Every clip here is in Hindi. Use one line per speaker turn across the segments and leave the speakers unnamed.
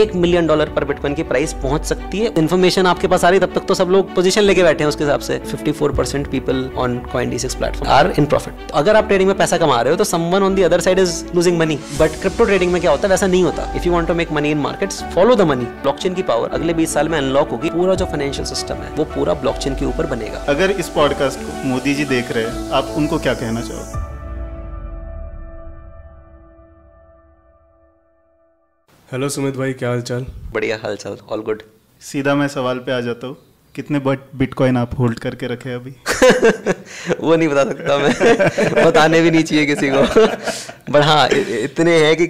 एक मिलियन डॉलर पर बिटकॉइन की प्राइस पहुंच सकती है इन्फॉर्मेशन आपके पास आ रही तब तक तो सब लोग पोजीशन लेके बैठे हैं उसके हिसाब से 54 percent people on CoinDCX platform are in profit अगर आप ट्रेडिंग में पैसा कमा रहे हो तो someone on the other side is losing money but crypto trading में क्या होता है वैसा नहीं होता if you want to make money in market follow the money block की पावर अगले बीस साल में अनलॉक होगी पूरा जो फाइनेंशियल सिस्टम है वो पूरा ब्लॉक के ऊपर बनेगा अगर इस पॉडकास्ट को मोदी जी देख रहे हैं आप उनको क्या कहना चाहोगे
हेलो सुमित भाई क्या हाल चाल
बढ़िया हाल चाल ऑल गुड
सीधा मैं सवाल पे आ जाता हूँ
कितने बट बिटकॉइन
आप होल्ड करके रखे अभी वो नहीं बता सकता मैं बताने भी नहीं चाहिए
किसी को बट हाँ इतने हैं कि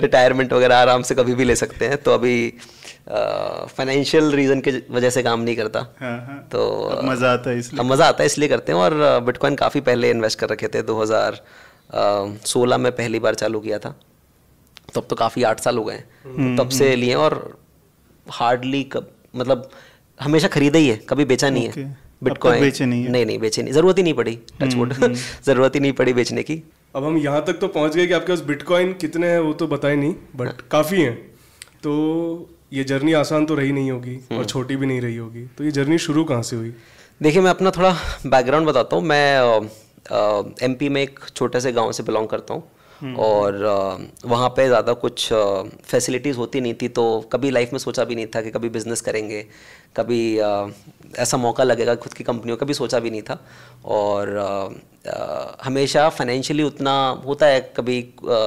रिटायरमेंट वगैरह आराम से कभी भी ले सकते हैं तो अभी फाइनेंशियल रीजन के वजह से काम नहीं करता हाँ, हाँ, तो मज़ा आता है इसलिए मज़ा आता है इसलिए करते हैं और बिटकॉइन काफ़ी पहले इन्वेस्ट कर रखे थे दो में पहली बार चालू किया था तब तो, काफ़ी आठ साल हो गए हैं तो हम्म, तब से हम्म। लिए और हार्डली कब मतलब हमेशा खरीदा ही है कभी बेचा नहीं है
बिटकॉइन बेचे
नहीं है। नहीं नहीं बेचे नहीं जरूरत ही नहीं पड़ी टचवुड हम्म, जरूरत ही नहीं पड़ी बेचने की
अब हम यहाँ तक तो पहुँच गए कि आपके पास बिटकॉइन कितने हैं वो तो बताए नहीं बट हाँ। काफ़ी हैं तो ये जर्नी आसान तो रही नहीं होगी और छोटी भी नहीं रही होगी तो ये जर्नी शुरू कहाँ से हुई देखिए मैं अपना थोड़ा
बैकग्राउंड बताता हूँ मैं एम में एक छोटे से गाँव से बिलोंग करता हूँ हम्म, और वहाँ पे ज़्यादा कुछ फैसिलिटीज़ होती नहीं थी तो कभी लाइफ में सोचा भी नहीं था कि कभी बिज़नेस करेंगे कभी आ, ऐसा मौका लगेगा खुद की कंपनियों का भी सोचा भी नहीं था और आ, आ, हमेशा फाइनेंशियली उतना होता है कभी आ,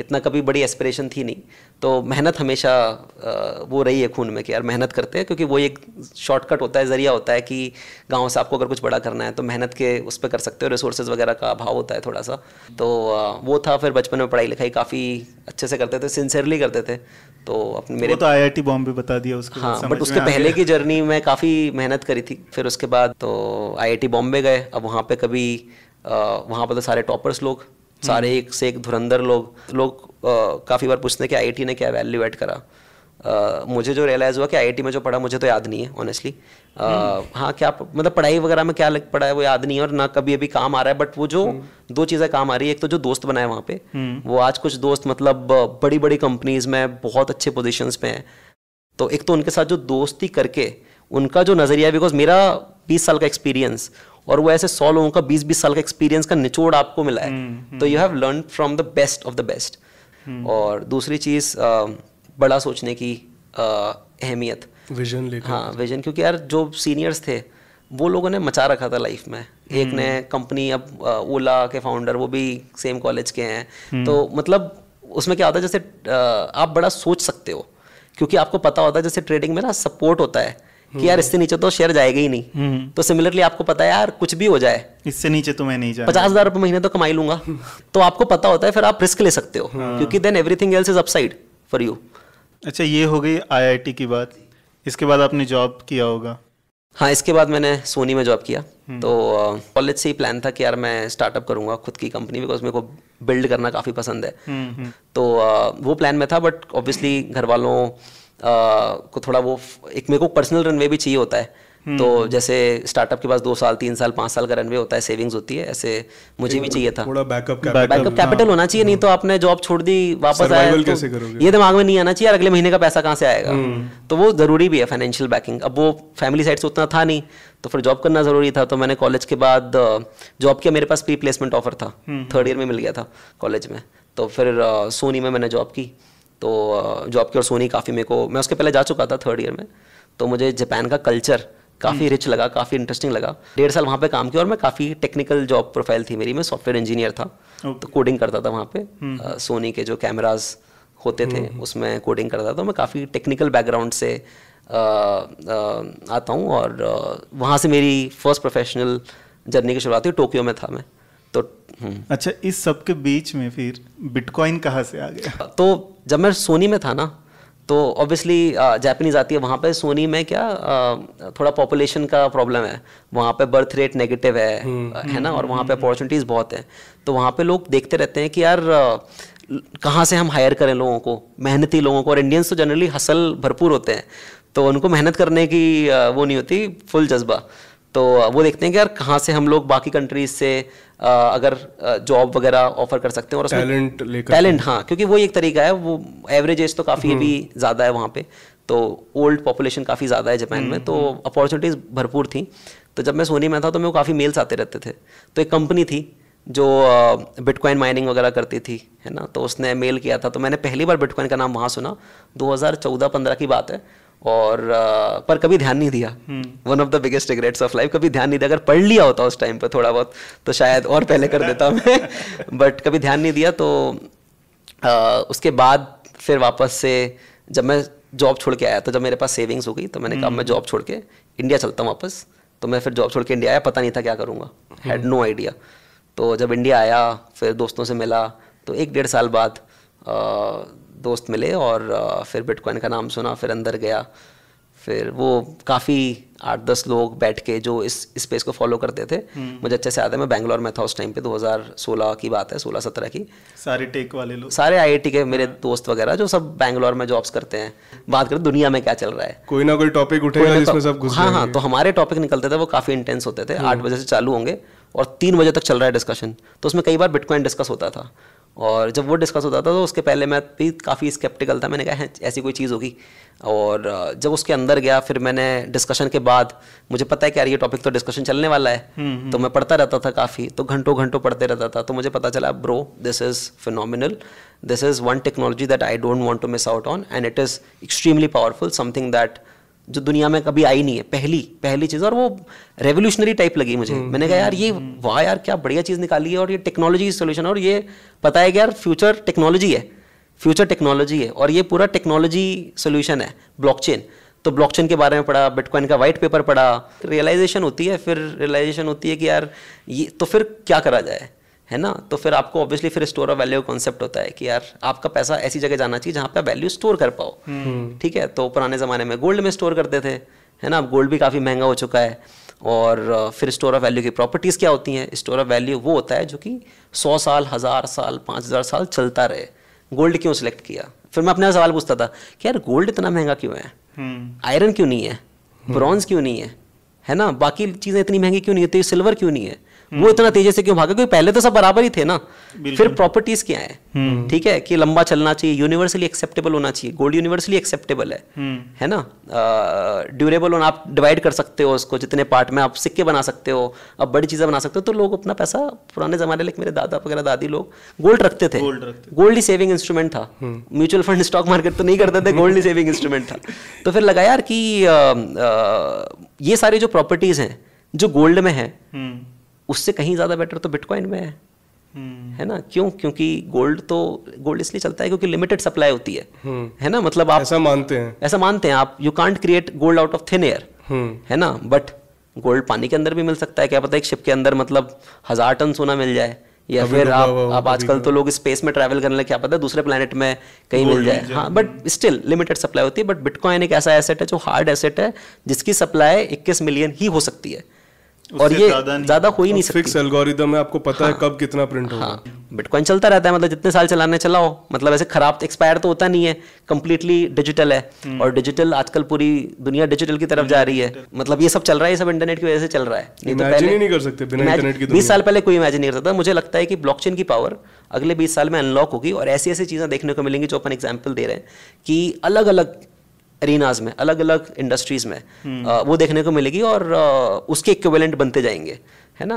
इतना कभी बड़ी एस्पिरेशन थी नहीं तो मेहनत हमेशा आ, वो रही है खून में कि यार मेहनत करते हैं क्योंकि वो एक शॉर्टकट होता है ज़रिया होता है कि गांव से आपको अगर कुछ बड़ा करना है तो मेहनत के उस पर कर सकते हो रिसोर्सेज वगैरह का अभाव होता है थोड़ा सा तो आ, वो था फिर बचपन में पढ़ाई लिखाई काफ़ी अच्छे से करते थे सिंसियरली करते थे तो अपने मेरे तो
आईआईटी बॉम्बे बता दिया उसको हाँ बट उसके पहले
की जर्नी में काफ़ी मेहनत करी थी फिर उसके बाद तो आईआईटी बॉम्बे गए अब वहाँ पे कभी वहाँ पर तो सारे टॉपर्स लोग सारे हम्म। एक से एक धुरंधर लोग लोग काफ़ी बार पूछते हैं कि आई ने क्या वैल्यू एड करा मुझे जो रियलाइज़ हुआ कि आईआईटी में जो पढ़ा मुझे तो याद नहीं है ऑनेस्टली हम्म। uh, हाँ क्या मतलब पढ़ाई वगैरह में क्या लग पड़ा है वो याद नहीं है और ना कभी अभी काम आ रहा है बट वो जो हम्म। दो चीज़ें काम आ रही है एक तो जो दोस्त बनाए वहाँ पे हम्म। वो आज कुछ दोस्त मतलब बड़ी बड़ी कंपनीज में बहुत अच्छे पोजिशन पे हैं तो एक तो उनके साथ जो दोस्ती करके उनका जो नज़रिया बिकॉज मेरा बीस साल का एक्सपीरियंस और वो ऐसे सौ लोगों का बीस बीस साल का एक्सपीरियंस का निचोड़ आपको मिला है तो you have learn from the best of the best और दूसरी चीज़ बड़ा सोचने की अहमियत विजन लेकर हाँ विजन क्योंकि यार जो सीनियर्स थे वो लोगों ने मचा रखा था लाइफ में एक हम्म। ने कंपनी अब ओला के फाउंडर वो भी सेम कॉलेज के हैं हम्म। तो मतलब उसमें क्या होता है जैसे आप बड़ा सोच सकते हो क्योंकि आपको पता होता है जैसे ट्रेडिंग में ना सपोर्ट होता है कि यार हम्म। इससे नीचे तो शेयर जाएगा ही
नहीं
तो सिमिलरली आपको पता है यार कुछ भी हो जाए इससे नीचे तो मैं नहीं पचास हजार रुपये महीने तो कमाई लूंगा तो आपको पता होता है फिर आप रिस्क ले सकते हो हाँ। क्योंकि then everything else is upside for you
अच्छा ये हो गई आईआईटी की बात इसके बाद आपने जॉब किया होगा
हाँ इसके बाद मैंने सोनी में जॉब किया हम्म। तो कॉलेज से ही प्लान था कि यार मैं स्टार्टअप करूँगा खुद की कंपनी बिकॉज मेरे को बिल्ड करना काफ़ी पसंद है हम्म, हम्म। तो वो प्लान में था बट ऑब्वियसली घर वालों को थोड़ा वो एक मेरे को पर्सनल रनवे भी चाहिए होता है तो हम्म। जैसे स्टार्टअप के पास दो साल तीन साल पाँच साल का रनवे होता है सेविंग्स होती है ऐसे मुझे भी चाहिए था बैकअप बैकअप कैपिटल होना चाहिए नहीं तो आपने जॉब छोड़ दी वापस आया तो ये दिमाग में नहीं आना चाहिए अगले महीने का पैसा कहाँ से आएगा हम्म। तो वो जरूरी भी है फाइनेंशियल बैकिंग अब वो फैमिली साइड से उतना था नहीं तो फिर जॉब करना जरूरी था तो मैंने कॉलेज के बाद जॉब किया मेरे पास प्री प्लेसमेंट ऑफर था थर्ड हम्म। ईयर में मिल गया था कॉलेज में तो फिर सोनी में मैंने जॉब की तो जॉब की और सोनी काफ़ी मेरे को मैं उसके पहले जा चुका था थर्ड ईयर में तो मुझे जापान का कल्चर काफ़ी रिच हम्म। लगा काफ़ी इंटरेस्टिंग लगा डेढ़ साल वहाँ पे काम किया और मैं काफ़ी टेक्निकल जॉब प्रोफाइल थी मेरी मैं सॉफ्टवेयर इंजीनियर था तो okay. तो कोडिंग करता था वहाँ पे सोनी हम्म, हम्म। के जो कैमराज होते थे उसमें कोडिंग करता था तो मैं काफ़ी टेक्निकल बैकग्राउंड से आ, आ, आता हूँ और वहाँ से मेरी फर्स्ट प्रोफेशनल जर्नी की शुरुआत हुई टोक्यो में था मैं तो
अच्छा इस सब के बीच में फिर बिटकॉइन कहाँ से आ गया
तो जब मैं सोनी में था ना तो ऑब्वियसली जापानीज़ uh, आती है वहाँ पे सोनी में क्या uh, थोड़ा पॉपुलेशन का प्रॉब्लम है वहाँ पे बर्थ रेट नेगेटिव है हम्म, uh, है हम्म, ना और हम्म, वहाँ पे अपॉर्चुनिटीज़ बहुत हैं तो वहाँ पे लोग देखते रहते हैं कि यार कहाँ से हम हायर करें लोगों को मेहनती लोगों को और इंडियंस तो जनरली हसल भरपूर होते हैं तो उनको मेहनत करने की वो नहीं होती फुल जज्बा तो वो देखते हैं कि यार कहाँ से हम लोग बाकी कंट्रीज से अगर जॉब वगैरह ऑफर कर सकते हैं और टैलेंट लेकर टैलेंट हाँ क्योंकि वो एक तरीका है वो एवरेज एज तो काफ़ी अभी हम्म। ज़्यादा है वहाँ पे तो ओल्ड पॉपुलेशन काफ़ी ज़्यादा है जापान में हम्म, तो अपॉर्चुनिटीज़ हम्म। भरपूर थी तो जब मैं सोनी में था तो मेरे काफ़ी मेल्स आते रहते थे तो एक कंपनी थी जो बिटकॉइन माइनिंग वगैरह करती थी है ना तो उसने मेल किया था तो मैंने पहली बार बिटकॉइन का नाम वहाँ सुना 2014-15 की बात है और आ, पर कभी ध्यान नहीं दिया one of the biggest regrets of life कभी ध्यान नहीं दिया अगर पढ़ लिया होता उस टाइम पर थोड़ा बहुत तो शायद और पहले कर देता मैं बट कभी ध्यान नहीं दिया तो आ, उसके बाद फिर वापस से जब मैं जॉब छोड़ के आया तो जब मेरे पास सेविंग्स हो गई तो मैंने कहा हम्म। मैं जॉब छोड़ के इंडिया चलता हूँ वापस तो मैं फिर जॉब छोड़ के इंडिया आया पता नहीं था क्या करूँगा हैड नो आइडिया तो जब इंडिया आया फिर दोस्तों से मिला तो एक डेढ़ साल बाद दोस्त मिले और फिर बिटकॉइन का नाम सुना फिर अंदर गया फिर वो काफ़ी आठ दस लोग बैठ के जो इस स्पेस को फॉलो करते थे हम्म। मुझे अच्छे से याद है मैं बैंगलोर में था उस टाइम पे 2016 की बात है 16 17 की सारे टेक वाले लोग सारे आईआईटी के मेरे हाँ। दोस्त वगैरह जो सब बैंगलोर में जॉब्स करते हैं बात करें दुनिया में क्या चल रहा है
कोई ना कोई टॉपिक उठेगा जिसमें तो- सब घुस हाँ हाँ तो
हमारे टॉपिक निकलते थे वो काफ़ी इंटेंस होते थे आठ हम्म। बजे से चालू होंगे और तीन बजे तक चल रहा है डिस्कशन तो उसमें कई बार बिटकॉइन डिस्कस होता था और जब वो डिस्कस होता था तो उसके पहले मैं भी काफ़ी स्केप्टिकल था मैंने कहा हाँ, ऐसी कोई चीज़ होगी और जब उसके अंदर गया फिर मैंने डिस्कशन के बाद मुझे पता है कि यार ये टॉपिक तो डिस्कशन चलने वाला है हम्म, हम्म। तो मैं पढ़ता रहता था काफ़ी तो घंटों घंटों पढ़ते रहता था तो मुझे पता चला bro this is phenomenal this is one technology that I don't want to miss out on and it is extremely powerful something that जो दुनिया में कभी आई नहीं है पहली पहली चीज़ और वो रेवोल्यूशनरी टाइप लगी मुझे हम्म, मैंने कहा यार हम्म, ये हम्म। वाह यार क्या बढ़िया चीज़ निकाली है और ये टेक्नोलॉजी की सोल्यूशन और ये पता है कि यार फ्यूचर टेक्नोलॉजी है फ्यूचर टेक्नोलॉजी है और ये पूरा टेक्नोलॉजी सोल्यूशन है ब्लॉकचेन तो ब्लॉकचेन के बारे में पढ़ा बिटकॉइन का वाइट पेपर पढ़ा रियलाइजेशन तो होती है फिर रियलाइजेशन होती है कि यार ये तो फिर क्या करा जाए है ना तो फिर आपको ऑब्वियसली फिर स्टोर ऑफ वैल्यू कॉन्सेप्ट होता है कि यार आपका पैसा ऐसी जगह जाना चाहिए जहाँ पे आप वैल्यू स्टोर कर पाओ हम्म। ठीक है तो पुराने ज़माने में गोल्ड में स्टोर करते थे है ना अब गोल्ड भी काफ़ी महंगा हो चुका है और फिर स्टोर ऑफ वैल्यू की प्रॉपर्टीज़ क्या होती हैं स्टोर ऑफ वैल्यू वो होता है जो कि सौ साल हज़ार साल पाँच हज़ार साल चलता रहे गोल्ड क्यों सिलेक्ट किया फिर मैं अपने सवाल पूछता था कि यार गोल्ड इतना महंगा क्यों है आयरन हम्म। क्यों नहीं है ब्रॉन्ज हम्म। क्यों नहीं है है ना बाकी चीज़ें इतनी महंगी क्यों नहीं होती तो सिल्वर क्यों नहीं है वो इतना तेजी से क्यों भागा क्योंकि पहले तो सब बराबर ही थे ना फिर प्रॉपर्टीज क्या है हम्म। ठीक है कि लंबा चलना चाहिए यूनिवर्सली एक्सेप्टेबल होना चाहिए गोल्ड यूनिवर्सली एक्सेप्टेबल है हम्म। है ना ड्यूरेबल होना आप डिवाइड कर सकते हो उसको जितने पार्ट में आप सिक्के बना सकते हो आप बड़ी चीजें बना सकते हो तो लोग अपना पैसा पुराने जमाने लाइक मेरे दादा वगैरह दादी लोग गोल्ड रखते थे गोल्ड ही सेविंग इंस्ट्रूमेंट था म्यूचुअल फंड स्टॉक मार्केट तो नहीं करते थे गोल्ड ही सेविंग इंस्ट्रूमेंट था तो फिर लगा यार कि ये सारी जो प्रॉपर्टीज हैं जो गोल्ड में है हम्म। उससे कहीं ज़्यादा बेटर तो बिटकॉइन में है hmm. है ना क्यों क्योंकि गोल्ड तो गोल्ड इसलिए चलता है क्योंकि लिमिटेड सप्लाई होती है hmm. है ना मतलब आप ऐसा मानते हैं ऐसा मानते हैं आप you can't create gold out of thin air है ना बट गोल्ड पानी के अंदर भी मिल सकता है क्या पता एक शिप के अंदर मतलब हजार टन सोना मिल जाए या फिर तो आप आप आजकल तो, तो लोग स्पेस में ट्रैवल करने लगे क्या पता है दूसरे प्लेनेट में कहीं मिल जाए हाँ बट स्टिल लिमिटेड सप्लाई होती है बट बिटकॉइन एक ऐसा एसेट है जो हार्ड एसेट है जिसकी सप्लाई 21 मिलियन ही हो सकती है
और ये ज्यादा हो ही नहीं सकती फिक्स एल्गोरिदम है आपको पता है हाँ। कब कितना प्रिंट होगा बिटकॉइन
हाँ, चलता रहता है मतलब जितने साल चलाने चलाओ मतलब ऐसे खराब एक्सपायर तो होता नहीं है कंप्लीटली डिजिटल है हम्म। और डिजिटल आजकल पूरी दुनिया डिजिटल की तरफ जा रही है मतलब ये सब चल रहा है ये सब इंटरनेट की वजह से चल रहा है नहीं तो पहले नहीं कर
सकते बिना इंटरनेट की बीस साल
पहले कोई इमेजिन नहीं करता सकता मुझे लगता है कि ब्लॉकचेन की पावर अगले बीस साल में अनलॉक होगी और ऐसी ऐसी चीजें देखने को मिलेंगी जो अपन एग्जाम्पल दे रहे हैं कि अलग अलग एरिनाज में अलग अलग इंडस्ट्रीज में आ, hmm. uh, वो देखने को मिलेगी और आ, uh, उसके इक्वेलेंट बनते जाएंगे है ना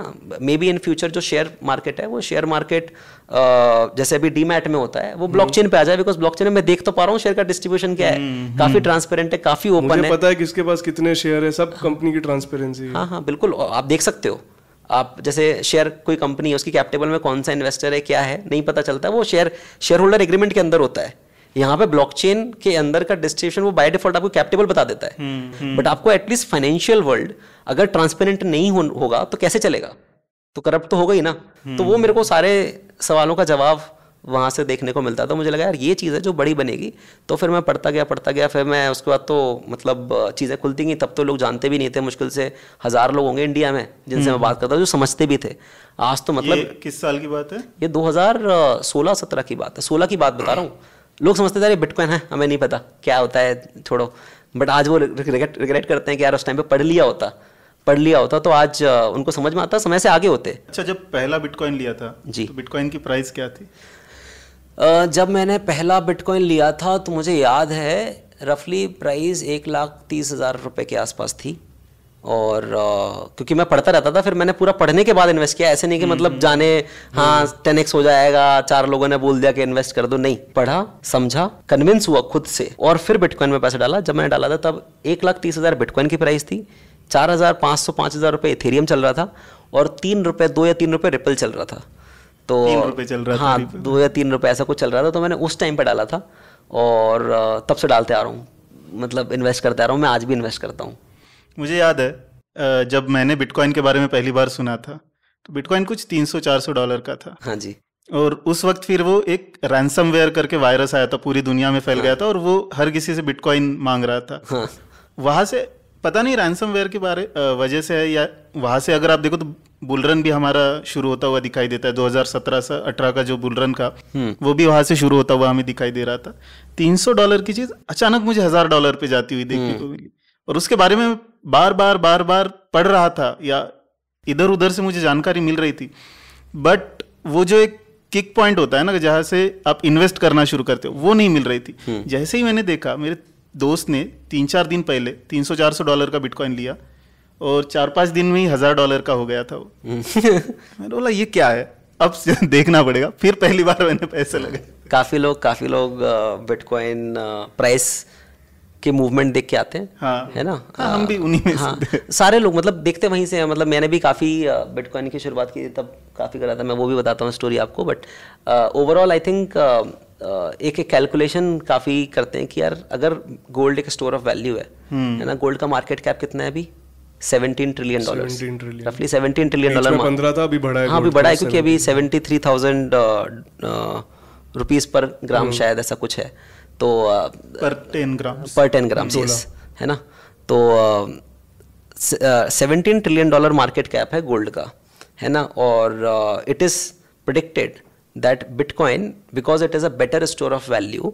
मे बी इन फ्यूचर जो शेयर मार्केट है वो शेयर मार्केट uh, जैसे अभी डीमैट में होता है वो ब्लॉकचेन hmm.
पे आ जाए बिकॉज ब्लॉकचेन में
देख तो पा रहा हूँ शेयर का डिस्ट्रीब्यूशन क्या है hmm, काफी ट्रांसपेरेंट है काफी ओपन है पता
है किसके पास कितने शेयर हाँ। है सब कंपनी की ट्रांसपेरेंसी हाँ हाँ
बिल्कुल आप देख सकते हो आप जैसे शेयर कोई कंपनी है उसकी कैपिटेबल में कौन सा इन्वेस्टर है क्या है नहीं पता चलता वो शेयर शेयर होल्डर एग्रीमेंट के अंदर होता है यहाँ पे ब्लॉकचेन के अंदर का डिस्ट्रीब्यूशन वो बाय डिफॉल्ट आपको कैपिटेबल बता देता है बट हम्म, हम्म। आपको एटलीस्ट फाइनेंशियल वर्ल्ड अगर ट्रांसपेरेंट नहीं हो, होगा तो कैसे चलेगा तो करप्ट तो होगा ही ना तो वो हम्म। मेरे को सारे सवालों का जवाब वहाँ से देखने को मिलता था तो मुझे लगा यार ये चीज़ है जो बड़ी बनेगी तो फिर मैं पढ़ता गया पढ़ता गया फिर मैं उसके बाद तो मतलब चीज़ें खुलती गई तब तो लोग जानते भी नहीं थे मुश्किल से हज़ार लोग होंगे इंडिया में जिनसे मैं बात करता हूँ जो समझते भी थे आज तो मतलब किस साल की बात है ये 2016-17 की बात है सोलह की बात बता रहा हूँ लोग समझते थे अरे बिटकॉइन है हमें नहीं पता क्या होता है छोड़ो बट आज वो रिग्रेट रिग्रेट करते हैं कि यार उस टाइम पे पढ़ लिया होता पढ़ लिया होता तो आज उनको समझ में आता समय से आगे होते अच्छा जब पहला बिटकॉइन लिया था जी तो बिटकॉइन की प्राइस क्या थी जब मैंने पहला बिटकॉइन लिया था तो मुझे याद है रफली प्राइस एक लाख तीस हज़ार रुपये के आसपास थी और क्योंकि मैं पढ़ता रहता था फिर मैंने पूरा पढ़ने के बाद इन्वेस्ट किया ऐसे नहीं कि हम्म, मतलब हम्म। जाने हाँ टेन हम्म। एक्स हो जाएगा चार लोगों ने बोल दिया कि इन्वेस्ट कर दो नहीं पढ़ा समझा कन्विंस हुआ खुद से और फिर बिटकॉइन में पैसा डाला जब मैंने डाला था तब एक लाख तीस हज़ार बिटकॉइन की प्राइस थी चार हज़ार पाँच सौ पाँच हज़ार रुपये इथेरियम चल रहा था और तीन रुपये दो या तीन रुपये रिपल चल रहा था तो चल रहा हाँ दो या तीन रुपये ऐसा कुछ चल रहा था तो मैंने उस टाइम पर डाला था और तब से डालते आ रहा हूँ मतलब इन्वेस्ट करते आ रहा हूँ मैं आज भी इन्वेस्ट करता हूँ
मुझे याद है जब मैंने बिटकॉइन के बारे में पहली बार सुना था तो बिटकॉइन कुछ 300-400 डॉलर का था हाँ जी और उस वक्त फिर वो एक रैंसम वेयर करके वायरस आया था पूरी दुनिया में फैल हाँ। गया था और वो हर किसी से बिटकॉइन मांग रहा था हाँ। वहाँ से पता नहीं रैंसम वेयर के बारे वजह से है या वहाँ से अगर आप देखो तो बुलरन भी हमारा शुरू होता हुआ दिखाई देता है 2017 से 18 का जो बुलरन का हम्म। वो भी वहां से शुरू होता हुआ हमें दिखाई दे रहा था 300 डॉलर की चीज़ अचानक मुझे हज़ार डॉलर पे जाती हुई देखने हम्म। को मिली और उसके बारे में बार बार बार बार पढ़ रहा था या इधर उधर से मुझे जानकारी मिल रही थी बट वो जो एक किक पॉइंट होता है ना जहाँ से आप इन्वेस्ट करना शुरू करते हो वो नहीं मिल रही थी हम्म। जैसे ही मैंने देखा मेरे दोस्त ने तीन चार दिन पहले तीन सौ चार सौ डॉलर का बिटकॉइन लिया और चार पांच दिन में
ही हज़ार डॉलर का हो गया था वो हम्म। मैंने
बोला ये क्या है अब देखना पड़ेगा फिर
पहली बार मैंने पैसे लगे काफ़ी लोग काफ़ी लोग बिटकॉइन प्राइस के मूवमेंट देख के आते हैं हाँ, है ना
हाँ, हम भी उन्हीं में हाँ,
सारे लोग मतलब देखते वहीं से हैं मतलब मैंने भी काफ़ी बिटकॉइन की शुरुआत की तब काफ़ी करा था मैं वो भी बताता हूँ स्टोरी आपको बट ओवरऑल आई थिंक एक एक कैलकुलेशन काफ़ी करते हैं कि यार अगर गोल्ड एक स्टोर ऑफ वैल्यू है हम्म। है ना गोल्ड का मार्केट कैप कितना है अभी 17 ट्रिलियन डॉलर रफली 17 ट्रिलियन डॉलर पंद्रह था अभी बढ़ा है हाँ अभी बढ़ा है क्योंकि अभी 73,000 रुपीस पर ग्राम शायद ऐसा कुछ है तो पर टेन ग्राम पर टेन यस है ना तो seventeen trillion dollar market cap है गोल्ड का है ना और it is predicted that bitcoin because it is a better store of value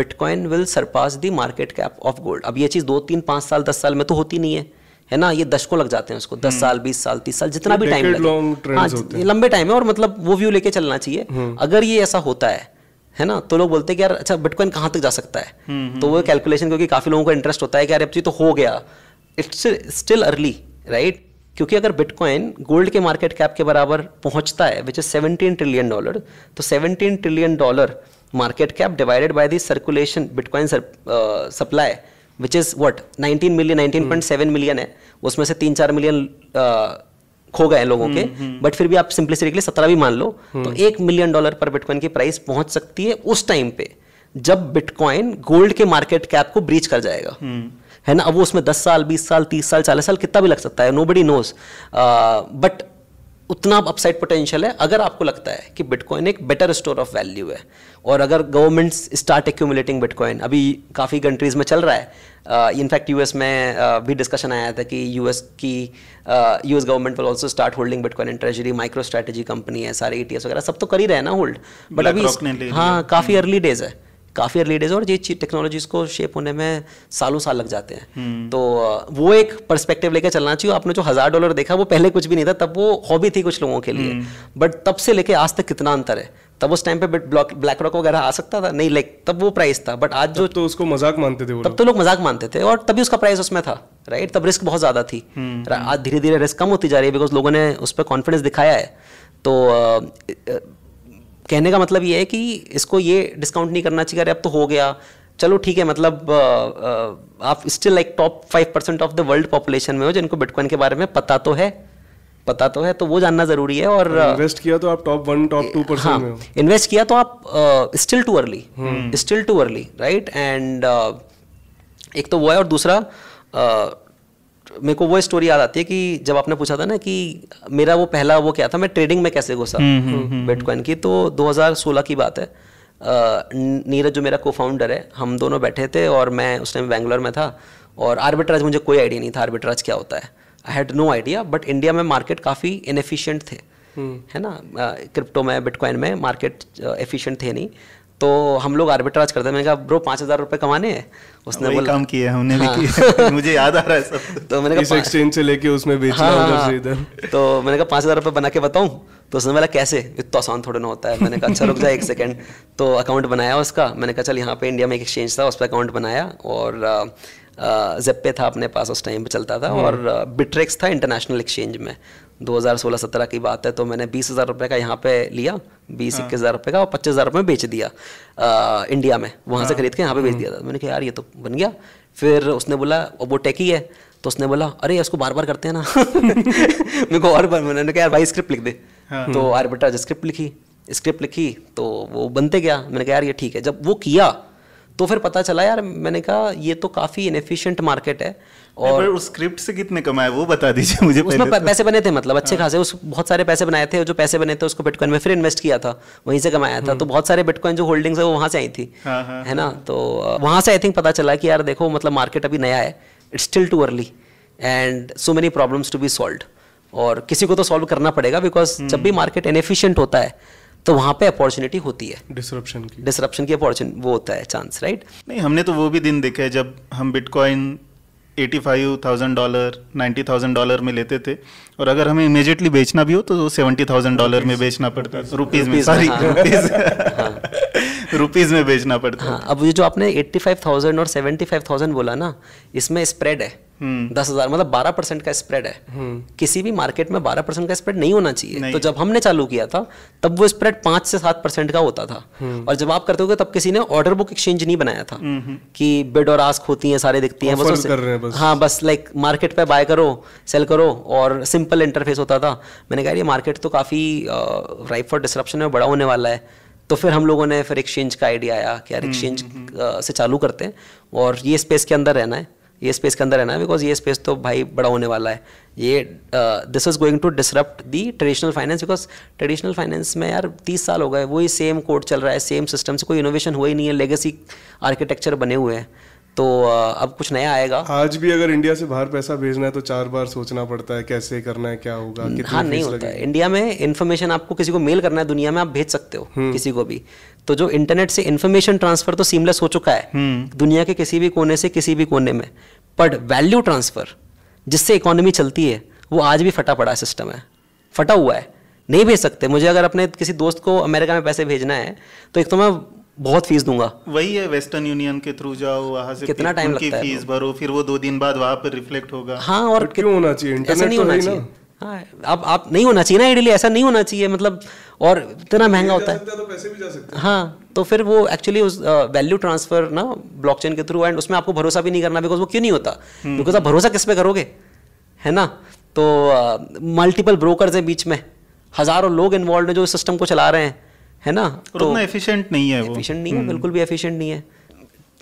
bitcoin will surpass the market cap of gold अब ये चीज दो तीन पांच साल दस साल में तो होती नहीं है है ना ये दशकों लग जाते हैं उसको दस hmm. साल बीस साल तीस साल जितना भी टाइम लगे हाँ, लंबे टाइम है और मतलब वो व्यू लेके चलना चाहिए hmm. अगर ये ऐसा होता है है ना तो लोग बोलते हैं कि यार अच्छा बिटकॉइन कहाँ तक जा सकता है हम्म, हम्म, तो वो कैलकुलेशन हम्म। क्योंकि काफ़ी लोगों का इंटरेस्ट होता है कि यार अब तो, तो हो गया इट्स स्टिल अर्ली राइट क्योंकि अगर बिटकॉइन गोल्ड के मार्केट कैप के बराबर पहुंचता है which is seventeen trillion dollar तो seventeen trillion dollar market cap divided by the circulation bitcoin supply which is what nineteen million seven million है उसमें से तीन चार मिलियन खो गए लोगों के बट हम्म, हम्म। फिर भी आप सिंप्लिसिटी के लिए सत्रह भी मान लो तो हम्म। एक मिलियन डॉलर पर बिटकॉइन की प्राइस पहुंच सकती है उस टाइम पे जब बिटकॉइन गोल्ड के मार्केट कैप को ब्रीच कर जाएगा है ना अब वो उसमें दस साल बीस साल तीस साल चालीस साल कितना भी लग सकता है नो बडी नोज बट उतना अपसाइड पोटेंशियल है अगर आपको लगता है कि बिटकॉइन एक बेटर स्टोर ऑफ वैल्यू है और अगर गवर्नमेंट्स स्टार्ट एक्यूमुलेटिंग बिटकॉइन अभी काफ़ी कंट्रीज़ में चल रहा है इनफैक्ट यूएस में uh, भी डिस्कशन आया था कि यूएस की US government will also start holding bitcoin and treasury MicroStrategy company है सारे ई e वगैरह सब तो कर ही रहे ना होल्ड बट अभी हाँ काफ़ी अर्ली डेज है काफ़ी अर्ली डेज और ये टेक्नोलॉजीज को शेप होने में सालों साल लग जाते हैं हम्म। तो वो एक पर्सपेक्टिव लेकर चलना चाहिए आपने जो हज़ार डॉलर देखा वो पहले कुछ भी नहीं था तब वो हॉबी थी कुछ लोगों के लिए बट हम्म। तब से लेके आज तक कितना अंतर है तब उस टाइम पे ब्लैक रॉक वगैरह आ सकता था नहीं लाइक तब वो प्राइस था बट आज जो तो उसको मजाक मानते थे तब तो लोग मजाक मानते थे और तभी उसका प्राइस उसमें था राइट तब रिस्क बहुत ज़्यादा थी हम्म। आज धीरे धीरे रिस्क कम होती जा रही है बिकॉज लोगों ने उस पर कॉन्फिडेंस दिखाया है तो कहने का मतलब ये है कि इसको ये डिस्काउंट नहीं करना चाहिए अरे अब तो हो गया चलो ठीक है मतलब आ, आ, आप still like top five percent of the world population में हो जिनको बिटकॉइन के बारे में पता तो है पता तो है तो वो जानना जरूरी है और इन्वेस्ट
किया तो आप top one top two percent हाँ,
इन्वेस्ट किया तो आप still too early still too early right and एक तो वो है और दूसरा मेरे को वो स्टोरी याद आती है कि जब आपने पूछा था ना कि मेरा वो पहला वो क्या था मैं ट्रेडिंग में कैसे घुसा बिटकॉइन हम्म, हम्म, हम्म, की तो 2016 की बात है नीरज जो मेरा को फाउंडर है हम दोनों बैठे थे और मैं उस टाइम बैंगलोर में था और आर्बिट्राज मुझे कोई आइडिया नहीं था आर्बिट्राज क्या होता है I had no idea but India में मार्केट काफ़ी इनफिशियंट थे है ना क्रिप्टो में बिटकॉइन में मार्केट एफिशिएंट थे नहीं तो हम लोग आर्बिट्राज करते हैं मैंने कहा ब्रो पाँच हज़ार रुपये कमाने हैं उसने बोला काम
किया हमने हाँ। भी
किया मुझे याद आ रहा है सब तो मैंने कहा एक्सचेंज
से लेके उसमें हाँ, बेचना हाँ, हाँ,
तो मैंने कहा पाँच हज़ार रुपये बना के बताऊँ तो उसने बोला कैसे इतना आसान थोड़ा ना होता है मैंने कहा अच्छा रुक जाए एक सेकेंड तो अकाउंट बनाया उसका मैंने कहा चल यहाँ पे इंडिया में एक एक्सचेंज था उस पर अकाउंट बनाया और जेप्पे था अपने पास उस टाइम पर चलता था हम्म। और बिट्रेक्स था इंटरनेशनल एक्सचेंज में 2016-17 की बात है तो मैंने बीस हज़ार रुपये का यहाँ पे लिया बीस हाँ। इक्कीस हज़ार रुपये का और पच्चीस हज़ार रुपये में बेच दिया आ, इंडिया में वहाँ से हाँ। खरीद के यहाँ पे बेच हम्म। दिया था मैंने कहा यार ये तो बन गया फिर उसने बोला वो वो टेकी है तो उसने बोला अरे इसको बार बार करते हैं ना मेरे को और बार मैंने कहा यार भाई स्क्रिप्ट लिख दे हाँ। तो हम्म। आर बेटा स्क्रिप्ट लिखी स्क्रिप्ट लिखी तो वो बनते गया मैंने कहा यार ये ठीक है जब वो किया तो फिर पता चला यार मैंने कहा ये तो काफ़ी इनफिशियंट मार्केट है
और उस स्क्रिप्ट से कितने कमाए वो बता दीजिए मुझे उसमें पहले पैसे
बने थे मतलब अच्छे हाँ। खासे उस बहुत सारे पैसे बनाए थे जो पैसे बने थे उसको बिटकॉइन में फिर इन्वेस्ट किया था वहीं से कमाया था हम्म। तो बहुत सारे बिटकॉइन जो होल्डिंग है वो वहां से आई थी हाँ, हाँ, है ना हाँ। तो वहां से आई थिंक पता चला कि यार देखो मतलब मार्केट अभी नया है it's still too early and so many problems to be solve और किसी को तो सॉल्व करना पड़ेगा बिकॉज हम्म। जब भी मार्केट इनफिशियंट होता है तो वहाँ पे अपॉर्चुनिटी होती है डिसरप्शन की डिसरप्शन की अपॉर्चुनिटी वो होता है चांस राइट right? नहीं हमने तो वो भी दिन देखा
है जब हम bitcoin eighty five thousand dollar ninety thousand dollar में लेते थे और अगर हमें इमेजिएटली बेचना भी हो तो सेवेंटी थाउजेंड डॉलर में बेचना पड़ता है रुपीज में सॉरी रुपीज रुपीज में बेचना पड़ता है
अब ये जो आपने एट्टी फाइव थाउजेंड और सेवेंटी फाइव थाउजेंड बोला ना इसमें स्प्रेड है
हम्म।
दस
हजार मतलब बारह परसेंट का स्प्रेड है हम्म। किसी भी मार्केट में बारह परसेंट का स्प्रेड नहीं होना चाहिए तो जब हमने चालू किया था तब वो स्प्रेड पांच से सात परसेंट का होता था हम्म। और जब आप करते हो तब किसी ने ऑर्डर बुक एक्सचेंज नहीं बनाया था
कि
बिड और आस्क होती है सारे दिखती है बस, बस हाँ बस लाइक मार्केट पे बाय करो सेल करो और सिंपल इंटरफेस होता था मैंने कहा ये मार्केट तो काफी राइट फॉर डिस्ट्रप्शन में बड़ा होने वाला है तो फिर हम लोगों ने फिर एक्सचेंज का आइडिया आया कि यार एक्सचेंज से चालू करते हैं और ये स्पेस के अंदर रहना है ये स्पेस के अंदर है ना बिकॉज ये स्पेस तो भाई बड़ा होने वाला है ये this is going to disrupt the traditional finance because traditional finance में यार तीस साल हो गए वही सेम कोड चल रहा है सेम सिस्टम से कोई इनोवेशन हुआ ही नहीं है लेगेसी आर्किटेक्चर बने हुए हैं तो
अब कुछ नया आएगा आज भी अगर इंडिया से बाहर पैसा भेजना है तो चार बार सोचना पड़ता है कैसे करना है क्या होगा हम्म, हाँ नहीं होता है
इंडिया में इन्फॉर्मेशन आपको किसी को मेल करना है दुनिया में आप भेज सकते हो हम्म। किसी को भी तो जो इंटरनेट से इन्फॉर्मेशन ट्रांसफर तो सीमलेस हो चुका है हम्म। दुनिया के किसी भी कोने से किसी भी कोने में बट वैल्यू ट्रांसफर जिससे इकोनॉमी चलती है वो आज भी फटा पड़ा सिस्टम है फटा हुआ है नहीं भेज सकते मुझे अगर अपने किसी दोस्त को अमेरिका में पैसे भेजना है तो एक तो मैं बहुत फीस दूंगा
वही है वेस्टर्न यूनियन के थ्रू जाओ वहाँ से कितना टाइम लगता है फीस भरो फिर वो दो दिन बाद वहाँ पर रिफ्लेक्ट होगा
हाँ और क्यों होना चाहिए ऐसा नहीं होना चाहिए हाँ आप आप नहीं होना चाहिए ना इडली ऐसा नहीं होना चाहिए मतलब और इतना महंगा होता है
तो पैसे भी जा सकते
हाँ तो फिर वो एक्चुअली उस वैल्यू ट्रांसफर ना ब्लॉकचेन के थ्रू एंड उसमें आपको भरोसा भी नहीं करना बिकॉज वो क्यों नहीं होता
बिकॉज हम्म। आप
भरोसा किस पे करोगे है ना तो मल्टीपल ब्रोकर्स हैं बीच में हज़ारों लोग इन्वॉल्व हैं जो इस सिस्टम को चला रहे हैं है ना तो एफिशिएंट नहीं है एफिशिएंट नहीं है हम्म। बिल्कुल भी एफिशिएंट नहीं है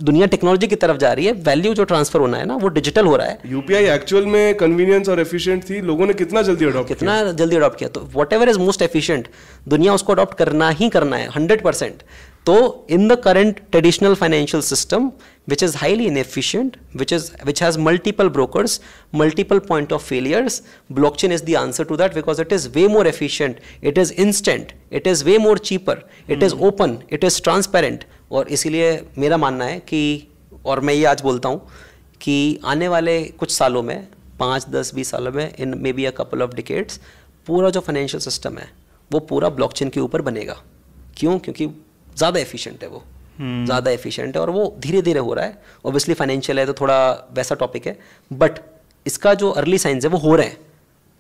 दुनिया टेक्नोलॉजी की तरफ जा रही है वैल्यू जो ट्रांसफर होना है ना वो डिजिटल हो रहा है यूपीआई एक्चुअल में
कन्वीनियंस और एफिशिएंट थी लोगों ने
कितना जल्दी अडॉप्ट कितना किया? जल्दी अडॉप्ट किया तो whatever is most efficient दुनिया उसको अडॉप्ट करना ही करना है हंड्रेड परसेंट तो in the current traditional financial system which is highly inefficient, which, is, which has multiple brokers, multiple point of failures. Blockchain is the answer to that because it is way more efficient, it is instant, it is way more cheaper, it mm. is open, it is transparent. और इसीलिए मेरा मानना है कि और मैं ये आज बोलता हूँ कि आने वाले कुछ सालों में पाँच दस बीस सालों में in maybe a couple of decades पूरा जो फाइनेंशियल सिस्टम है वो पूरा ब्लॉकचेन के ऊपर बनेगा क्यों क्योंकि ज़्यादा एफिशिएंट है वो हम्म। ज़्यादा एफिशिएंट है और वो धीरे धीरे हो रहा है ऑब्वियसली फाइनेंशियल है तो थोड़ा वैसा टॉपिक है बट इसका जो अर्ली साइंस है वो हो रहे हैं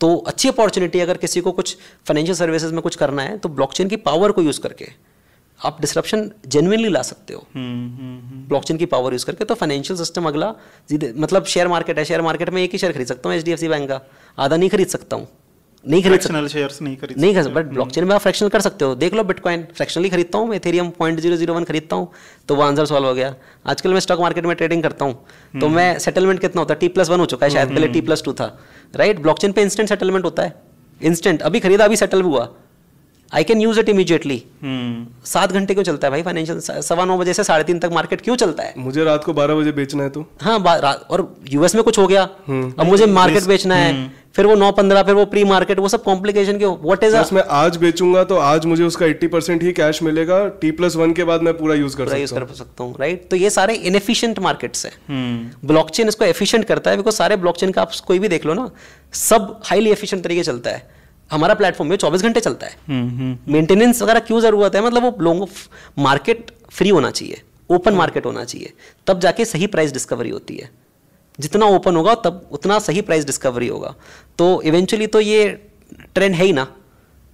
तो अच्छी अपॉर्चुनिटी अगर किसी को कुछ फाइनेंशियल सर्विसेज में कुछ करना है तो ब्लॉकचेन की पावर को यूज़ करके आप डिस्ट्रप्शन जेनुइनली ला सकते हो ब्लॉकचेन हम्म, हम्म, की पावर यूज करके तो फाइनेंशियल सिस्टम अगला मतलब शेयर मार्केट है शेयर मार्केट में एक ही शेयर खरीद सकता हूँ एच बैंक का आधा नहीं खरीद सकता हूँ नहीं खरीद सकते शेयर्स नहीं खरीद नहीं खरीद बट ब्लॉकचेन में आप फ्रैक्शनल कर सकते हो देख लो बिटकॉइन फ्रैक्शनली खरीदता हूँ मैं पॉइंट जीरो जीरो वन खरीदता हूँ तो वो आंसर सॉल्व हो गया आजकल मैं स्टॉक मार्केट में ट्रेडिंग करता हूँ तो हम्म। मैं सेटलमेंट कितना होता है टी प्लस वन हो चुका है शायद हम्म, पहले टी प्लस टू था राइट ब्लॉकचेन पे इंस्टेंट सेटलमेंट होता है इंस्टेंट अभी खरीदा अभी सेटल हुआ I can use it immediately सात घंटे क्यों चलता है भाई फाइनेंशियल सवा नौ बजे से साढ़े तीन तक मार्केट क्यों चलता है मुझे रात को बारह बजे बेचना है तो हाँ और यूएस में कुछ हो गया
हम्म। अब मुझे मार्केट बेचना है हम्म।
फिर वो नौ पंद्रह फिर वो प्री मार्केट वो सब कॉम्प्लिकेशन के
वट इज मैं आज बेचूंगा तो आज मुझे उसका एट्टी परसेंट ही कैश मिलेगा टी प्लस वन के बाद मैं पूरा यूज कर सकता हूँ राइट तो ये सारे इनएफिशियंट मार्केट है
ब्लॉक इसको एफिशियंट करता है बिकॉज सारे ब्लॉक का आप कोई भी देख लो ना सब हाईली एफिशियंट तरीके चलता है हमारा प्लेटफॉर्म में चौबीस घंटे चलता है मेंटेनेंस हम्म, हम्म। वगैरह क्यों ज़रूरत है मतलब वो लोगों को मार्केट फ्री होना चाहिए ओपन मार्केट होना चाहिए तब जाके सही प्राइस डिस्कवरी होती है जितना ओपन होगा तब उतना सही प्राइस डिस्कवरी होगा तो इवेंचुअली तो ये ट्रेंड है ही ना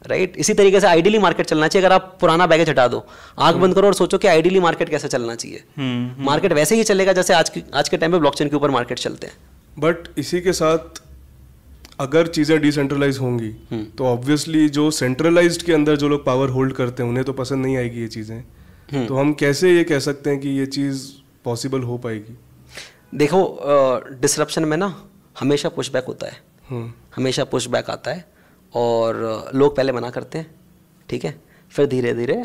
राइट right? इसी तरीके से आइडियली मार्केट चलना चाहिए अगर आप पुराना बैगेज हटा दो आग बंद करो और सोचो कि आइडियली मार्केट कैसे चलना चाहिए
मार्केट
हम्म, वैसे ही चलेगा जैसे आज के आज के टाइम पे ब्लॉकचेन के ऊपर मार्केट चलते हैं
बट इसी के साथ अगर चीज़ें डिसेंट्रलाइज होंगी हम्म। तो ऑब्वियसली जो सेंट्रलाइज्ड के अंदर जो लोग पावर होल्ड करते हैं उन्हें तो पसंद नहीं आएगी ये चीज़ें हम्म। तो हम कैसे ये कह सकते हैं कि ये चीज़ पॉसिबल हो पाएगी देखो डिसरप्शन में ना हमेशा पुशबैक होता है हम्म। हमेशा
पुशबैक आता है और लोग पहले मना करते हैं ठीक है फिर धीरे धीरे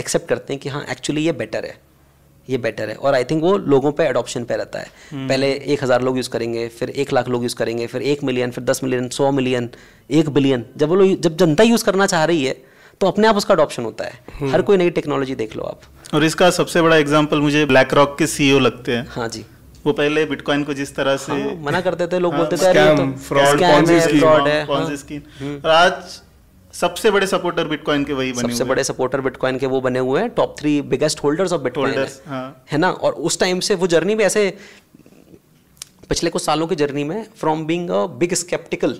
एक्सेप्ट करते हैं कि हाँ एक्चुअली ये बेटर है ये बेटर है और आई थिंक वो लोगों पे अडॉप्शन पे रहता है hmm. पहले एक हज़ार लोग यूज़ करेंगे फिर एक लाख लोग यूज़ करेंगे फिर एक मिलियन फिर दस मिलियन सौ मिलियन एक बिलियन जब वो लोग जब जनता यूज़ करना चाह रही है तो अपने आप उसका अडॉप्शन होता है hmm. हर कोई नई टेक्नोलॉजी देख लो आप
और इसका सबसे बड़ा एग्जाम्पल मुझे ब्लैक रॉक के सी e लगते हैं हाँ जी
वो पहले बिटकॉइन को
जिस तरह से हाँ, मना करते थे लोग हाँ, बोलते थे फ्रॉड तो है, है, है, है हाँ। हम्म। और
आज सबसे बड़े सपोर्टर बिटकॉइन के वही बने सबसे बड़े सपोर्टर बिटकॉइन के वो बने हुए हैं top three biggest holders of bitcoin है ना और उस टाइम से वो जर्नी भी ऐसे पिछले कुछ सालों की जर्नी में from being a big sceptical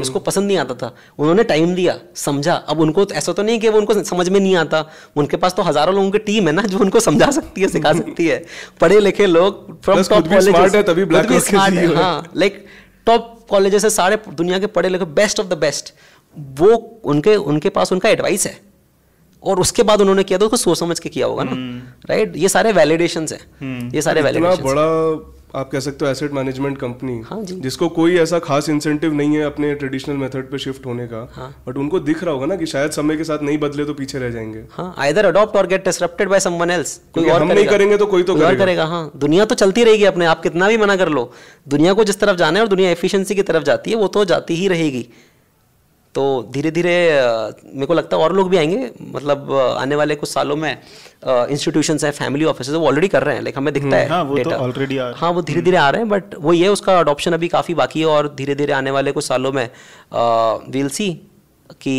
उसको पसंद नहीं आता था उन्होंने टाइम दिया समझा अब उनको तो ऐसा तो नहीं कि वो उनको समझ में नहीं आता उनके पास तो हजारों लोगों की टीम है ना जो उनको समझा सकती है सिखा सकती है पढ़े लिखे लोग from top college like top colleges है हाँ। सारे दुनिया के पढ़े लिखे बेस्ट ऑफ द बेस्ट वो उनके उनके पास उनका एडवाइस है और उसके बाद उन्होंने किया तो उसको सोच समझ के किया होगा ना राइट हम्म। right? ये सारे वैलिडेशन है हम्म। ये सारे वैलिडेशन
बड़ा आप कह सकते हो एसेट मैनेजमेंट कंपनी जिसको कोई ऐसा खास इंसेंटिव नहीं है अपने ट्रेडिशनल मेथड पे शिफ्ट होने का हाँ. बट उनको दिख रहा होगा ना कि शायद समय के साथ नहीं बदले तो पीछे रह जाएंगे हाँ either adopt or get disrupted by someone else कोई और हम करेगा. नहीं करेंगे तो कोई तो करेगा. करेगा
हाँ दुनिया तो चलती रहेगी अपने आप कितना भी मना कर लो दुनिया को जिस तरफ जाना है और दुनिया एफिशिएंसी की तरफ जाती है वो तो जाती ही रहेगी तो धीरे धीरे मेरे को लगता है और लोग भी आएंगे मतलब आने वाले कुछ सालों में इंस्टीट्यूशन है फैमिली ऑफिस वो ऑलरेडी कर रहे हैं लाइक हमें दिखता हम्म, है हाँ वो ऑलरेडी हाँ वो धीरे धीरे आ रहे हैं बट हाँ, वो ये उसका अडॉप्शन अभी काफ़ी बाकी है और धीरे धीरे आने वाले कुछ सालों में वील सी कि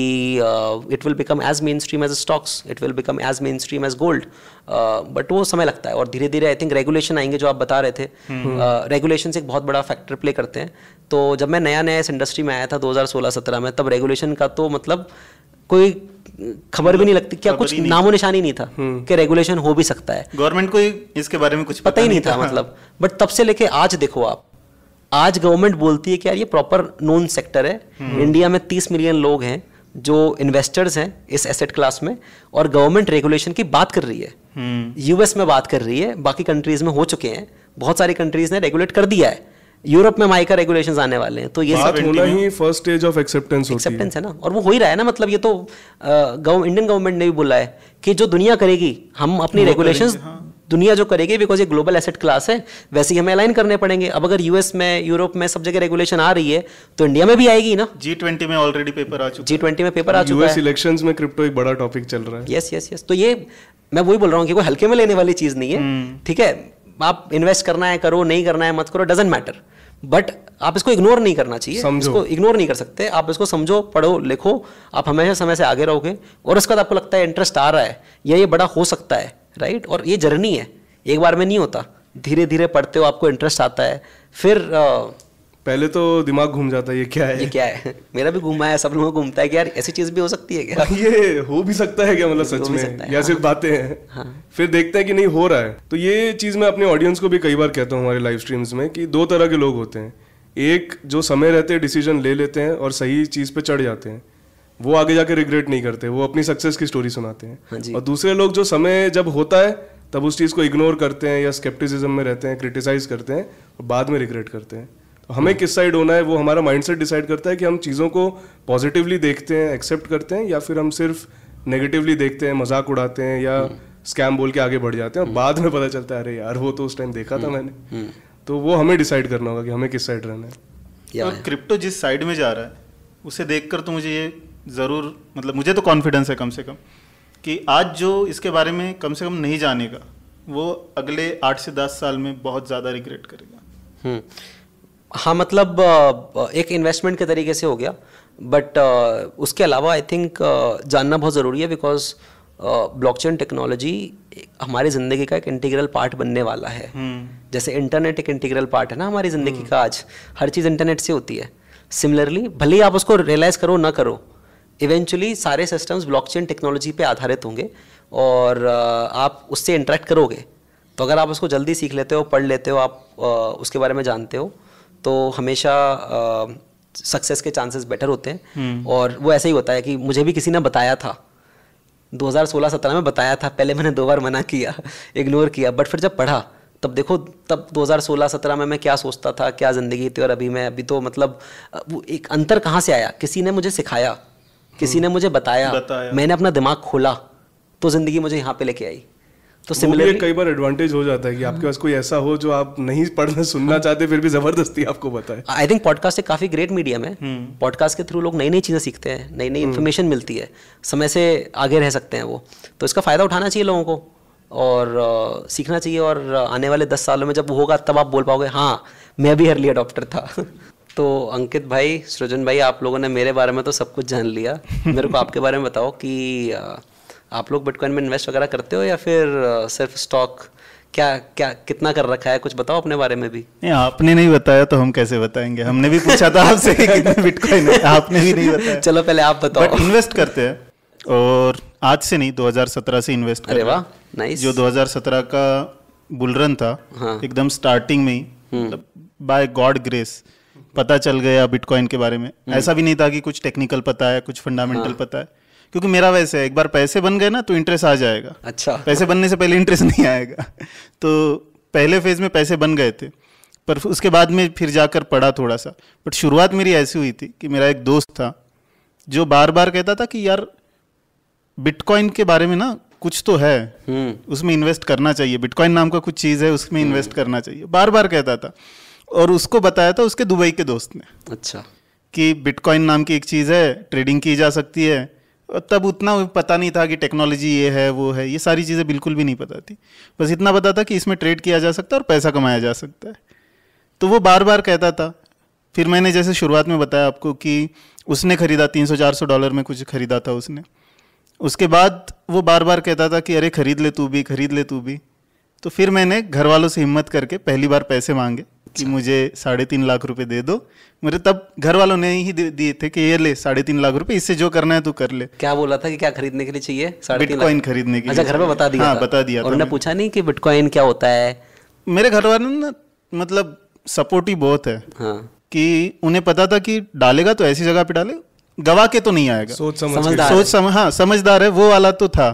it will become as mainstream as stocks it will become as mainstream as gold but वो समय लगता है और धीरे धीरे आई थिंक रेगुलेशन आएंगे जो आप बता रहे थे रेगुलेशन हम्म। uh, एक बहुत बड़ा फैक्टर प्ले करते हैं तो जब मैं नया नया इस इंडस्ट्री में आया था 2016-17 में तब रेगुलेशन का तो मतलब कोई खबर भी नहीं लगती क्या कुछ नामो निशानी नहीं था हम्म। कि रेगुलेशन हो भी सकता है गवर्नमेंट को इसके बारे में कुछ पता ही नहीं था मतलब बट तब से लेके आज देखो आप आज गवर्नमेंट बोलती है कि यार ये प्रॉपर नोन सेक्टर है इंडिया हम्म। में तीस मिलियन लोग हैं जो इन्वेस्टर्स हैं इस एसेट क्लास में और गवर्नमेंट रेगुलेशन की बात कर रही है यूएस हम्म। में बात कर रही है बाकी कंट्रीज में हो चुके हैं बहुत सारी कंट्रीज ने रेगुलेट कर दिया है यूरोप में माइका रेगुलेशंस आने वाले हैं तो ये सब होना
ही first stage of acceptance acceptance है ना
और वो हो ही रहा है ना मतलब ये तो इंडियन गवर्नमेंट ने भी बोला है कि जो दुनिया करेगी हम अपनी रेगुलेशंस हाँ। दुनिया जो करेगी बिकॉज ये ग्लोबल एसेट क्लास है वैसे ही हमें अलाइन करने पड़ेंगे अब अगर यूएस में यूरोप में सब जगह रेगुलेशन आ रही है तो इंडिया में भी आएगी ना जी ट्वेंटी में ऑलरेडी पेपर आ चुका जी ट्वेंटी में पेपर आ चुका है इलेक्शन
में क्रिप्टो एक बड़ा टॉपिक चल रहा है यस यस
यस तो ये मैं वही बोल रहा हूँ कि कोई हल्के में लेने वाली चीज़ नहीं है हम्म। ठीक है आप इन्वेस्ट करना है करो नहीं करना है मत करो डजेंट मैटर बट आप इसको इग्नोर नहीं करना चाहिए इसको इग्नोर नहीं कर सकते आप इसको समझो पढ़ो लिखो आप हमेशा समय से आगे रहोगे और उसके बाद आपको लगता है इंटरेस्ट आ रहा है या ये बड़ा हो सकता है राइट और ये जर्नी है एक बार में नहीं होता धीरे धीरे पढ़ते हो आपको इंटरेस्ट आता है फिर आ, पहले तो दिमाग घूम जाता है ये क्या है ये क्या है मेरा भी घूमा है सब लोगों को घूमता है कि यार ऐसी चीज भी हो सकती है क्या
ये हो भी सकता है क्या मतलब सच में या सिर्फ हाँ। बातें हैं हाँ। फिर देखते हैं कि नहीं हो रहा है तो ये चीज मैं अपने ऑडियंस को भी कई बार कहता हूँ हमारे लाइव स्ट्रीम्स में कि दो तरह के लोग होते हैं एक जो समय रहते डिसीजन ले लेते हैं और सही चीज पे चढ़ जाते हैं वो आगे जाके रिग्रेट नहीं करते वो अपनी सक्सेस की स्टोरी सुनाते हैं हाँ और दूसरे लोग जो समय जब होता है तब उस चीज़ को इग्नोर करते हैं या स्केप्टिसिज्म में रहते हैं क्रिटिसाइज करते हैं और बाद में रिग्रेट करते हैं तो हमें हाँ। किस साइड होना है वो हमारा माइंडसेट डिसाइड करता है कि हम चीज़ों को पॉजिटिवली देखते हैं एक्सेप्ट करते हैं या फिर हम सिर्फ नेगेटिवली देखते हैं मजाक उड़ाते हैं या स्कैम हम्म। बोल के आगे बढ़ जाते हैं और हम्म। बाद में पता चलता है अरे यार वो तो उस टाइम देखा था हम्म। मैंने तो वो हमें डिसाइड करना होगा कि हमें किस साइड रहना है क्रिप्टो तो जिस साइड में जा रहा है
उसे देखकर तो मुझे ये ज़रूर मतलब मुझे तो कॉन्फिडेंस है कम से कम कि आज जो इसके बारे में कम से कम नहीं जानेगा वो अगले आठ से दस साल में बहुत ज़्यादा रिग्रेट करेगा
हम्म। हाँ मतलब एक इन्वेस्टमेंट के तरीके से हो गया बट उसके अलावा आई थिंक जानना बहुत ज़रूरी है बिकॉज ब्लॉकचेन टेक्नोलॉजी हमारी ज़िंदगी का एक इंटीग्रल पार्ट बनने वाला है हम्म। जैसे इंटरनेट एक इंटीग्रल पार्ट है ना हमारी ज़िंदगी हम्म। का आज हर चीज़ इंटरनेट से होती है सिमिलरली भले ही आप उसको रियलाइज़ करो ना करो इवेंचुअली सारे सिस्टम्स ब्लॉकचेन टेक्नोलॉजी पे आधारित होंगे और आप उससे इंटरेक्ट करोगे तो अगर आप उसको जल्दी सीख लेते हो पढ़ लेते हो आप उसके बारे में जानते हो तो हमेशा सक्सेस के चांसेस बेटर होते हैं हम्म। और वो ऐसे ही होता है कि मुझे भी किसी ने बताया था 2016-17 में बताया था पहले मैंने दो बार मना किया इग्नोर किया बट फिर जब पढ़ा तब देखो तब 2016-17 में मैं क्या सोचता था क्या ज़िंदगी थी और अभी मैं अभी तो मतलब वो एक अंतर कहाँ से आया किसी ने मुझे सिखाया किसी ने मुझे बताया, बताया। मैंने अपना दिमाग खोला तो जिंदगी मुझे यहाँ पे लेके आई
तो सिमिलर कई बार एडवांटेज हो जाता है कि आपके पास कोई ऐसा हो जो आप नहीं पढ़ना सुनना हाँ। चाहते फिर भी जबरदस्ती आपको बताए
आई थिंक पॉडकास्ट एक काफी ग्रेट मीडियम है पॉडकास्ट हम्म। के थ्रू लोग नई नई चीजें सीखते हैं नई नई इन्फॉर्मेशन मिलती है समय से आगे रह सकते हैं वो तो इसका फायदा उठाना चाहिए लोगों को और सीखना चाहिए और आने वाले दस सालों में जब होगा तब आप बोल पाओगे हाँ मैं भी अर्ली अडॉप्टर था तो अंकित भाई सृजन भाई आप लोगों ने मेरे बारे में तो सब कुछ जान लिया मेरे को आपके बारे में बताओ कि आप लोग बिटकॉइन में इन्वेस्ट वगैरह करते हो या फिर सिर्फ स्टॉक क्या क्या कितना कर रखा है कुछ बताओ अपने बारे में भी
नहीं आपने नहीं बताया तो हम कैसे बताएंगे हमने भी पूछा था आपसे कितने बिटकॉइन है आपने भी नहीं बताया चलो पहले आप बताओ बट इन्वेस्ट करते हैं और आज से नहीं 2017 से इन्वेस्ट कर अरे वाह नाइस जो 2017 का बुलरन था हाँ। एकदम स्टार्टिंग में ही बाय गॉड ग्रेस पता चल गया बिटकॉइन के बारे में हम्म। ऐसा भी नहीं था कि कुछ टेक्निकल पता है कुछ फंडामेंटल हाँ। पता है क्योंकि मेरा वैसे है एक बार पैसे बन गए ना तो इंटरेस्ट आ जाएगा अच्छा पैसे बनने से पहले इंटरेस्ट नहीं आएगा तो पहले फेज में पैसे बन गए थे पर उसके बाद में फिर जाकर पढ़ा थोड़ा सा बट शुरुआत मेरी ऐसी हुई थी कि मेरा एक दोस्त था जो बार बार कहता था कि यार बिटकॉइन के बारे में ना कुछ तो है हम्म। उसमें इन्वेस्ट करना चाहिए बिटकॉइन नाम का कुछ चीज़ है उसमें इन्वेस्ट हम्म। करना चाहिए बार बार कहता था और उसको बताया था उसके दुबई के दोस्त ने अच्छा कि बिटकॉइन नाम की एक चीज़ है ट्रेडिंग की जा सकती है और तब उतना पता नहीं था कि टेक्नोलॉजी ये है वो है ये सारी चीज़ें बिल्कुल भी नहीं पता थी बस इतना पता था कि इसमें ट्रेड किया जा सकता है और पैसा कमाया जा सकता है तो वो बार बार कहता था फिर मैंने जैसे शुरुआत में बताया आपको कि उसने ख़रीदा तीन सौ चार सौ डॉलर में कुछ ख़रीदा था उसने उसके बाद वो बार बार कहता था कि अरे ख़रीद ले तू भी ख़रीद ले तू भी तो फिर मैंने घर वालों से हिम्मत करके पहली बार पैसे मांगे कि मुझे साढ़े तीन लाख रुपए दे दो मेरे तब घर वालों ने ही दिए थे कि ये ले साढ़े तीन लाख रुपए इससे जो करना है तू कर ले क्या बोला था कि क्या खरीदने के लिए चाहिए बिटकॉइन खरीदने के अच्छा, लिए अच्छा घर में बता दिया हाँ, बता दिया उन्होंने पूछा नहीं कि बिटकॉइन क्या होता है मेरे घर वालों ने मतलब सपोर्टिव बहुत है हाँ। कि उन्हें पता था कि डालेगा तो ऐसी जगह पे डाले गवा के तो नहीं आएगा सोच समझदार सोच सम, हाँ समझदार है वो वाला तो था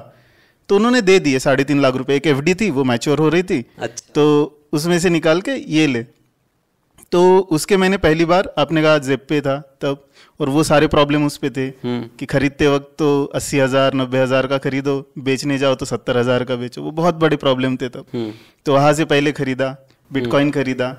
तो उन्होंने दे दिए साढ़े तीन लाख रुपए एक एफडी थी वो मैच्योर हो रही थी अच्छा। तो उसमें से निकाल के ये ले तो उसके मैंने पहली बार आपने कहा जेब पे था तब और वो सारे प्रॉब्लम उस पे थे हम्म। कि खरीदते वक्त तो अस्सी हज़ार नब्बे हज़ार का खरीदो बेचने जाओ तो सत्तर हज़ार का बेचो वो बहुत बड़े प्रॉब्लम थे तब हम्म। तो वहां से पहले खरीदा बिटकॉइन हम्म। खरीदा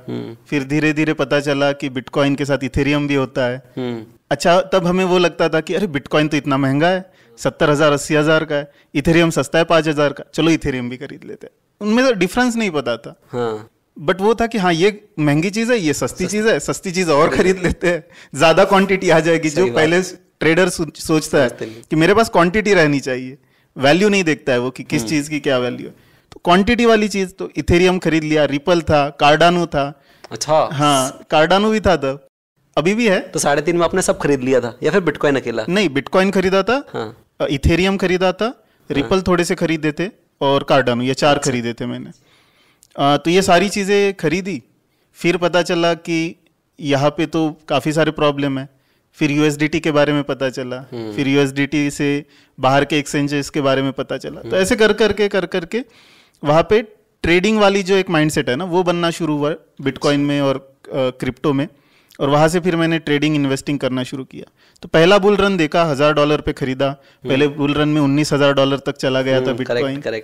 फिर धीरे धीरे पता चला कि बिटकॉइन के साथ इथेरियम भी होता है अच्छा तब हमें वो लगता था कि अरे बिटकॉइन तो इतना महंगा है सत्तर हज़ार अस्सी हज़ार का है इथेरियम सस्ता है पाँच हज़ार का चलो इथेरियम भी खरीद लेते हैं उनमें तो डिफरेंस नहीं पता था हाँ। बट वो था कि हाँ ये महंगी चीज है ये सस्ती चीज है सस्ती चीज और खरीद लेते हैं ज्यादा क्वांटिटी आ जाएगी जो पहले ट्रेडर सोचता है कि मेरे पास क्वांटिटी रहनी चाहिए वैल्यू नहीं देखता है वो कि किस हम्म। चीज की क्या वैल्यू है तो क्वांटिटी वाली चीज तो इथेरियम खरीद लिया रिपल था कार्डानो था अच्छा हाँ कार्डानो भी था तब अभी भी है तो साढ़े तीन में आपने सब खरीद लिया था या फिर बिटकॉइन अकेला नहीं बिटकॉइन खरीदा था इथेरियम हाँ। खरीदा था रिपल हाँ। थोड़े से खरीदे थे और कार्डानो ये चार अच्छा। खरीदे थे मैंने आ, तो ये सारी चीज़ें खरीदी फिर पता चला कि यहाँ पे तो काफ़ी सारे प्रॉब्लम है फिर यू के बारे में पता चला हम्म। फिर यू से बाहर के एक्सचेंजेस के बारे में पता चला तो हम्म। ऐसे कर करके कर करके वहाँ पे ट्रेडिंग वाली जो एक माइंडसेट है ना वो बनना शुरू हुआ बिटकॉइन में और क्रिप्टो में और वहाँ से फिर मैंने ट्रेडिंग इन्वेस्टिंग करना शुरू किया तो पहला बुल रन देखा हज़ार डॉलर पे खरीदा हम्म। पहले बुल रन में उन्नीस हज़ार डॉलर तक चला गया था बिटकॉइन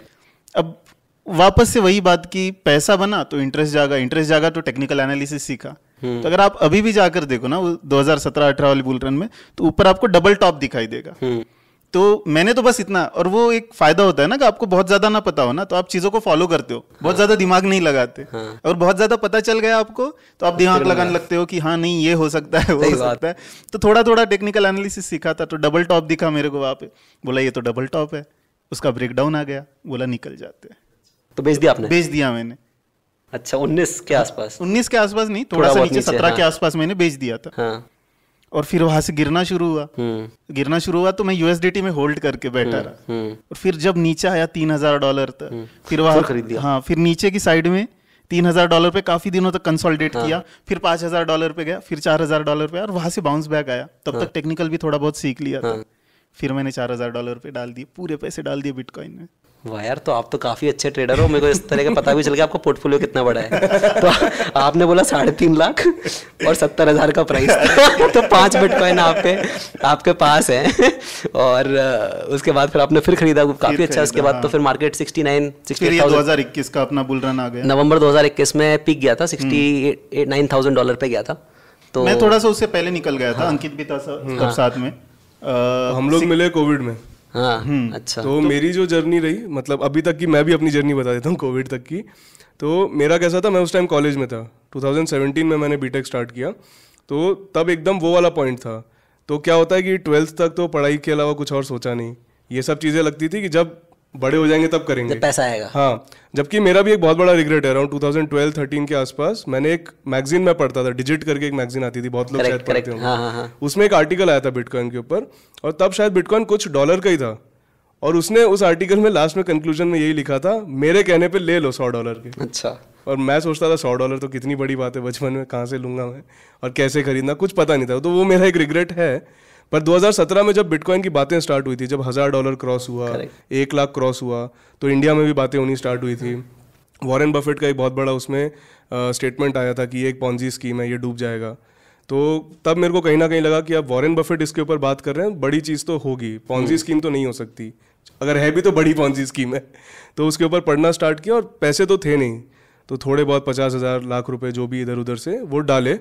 अब वापस से वही बात की पैसा बना तो इंटरेस्ट जागा इंटरेस्ट जागा तो टेक्निकल एनालिसिस सीखा हम्म। तो अगर आप अभी भी जाकर देखो ना वो 2017-18 वाली बुलरन में तो ऊपर आपको डबल टॉप दिखाई देगा हम्म। तो मैंने तो बस इतना और वो एक फायदा होता है ना कि आपको बहुत ज्यादा ना पता हो ना तो आप चीजों को फॉलो करते हो हाँ। बहुत ज्यादा दिमाग नहीं लगाते हाँ। और बहुत ज्यादा पता चल गया आपको तो आप दिमाग लगाने लगते हो कि हाँ नहीं ये हो सकता है वो हो सकता है तो थोड़ा थोड़ा टेक्निकल एनालिसिस सीखा था तो डबल टॉप दिखा मेरे को वहां पे बोला ये तो डबल टॉप है उसका ब्रेकडाउन आ गया बोला निकल जाते हैं तो बेच दिया आपने बेच दिया मैंने अच्छा उन्नीस के हाँ, आसपास उन्नीस के आसपास नहीं थोड़ा, सा नीचे सत्रह हाँ। के आसपास मैंने बेच दिया था हाँ। और फिर वहां से गिरना शुरू हुआ हम्म। गिरना शुरू हुआ तो मैं यूएसडीटी में होल्ड करके बैठा हम्म, रहा हम्म। और फिर जब नीचे आया तीन हजार डॉलर तक फिर वहां खरीद लिया हाँ फिर नीचे की साइड में तीन हजार डॉलर पे काफी दिनों तक कंसोलिडेट हाँ। किया फिर पांच हजार डॉलर पे गया फिर चार हजार डॉलर पे और वहां से बाउंस बैक आया तब हाँ। तक टेक्निकल भी थोड़ा बहुत सीख लिया था हाँ। फिर मैंने चार हजार डॉलर पे डाल दिए पूरे पैसे डाल दिए बिटकॉइन में
वाह यार तो आप तो काफ़ी अच्छे ट्रेडर हो मेरे को इस तरह का पता भी चल गया आपका पोर्टफोलियो कितना बड़ा है तो आपने बोला साढ़े तीन लाख और सत्तर हज़ार का प्राइस तो पांच बिटकॉइन आप पे आपके पास है और उसके बाद फिर आपने फिर खरीदा काफ़ी फिर अच्छा उसके बाद तो हाँ। फिर मार्केट सिक्सटी नाइन सिक्सटी
का अपना बुल रन आ गया
नवंबर दो हज़ार इक्कीस में पिक गया था
सिक्सटी एट नाइन डॉलर पे गया था तो मैं थोड़ा सा उससे
पहले निकल गया था हाँ। अंकित भी था हाँ।
साथ में हम लोग मिले कोविड में हाँ हम्म, अच्छा तो, तो मेरी जो जर्नी रही मतलब अभी तक की मैं भी अपनी जर्नी बता देता हूँ कोविड तक की तो मेरा कैसा था मैं उस टाइम कॉलेज में था 2017 में मैंने बीटेक स्टार्ट किया तो तब एकदम वो वाला पॉइंट था तो क्या होता है कि ट्वेल्थ तक तो पढ़ाई के अलावा कुछ और सोचा नहीं ये सब चीज़ें लगती थी कि जब बड़े हो जाएंगे तब करेंगे जब पैसा आएगा हाँ जबकि मेरा भी एक बहुत बड़ा रिग्रेट है अराउंड 2012 13 के आसपास मैंने एक मैगजीन में पढ़ता था डिजिट करके एक मैगजीन आती थी बहुत लोग शायद पढ़ते होंगे हाँ, हाँ, हाँ. उसमें एक आर्टिकल आया था बिटकॉइन के ऊपर और तब शायद बिटकॉइन कुछ डॉलर का ही था और उसने उस आर्टिकल में लास्ट में कंक्लूजन में यही लिखा था मेरे कहने पर ले लो सौ डॉलर के अच्छा और मैं सोचता था सौ डॉलर तो कितनी बड़ी बात है बचपन में कहाँ से लूंगा मैं और कैसे खरीदना कुछ पता नहीं था तो वो मेरा एक रिग्रेट है पर 2017 में जब बिटकॉइन की बातें स्टार्ट हुई थी जब हज़ार डॉलर क्रॉस हुआ एक लाख क्रॉस हुआ तो इंडिया में भी बातें होनी स्टार्ट हुई थी वॉरेन बफेट का एक बहुत बड़ा उसमें स्टेटमेंट आया था कि ये एक पॉन्जी स्कीम है ये डूब जाएगा तो तब मेरे को कहीं ना कहीं लगा कि आप वॉरेन बफेट इसके ऊपर बात कर रहे हैं बड़ी चीज़ तो होगी पॉन्जी स्कीम हम्म। तो नहीं हो सकती अगर है भी तो बड़ी पॉन्जी स्कीम है तो उसके ऊपर पढ़ना स्टार्ट किया और पैसे तो थे नहीं तो थोड़े बहुत पचास हज़ार लाख रुपए जो भी इधर उधर से वो डाले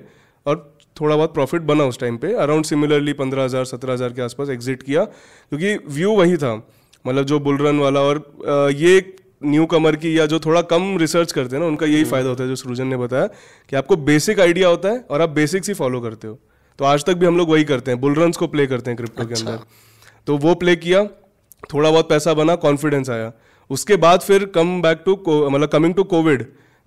और थोड़ा बहुत प्रॉफिट बना उस टाइम पे अराउंड सिमिलरली पंद्रह हज़ार सत्रह हज़ार के आसपास एग्जिट किया क्योंकि व्यू वही था मतलब जो बुल रन वाला और ये न्यू कमर की या जो थोड़ा कम रिसर्च करते हैं ना उनका यही हम्म। फ़ायदा होता है जो सृजन ने बताया कि आपको बेसिक आइडिया होता है और आप बेसिक्स ही फॉलो करते हो तो आज तक भी हम लोग वही करते हैं बुल रन को प्ले करते हैं क्रिप्टो अच्छा। के अंदर तो वो प्ले किया थोड़ा बहुत पैसा बना कॉन्फिडेंस आया उसके बाद फिर कम बैक टू मतलब कमिंग टू कोविड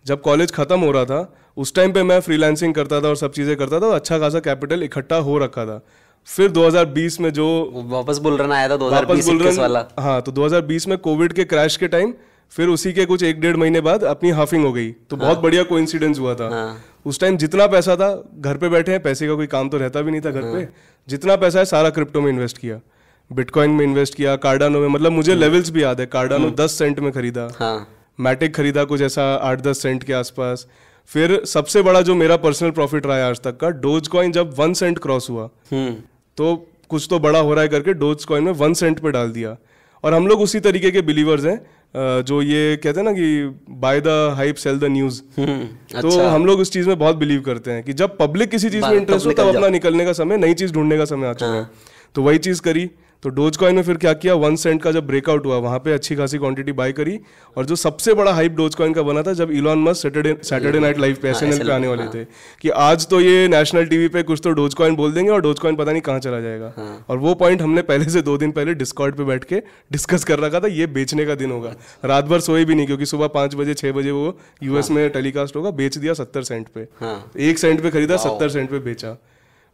जब कॉलेज ख़त्म हो रहा था उस टाइम पे मैं फ्रीलांसिंग करता था और सब चीज़ें करता था अच्छा खासा कैपिटल इकट्ठा हो रखा था फिर 2020 में जो वापस बुलरन आया था 2020 बुलरन वाला हाँ तो 2020 में कोविड के क्रैश के टाइम फिर उसी के कुछ एक डेढ़ महीने बाद अपनी हाफिंग हो गई तो बहुत हाँ। बढ़िया कोइंसिडेंस हुआ था हाँ। उस टाइम जितना पैसा था घर पे बैठे हैं पैसे का कोई काम तो रहता भी नहीं था घर हाँ। पे जितना पैसा है सारा क्रिप्टो में इन्वेस्ट किया बिटकॉइन में इन्वेस्ट किया कार्डानो में मतलब मुझे लेवल्स हाँ। भी याद है कार्डानो दस सेंट में खरीदा मैटिक खरीदा कुछ ऐसा आठ दस सेंट के आसपास फिर सबसे बड़ा जो मेरा पर्सनल प्रॉफिट रहा है आज तक का डोज कॉइन जब वन सेंट क्रॉस हुआ हम्म। तो कुछ तो बड़ा हो रहा है करके डोज कॉइन में वन सेंट पे डाल दिया और हम लोग उसी तरीके के बिलीवर्स हैं जो ये कहते हैं ना कि buy the hype sell the news तो अच्छा। हम लोग उस चीज में बहुत बिलीव करते हैं कि जब पब्लिक किसी चीज में इंटरेस्ट हो तब अपना निकलने का समय नई चीज ढूंढने का समय आ चुका है हाँ। तो वही चीज करी तो डोज कॉइन में फिर क्या किया वन सेंट का जब ब्रेकआउट हुआ वहाँ पे अच्छी खासी क्वांटिटी बाय करी और जो सबसे बड़ा हाइप डोज कॉइन का बना था जब Elon Musk Saturday Saturday night live पे एस हाँ, पे आने वाले हाँ। थे कि आज तो ये नेशनल टीवी पे कुछ तो डोज कॉइन बोल देंगे और डोज कॉइन पता नहीं कहाँ चला जाएगा हाँ। और वो पॉइंट हमने पहले से दो दिन पहले डिस्कॉर्ड पे बैठ के डिस्कस कर रखा था ये बेचने का दिन होगा अच्छा। रात भर सोए भी नहीं क्योंकि सुबह पाँच बजे छः बजे वो यूएस में टेलीकास्ट होगा बेच दिया सत्तर सेंट पे एक सेंट पे खरीदा सत्तर सेंट पे बेचा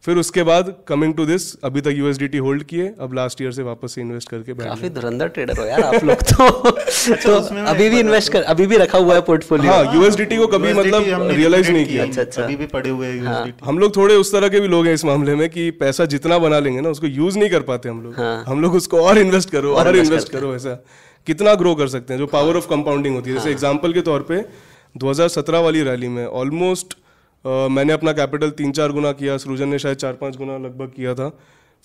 फिर उसके बाद कमिंग टू दिस अभी तक यूएसडीटी होल्ड किए अब लास्ट ईयर से वापस से इन्वेस्ट करके काफी धुरंधर ट्रेडर हो यार आप लोग तो, तो अभी भी इन्वेस्ट मतलब कर अभी भी रखा हुआ है पोर्टफोलियो हाँ यूएसडीटी को कभी मतलब रियलाइज नहीं किया अच्छा अच्छा अभी
भी पड़े हुए हैं हाँ।
हम लोग थोड़े उस तरह के भी लोग हैं इस मामले में कि पैसा जितना बना लेंगे ना उसको यूज नहीं कर पाते हम लोग हाँ। हम लोग उसको और इन्वेस्ट करो और इन्वेस्ट करो ऐसा कितना ग्रो कर सकते हैं जो पावर ऑफ कंपाउंडिंग होती है जैसे एग्जाम्पल हाँ। के तौर पर 2017 वाली रैली में ऑलमोस्ट मैंने अपना कैपिटल तीन चार गुना किया सृजन ने शायद चार पाँच गुना लगभग किया था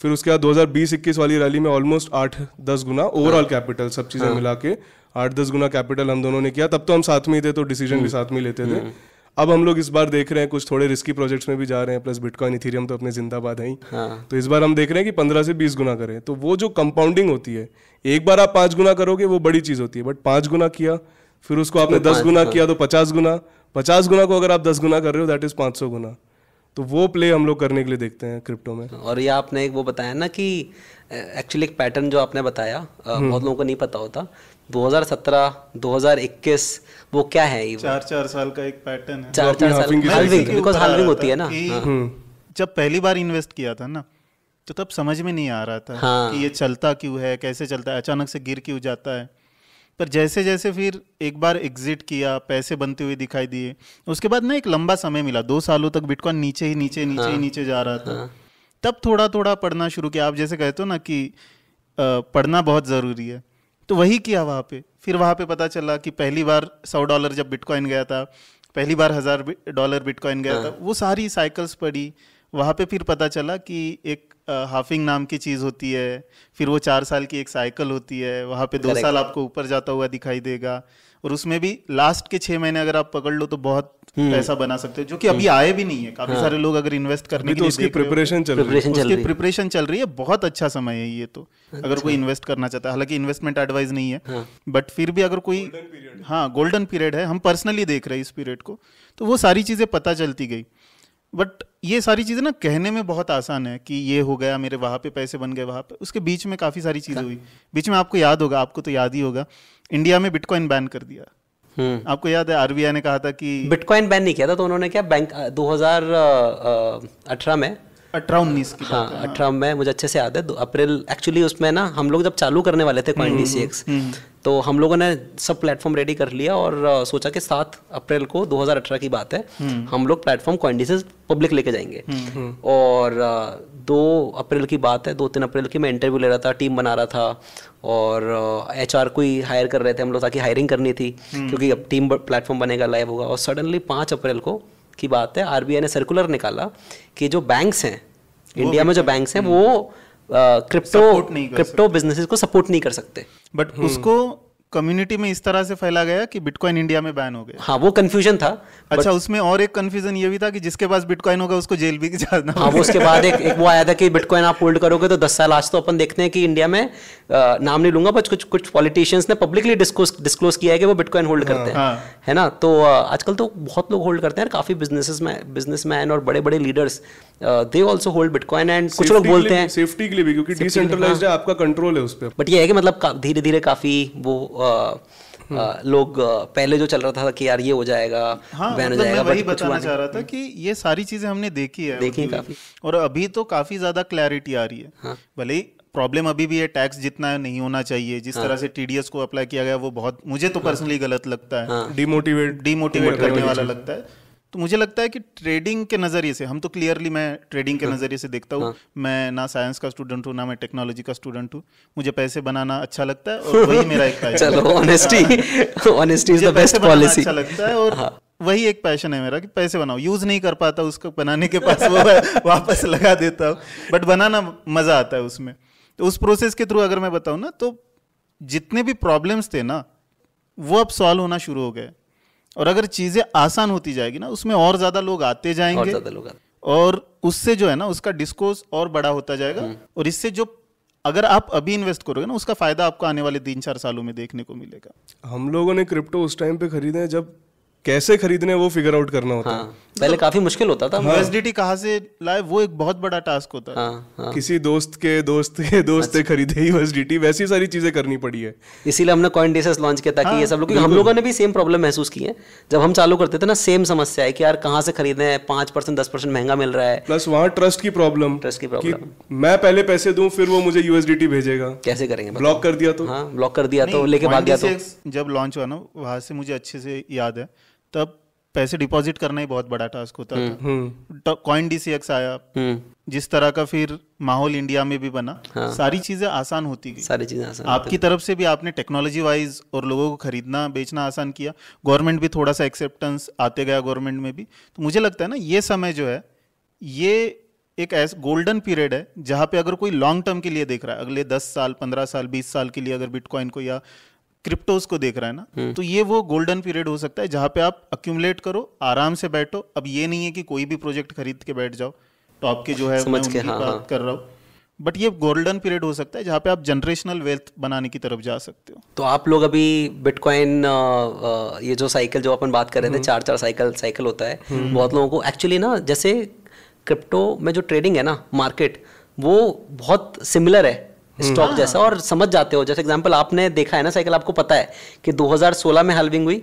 फिर उसके बाद दो हज़ार बीस इक्कीस वाली रैली में ऑलमोस्ट आठ दस गुना ओवरऑल कैपिटल सब चीज़ें हाँ। मिला के आठ दस गुना कैपिटल हम दोनों ने किया तब तो हम साथ में ही थे तो डिसीजन भी हम्म। साथ में लेते थे हम्म। अब हम लोग इस बार देख रहे हैं कुछ थोड़े रिस्की प्रोजेक्ट्स में भी जा रहे हैं प्लस बिटकॉइन इथेरियम तो अपने जिंदाबाद हैं हाँ। तो इस बार हम देख रहे हैं कि पंद्रह से बीस गुना करें तो वो जो कंपाउंडिंग होती है एक बार आप पांच गुना करोगे वो बड़ी चीज़ होती है बट पांच गुना किया फिर उसको आपने दस गुना किया तो पचास गुना पचास गुना को अगर आप दस गुना कर रहे हो दैट इज पाँच सौ गुना तो वो प्ले हम लोग करने के लिए देखते हैं क्रिप्टो में
और ये आपने एक वो बताया ना कि एक्चुअली एक पैटर्न जो आपने बताया हम्म। बहुत लोगों को नहीं पता होता 2017, 2021 वो क्या है ये चार
चार साल का एक पैटर्न है चार चार साल बिकॉज हाल्विंग होती है ना हाँ। हम्म। जब पहली बार इन्वेस्ट किया था ना तो तब समझ में नहीं आ रहा था हाँ। कि ये चलता क्यों है कैसे चलता है अचानक से गिर क्यों जाता है पर जैसे जैसे फिर एक बार एग्जिट किया पैसे बनते हुए दिखाई दिए उसके बाद ना एक लंबा समय मिला दो सालों तक बिटकॉइन नीचे ही नीचे नीचे हाँ, ही नीचे जा रहा था हाँ, तब थोड़ा थोड़ा पढ़ना शुरू किया आप जैसे कहते हो ना कि पढ़ना बहुत ज़रूरी है तो वही किया वहाँ पे फिर वहाँ पे पता चला कि पहली बार सौ डॉलर जब बिटकॉइन गया था पहली बार हज़ार डॉलर बिटकॉइन गया हाँ। था वो सारी साइकिल्स पढ़ी वहाँ पे फिर पता चला कि एक हाफिंग नाम की चीज़ होती है फिर वो चार साल की एक साइकिल होती है वहाँ पे दो साल आपको ऊपर जाता हुआ दिखाई देगा और उसमें भी लास्ट के छः महीने अगर आप पकड़ लो तो बहुत हम्म। पैसा बना सकते हो जो कि अभी हम्म। आए भी नहीं है काफी हाँ। सारे लोग अगर इन्वेस्ट करने तो उसकी प्रिपरेशन चल रही है उसकी प्रिपरेशन चल रही है बहुत अच्छा समय है ये तो अच्छा। अगर कोई इन्वेस्ट अच्छा। करना चाहता है हालांकि इन्वेस्टमेंट एडवाइज नहीं है बट हाँ। फिर भी अगर कोई हाँ गोल्डन पीरियड है हम पर्सनली देख रहे हैं इस पीरियड को तो वो सारी चीजें पता चलती गई बट ये सारी चीज़ें ना कहने में बहुत आसान है कि ये हो गया मेरे वहां पे पैसे बन गए वहां पे उसके बीच में काफ़ी सारी चीज़ें हुई बीच में आपको याद होगा आपको तो याद ही होगा इंडिया में बिटकॉइन बैन कर दिया हम्म। आपको याद है आरबीआई ने कहा था कि बिटकॉइन बैन नहीं किया था तो उन्होंने क्या
बैंक दो अठारह में अठारह उन्नीस की हाँ, हाँ अठारह में मुझे अच्छे से याद है अप्रैल एक्चुअली उसमें ना हम लोग जब चालू करने वाले थे कॉइन हम्म, डी तो हम लोगों ने सब प्लेटफॉर्म रेडी कर लिया और आ, सोचा कि सात अप्रैल को 2018 की बात है हम्म। हम लोग प्लेटफॉर्म कॉन्डिसेज पब्लिक लेके जाएंगे हम्म। हम्म। और आ, दो अप्रैल की बात है दो तीन अप्रैल की मैं इंटरव्यू ले रहा था टीम बना रहा था और एच आर कोई हायर कर रहे थे हम लोग ताकि हायरिंग करनी थी क्योंकि अब टीम प्लेटफॉर्म बनेगा लाइव होगा और सडनली पाँच अप्रैल को की बात है आरबीआई ने सर्कुलर निकाला कि जो बैंक्स हैं इंडिया में जो बैंक्स हैं वो क्रिप्टो क्रिप्टो बिजनेस को सपोर्ट नहीं कर सकते बट हम्म। उसको कम्युनिटी
में इस तरह से फैला गया कि बिटकॉइन इंडिया में बैन हो गया हाँ वो कंफ्यूजन था अच्छा उसमें और एक कंफ्यूजन ये भी था कि जिसके पास बिटकॉइन होगा उसको जेल भी जाना हाँ वो उसके बाद एक, एक
वो आया था कि बिटकॉइन आप होल्ड करोगे तो दस साल आज तो अपन देखते हैं कि इंडिया में आ, नाम नहीं लूंगा बस कुछ कुछ पॉलिटिशियंस ने पब्लिकली डिस्क्लोज किया है कि वो बिटकॉइन होल्ड हाँ, करते हैं हाँ। है ना तो आजकल तो बहुत लोग होल्ड करते हैं काफी बिजनेस में बिजनेसमैन और बड़े बड़े leaders they also hold bitcoin and कुछ लोग बोलते हैं
सेफ्टी के लिए भी क्योंकि डिसेंट्रलाइज हाँ। है आपका कंट्रोल है उस पर बट ये है कि
मतलब धीरे धीरे काफ़ी वो आ, uh, हम्म। uh, लोग uh, पहले जो चल रहा था कि यार ये हो जाएगा हाँ, बैन हो मतलब जाएगा मैं वही बताना चाह रहा
था कि ये सारी चीजें हमने देखी है देखी काफी और अभी तो काफी ज्यादा क्लैरिटी आ रही है हाँ। भले ही प्रॉब्लम अभी भी है टैक्स जितना है नहीं होना चाहिए जिस हाँ. तरह से टीडीएस को अप्लाई किया गया वो बहुत मुझे तो पर्सनली हाँ। गलत लगता है डिमोटिवेट डिमोटिवेट करने वाला लगता है तो मुझे लगता है कि ट्रेडिंग के नज़रिए से हम तो क्लियरली मैं ट्रेडिंग के हाँ। नज़रिए से देखता हूँ हाँ। मैं ना साइंस का स्टूडेंट हूँ ना मैं टेक्नोलॉजी का स्टूडेंट हूँ मुझे पैसे बनाना अच्छा लगता है और वही मेरा एक हाँ। पैशन अच्छा लगता है और वही एक पैशन है मेरा कि पैसे बनाओ यूज नहीं कर पाता उसको बनाने के पास वो वापस लगा देता हूँ बट बनाना मजा आता है उसमें तो उस प्रोसेस के थ्रू अगर मैं बताऊँ ना तो जितने भी प्रॉब्लम्स थे ना वो अब सॉल्व होना शुरू हो गए और अगर चीज़ें आसान होती जाएगी ना उसमें और ज़्यादा लोग आते जाएंगे और ज़्यादा लोग आते और उससे जो है ना उसका डिस्कोर्स और बड़ा होता जाएगा हम्म। और इससे जो अगर आप अभी इन्वेस्ट करोगे ना उसका फायदा आपको आने वाले तीन चार सालों में देखने को मिलेगा
हम लोगों ने क्रिप्टो उस टाइम पे खरीदे जब कैसे खरीदने वो फिगर आउट करना होता हाँ, पहले काफी मुश्किल होता था यूएसडीटी
हाँ, कहाँ से लाए वो एक बहुत बड़ा टास्क होता है हाँ, हाँ, किसी
दोस्त के दोस्त के दोस्त अच्छा, खरीदे यूएसडीटी वैसी सारी चीजें करनी पड़ी है इसीलिए हमने कॉइन डेसेस लॉन्च
किया ताकि हाँ, ये सब लोग हम लोगों ने भी सेम प्रॉब्लम महसूस की है जब हम चालू करते थे ना सेम समस्या है कि यार कहाँ से खरीदे हैं पांच परसेंट दस परसेंट महंगा मिल रहा है प्लस वहाँ ट्रस्ट की प्रॉब्लम ट्रस्ट की प्रॉब्लम
मैं पहले पैसे दू फिर वो मुझे यूएसडीटी भेजेगा कैसे करेंगे ब्लॉक कर दिया तो हाँ ब्लॉक कर दिया तो लेके भाग गया तो
जब लॉन्च हुआ ना वहां से मुझे अच्छे से याद है तब पैसे डिपॉजिट करना ही बहुत बड़ा टास्क होता हुँ, हम्म, था कॉइन हम्म। डीसीएक्स तो आया हम्म। जिस तरह का फिर माहौल इंडिया में भी बना हाँ। सारी चीजें आसान होती गई सारी चीजें आसान आपकी तरफ से भी आपने टेक्नोलॉजी वाइज और लोगों को खरीदना बेचना आसान किया गवर्नमेंट भी थोड़ा सा एक्सेप्टेंस आते गया गवर्नमेंट में भी तो मुझे लगता है ना ये समय जो है ये एक ऐसा गोल्डन पीरियड है जहाँ पे अगर कोई लॉन्ग टर्म के लिए देख रहा है अगले दस साल पंद्रह साल बीस साल के लिए अगर बिटकॉइन को या क्रिप्टोज को देख रहा है ना हम्म। तो ये वो गोल्डन पीरियड हो सकता है जहाँ पे आप अक्यूमुलेट करो आराम से बैठो अब ये नहीं है कि कोई भी प्रोजेक्ट खरीद के बैठ जाओ तो आपके जो है समझ के हाँ, बात हाँ। कर रहा हूँ बट ये गोल्डन पीरियड हो सकता है जहाँ पे आप जनरेशनल वेल्थ बनाने की तरफ जा सकते हो
तो आप लोग अभी बिटकॉइन ये जो साइकिल जो अपन बात कर रहे थे चार चार साइकिल साइकिल होता है हम्म। बहुत लोगों को एक्चुअली ना जैसे क्रिप्टो में जो ट्रेडिंग है ना मार्केट वो बहुत सिमिलर है स्टॉक hmm. जैसा हाँ। और समझ जाते हो जैसे एग्जाम्पल आपने देखा है ना साइकिल आपको पता है कि 2016 में हालविंग हुई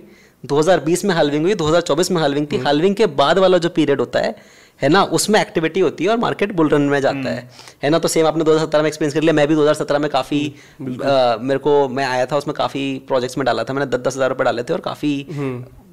2020 में हालविंग हुई 2024 में हालविंग थी हालविंग hmm. के बाद वाला जो पीरियड होता है है ना उसमें एक्टिविटी होती है और मार्केट बुल रन में जाता hmm. है है ना तो सेम आपने 2017 में एक्सपीरियंस कर लिया मैं भी 2017 में काफ़ी आ, मेरे को मैं आया था उसमें काफ़ी प्रोजेक्ट्स में डाला था मैंने दस दस हज़ार रुपए डाले थे और काफ़ी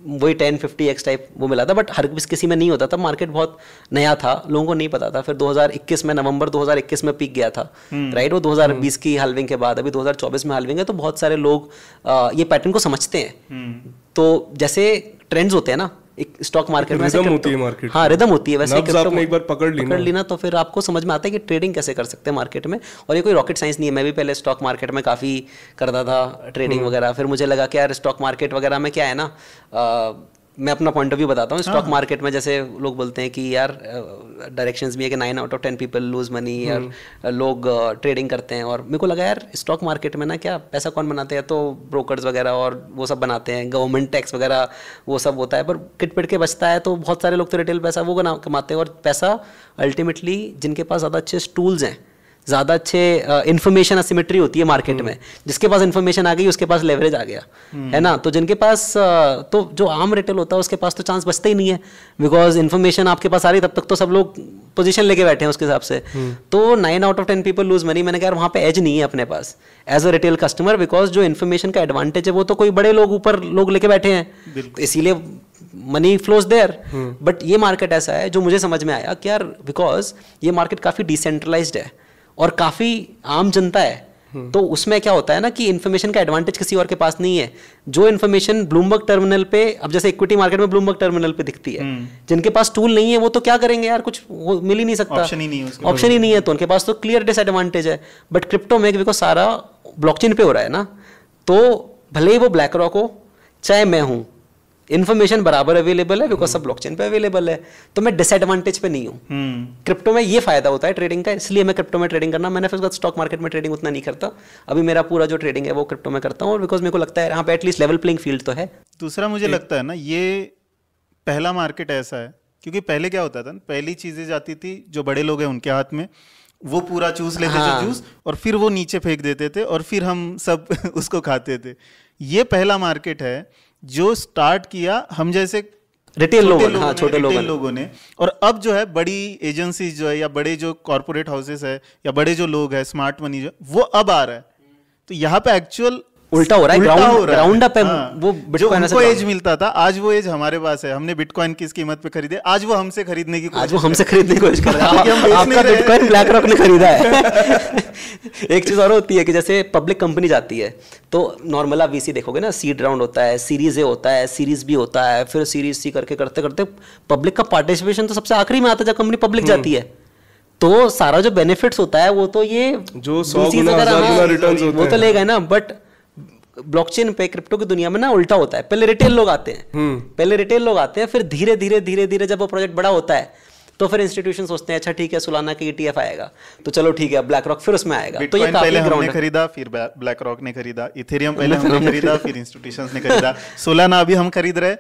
वही टेन फिफ्टी एक्स टाइप वो मिला था बट हर किसी में नहीं होता था मार्केट बहुत नया था लोगों को नहीं पता था फिर 2021 में नवंबर 2021 में पीक गया था
राइट
हम्म। वो 2020 हम्म। की हालविंग के बाद अभी 2024 में हालविंग है तो बहुत सारे लोग आ, ये पैटर्न को समझते हैं हम्म। तो जैसे ट्रेंड्स होते हैं ना एक स्टॉक मार्केट में रिदम होती है मार्केट हाँ रिदम होती है वैसे आपने एक बार पकड़ ली पकड़ लेना तो फिर आपको समझ में आता है कि ट्रेडिंग कैसे कर सकते हैं मार्केट में और ये कोई रॉकेट साइंस नहीं है मैं भी पहले स्टॉक मार्केट में काफ़ी करता था ट्रेडिंग हम्म। वगैरह फिर मुझे लगा कि यार स्टॉक मार्केट वगैरह में क्या है ना मैं अपना पॉइंट ऑफ व्यू बताता हूँ स्टॉक मार्केट हाँ। में जैसे लोग बोलते हैं कि यार डायरेक्शंस भी है कि nine out of ten people lose money यार लोग ट्रेडिंग करते हैं और मेरे को लगा यार स्टॉक मार्केट में ना क्या पैसा कौन बनाते हैं तो ब्रोकर्स वगैरह और वो सब बनाते हैं गवर्नमेंट टैक्स वगैरह वो सब होता है पर किट पिट के बचता है तो बहुत सारे लोग तो रिटेल पैसा वो कमाते हैं और पैसा अल्टीमेटली जिनके पास ज़्यादा अच्छे टूल्स हैं ज़्यादा अच्छे इन्फॉर्मेशन असिमेट्री होती है मार्केट में हम्म। जिसके पास इन्फॉर्मेशन आ गई उसके पास लेवरेज आ गया हम्म। है ना तो जिनके पास तो जो आम रिटेल होता है उसके पास तो चांस बचते ही नहीं है बिकॉज इन्फॉर्मेशन आपके पास आ रही तब तक तो सब लोग पोजिशन लेके बैठे हैं उसके हिसाब से हम्म। तो nine out of ten people lose money मैंने कहा वहाँ पे एज नहीं है अपने पास as a retail customer because जो इन्फॉर्मेशन का एडवांटेज है वो तो कोई बड़े लोग ऊपर लोग लेके बैठे हैं इसीलिए मनी फ्लोज देयर बट ये मार्केट ऐसा है जो मुझे समझ में आया कि यार बिकॉज ये मार्केट काफ़ी डिसेंट्रलाइज है और काफ़ी आम जनता है हम्म। तो उसमें क्या होता है ना कि इन्फॉर्मेशन का एडवांटेज किसी और के पास नहीं है जो इन्फॉर्मेशन ब्लूमबर्ग टर्मिनल पे अब जैसे इक्विटी मार्केट में ब्लूमबर्ग टर्मिनल पे दिखती है हम्म। जिनके पास टूल नहीं है वो तो क्या करेंगे यार कुछ मिल ही नहीं सकता ऑप्शन ही नहीं है ऑप्शन ही नहीं है तो उनके पास तो क्लियर डिसएडवांटेज है बट क्रिप्टो में बिकॉज सारा ब्लॉकचेन पे हो रहा है ना तो भले ही वो ब्लैक रॉक हो चाहे मैं हूँ इन्फॉर्मेशन बराबर अवेलेबल है बिकॉज सब ब्लॉकचेन पे अवेलेबल है तो मैं डिसएडवांटेज पे नहीं हूँ क्रिप्टो हम्म। में ये फायदा होता है ट्रेडिंग का इसलिए मैं क्रिप्टो में ट्रेडिंग करना मैंने फिर स्टॉक मार्केट में ट्रेडिंग उतना नहीं करता अभी मेरा पूरा जो ट्रेडिंग है वो क्रिप्टो में करता हूँ बिकॉज मेरे को लगता है यहाँ पे एटलीस्ट लेवल प्लेइंग फील्ड तो है दूसरा मुझे लगता है ना ये पहला मार्केट ऐसा है
क्योंकि पहले क्या होता था ना पहली चीजें जाती थी जो बड़े लोग हैं उनके हाथ में वो पूरा चूस लेते हाँ। थे जूस और फिर वो नीचे फेंक देते थे और फिर हम सब उसको खाते थे ये पहला मार्केट है जो स्टार्ट किया हम जैसे रिटेल लोगों, ने हाँ, छोटे लोगों, लोगों ने और अब जो है बड़ी एजेंसी जो है या बड़े जो कॉरपोरेट हाउसेस है या बड़े जो लोग हैं स्मार्ट मनी जो वो अब आ रहा है तो यहाँ पे एक्चुअल उल्टा हो रहा है ग्राउंड ग्राउंड अप है हाँ। वो
बिटकॉइन से एज
मिलता था आज वो एज हमारे पास है हमने बिटकॉइन किस कीमत पे खरीदे आज
वो हमसे खरीदने की आज वो हमसे खरीदने की कोशिश कर रहा है आपका बिटकॉइन ब्लैक रॉक ने खरीदा
है
एक चीज और होती है कि जैसे पब्लिक कंपनी जाती है तो नॉर्मल आप वीसी देखोगे ना सीड राउंड होता है सीरीज ए होता है सीरीज बी होता है फिर सीरीज सी करके करते करते पब्लिक का पार्टिसिपेशन तो सबसे आखिरी में आता है जब कंपनी पब्लिक हम्म। जाती है तो सारा जो बेनिफिट्स होता है वो तो ये
जो सौ गुना रिटर्न्स होते तो हैं वो तो ले
गए ना बट ब्लॉकचेन पे क्रिप्टो की दुनिया में ना उल्टा होता है पहले रिटेल लोग आते हैं हम्म। पहले रिटेल लोग आते हैं फिर धीरे धीरे धीरे धीरे जब वो प्रोजेक्ट बड़ा होता है तो फिर इंस्टीट्यूशन सोचते हैं अच्छा ठीक है सुलाना के ईटीएफ e आएगा तो चलो ठीक है ब्लैक रॉक फिर उसमें आएगा तो ये पहले हमने
खरीदा फिर ब्लैक रॉक ने खरीदा इथेरियम पहले हमने खरीदा फिर इंस्टीट्यूशंस ने खरीदा सुलाना अभी हम खरीद रहे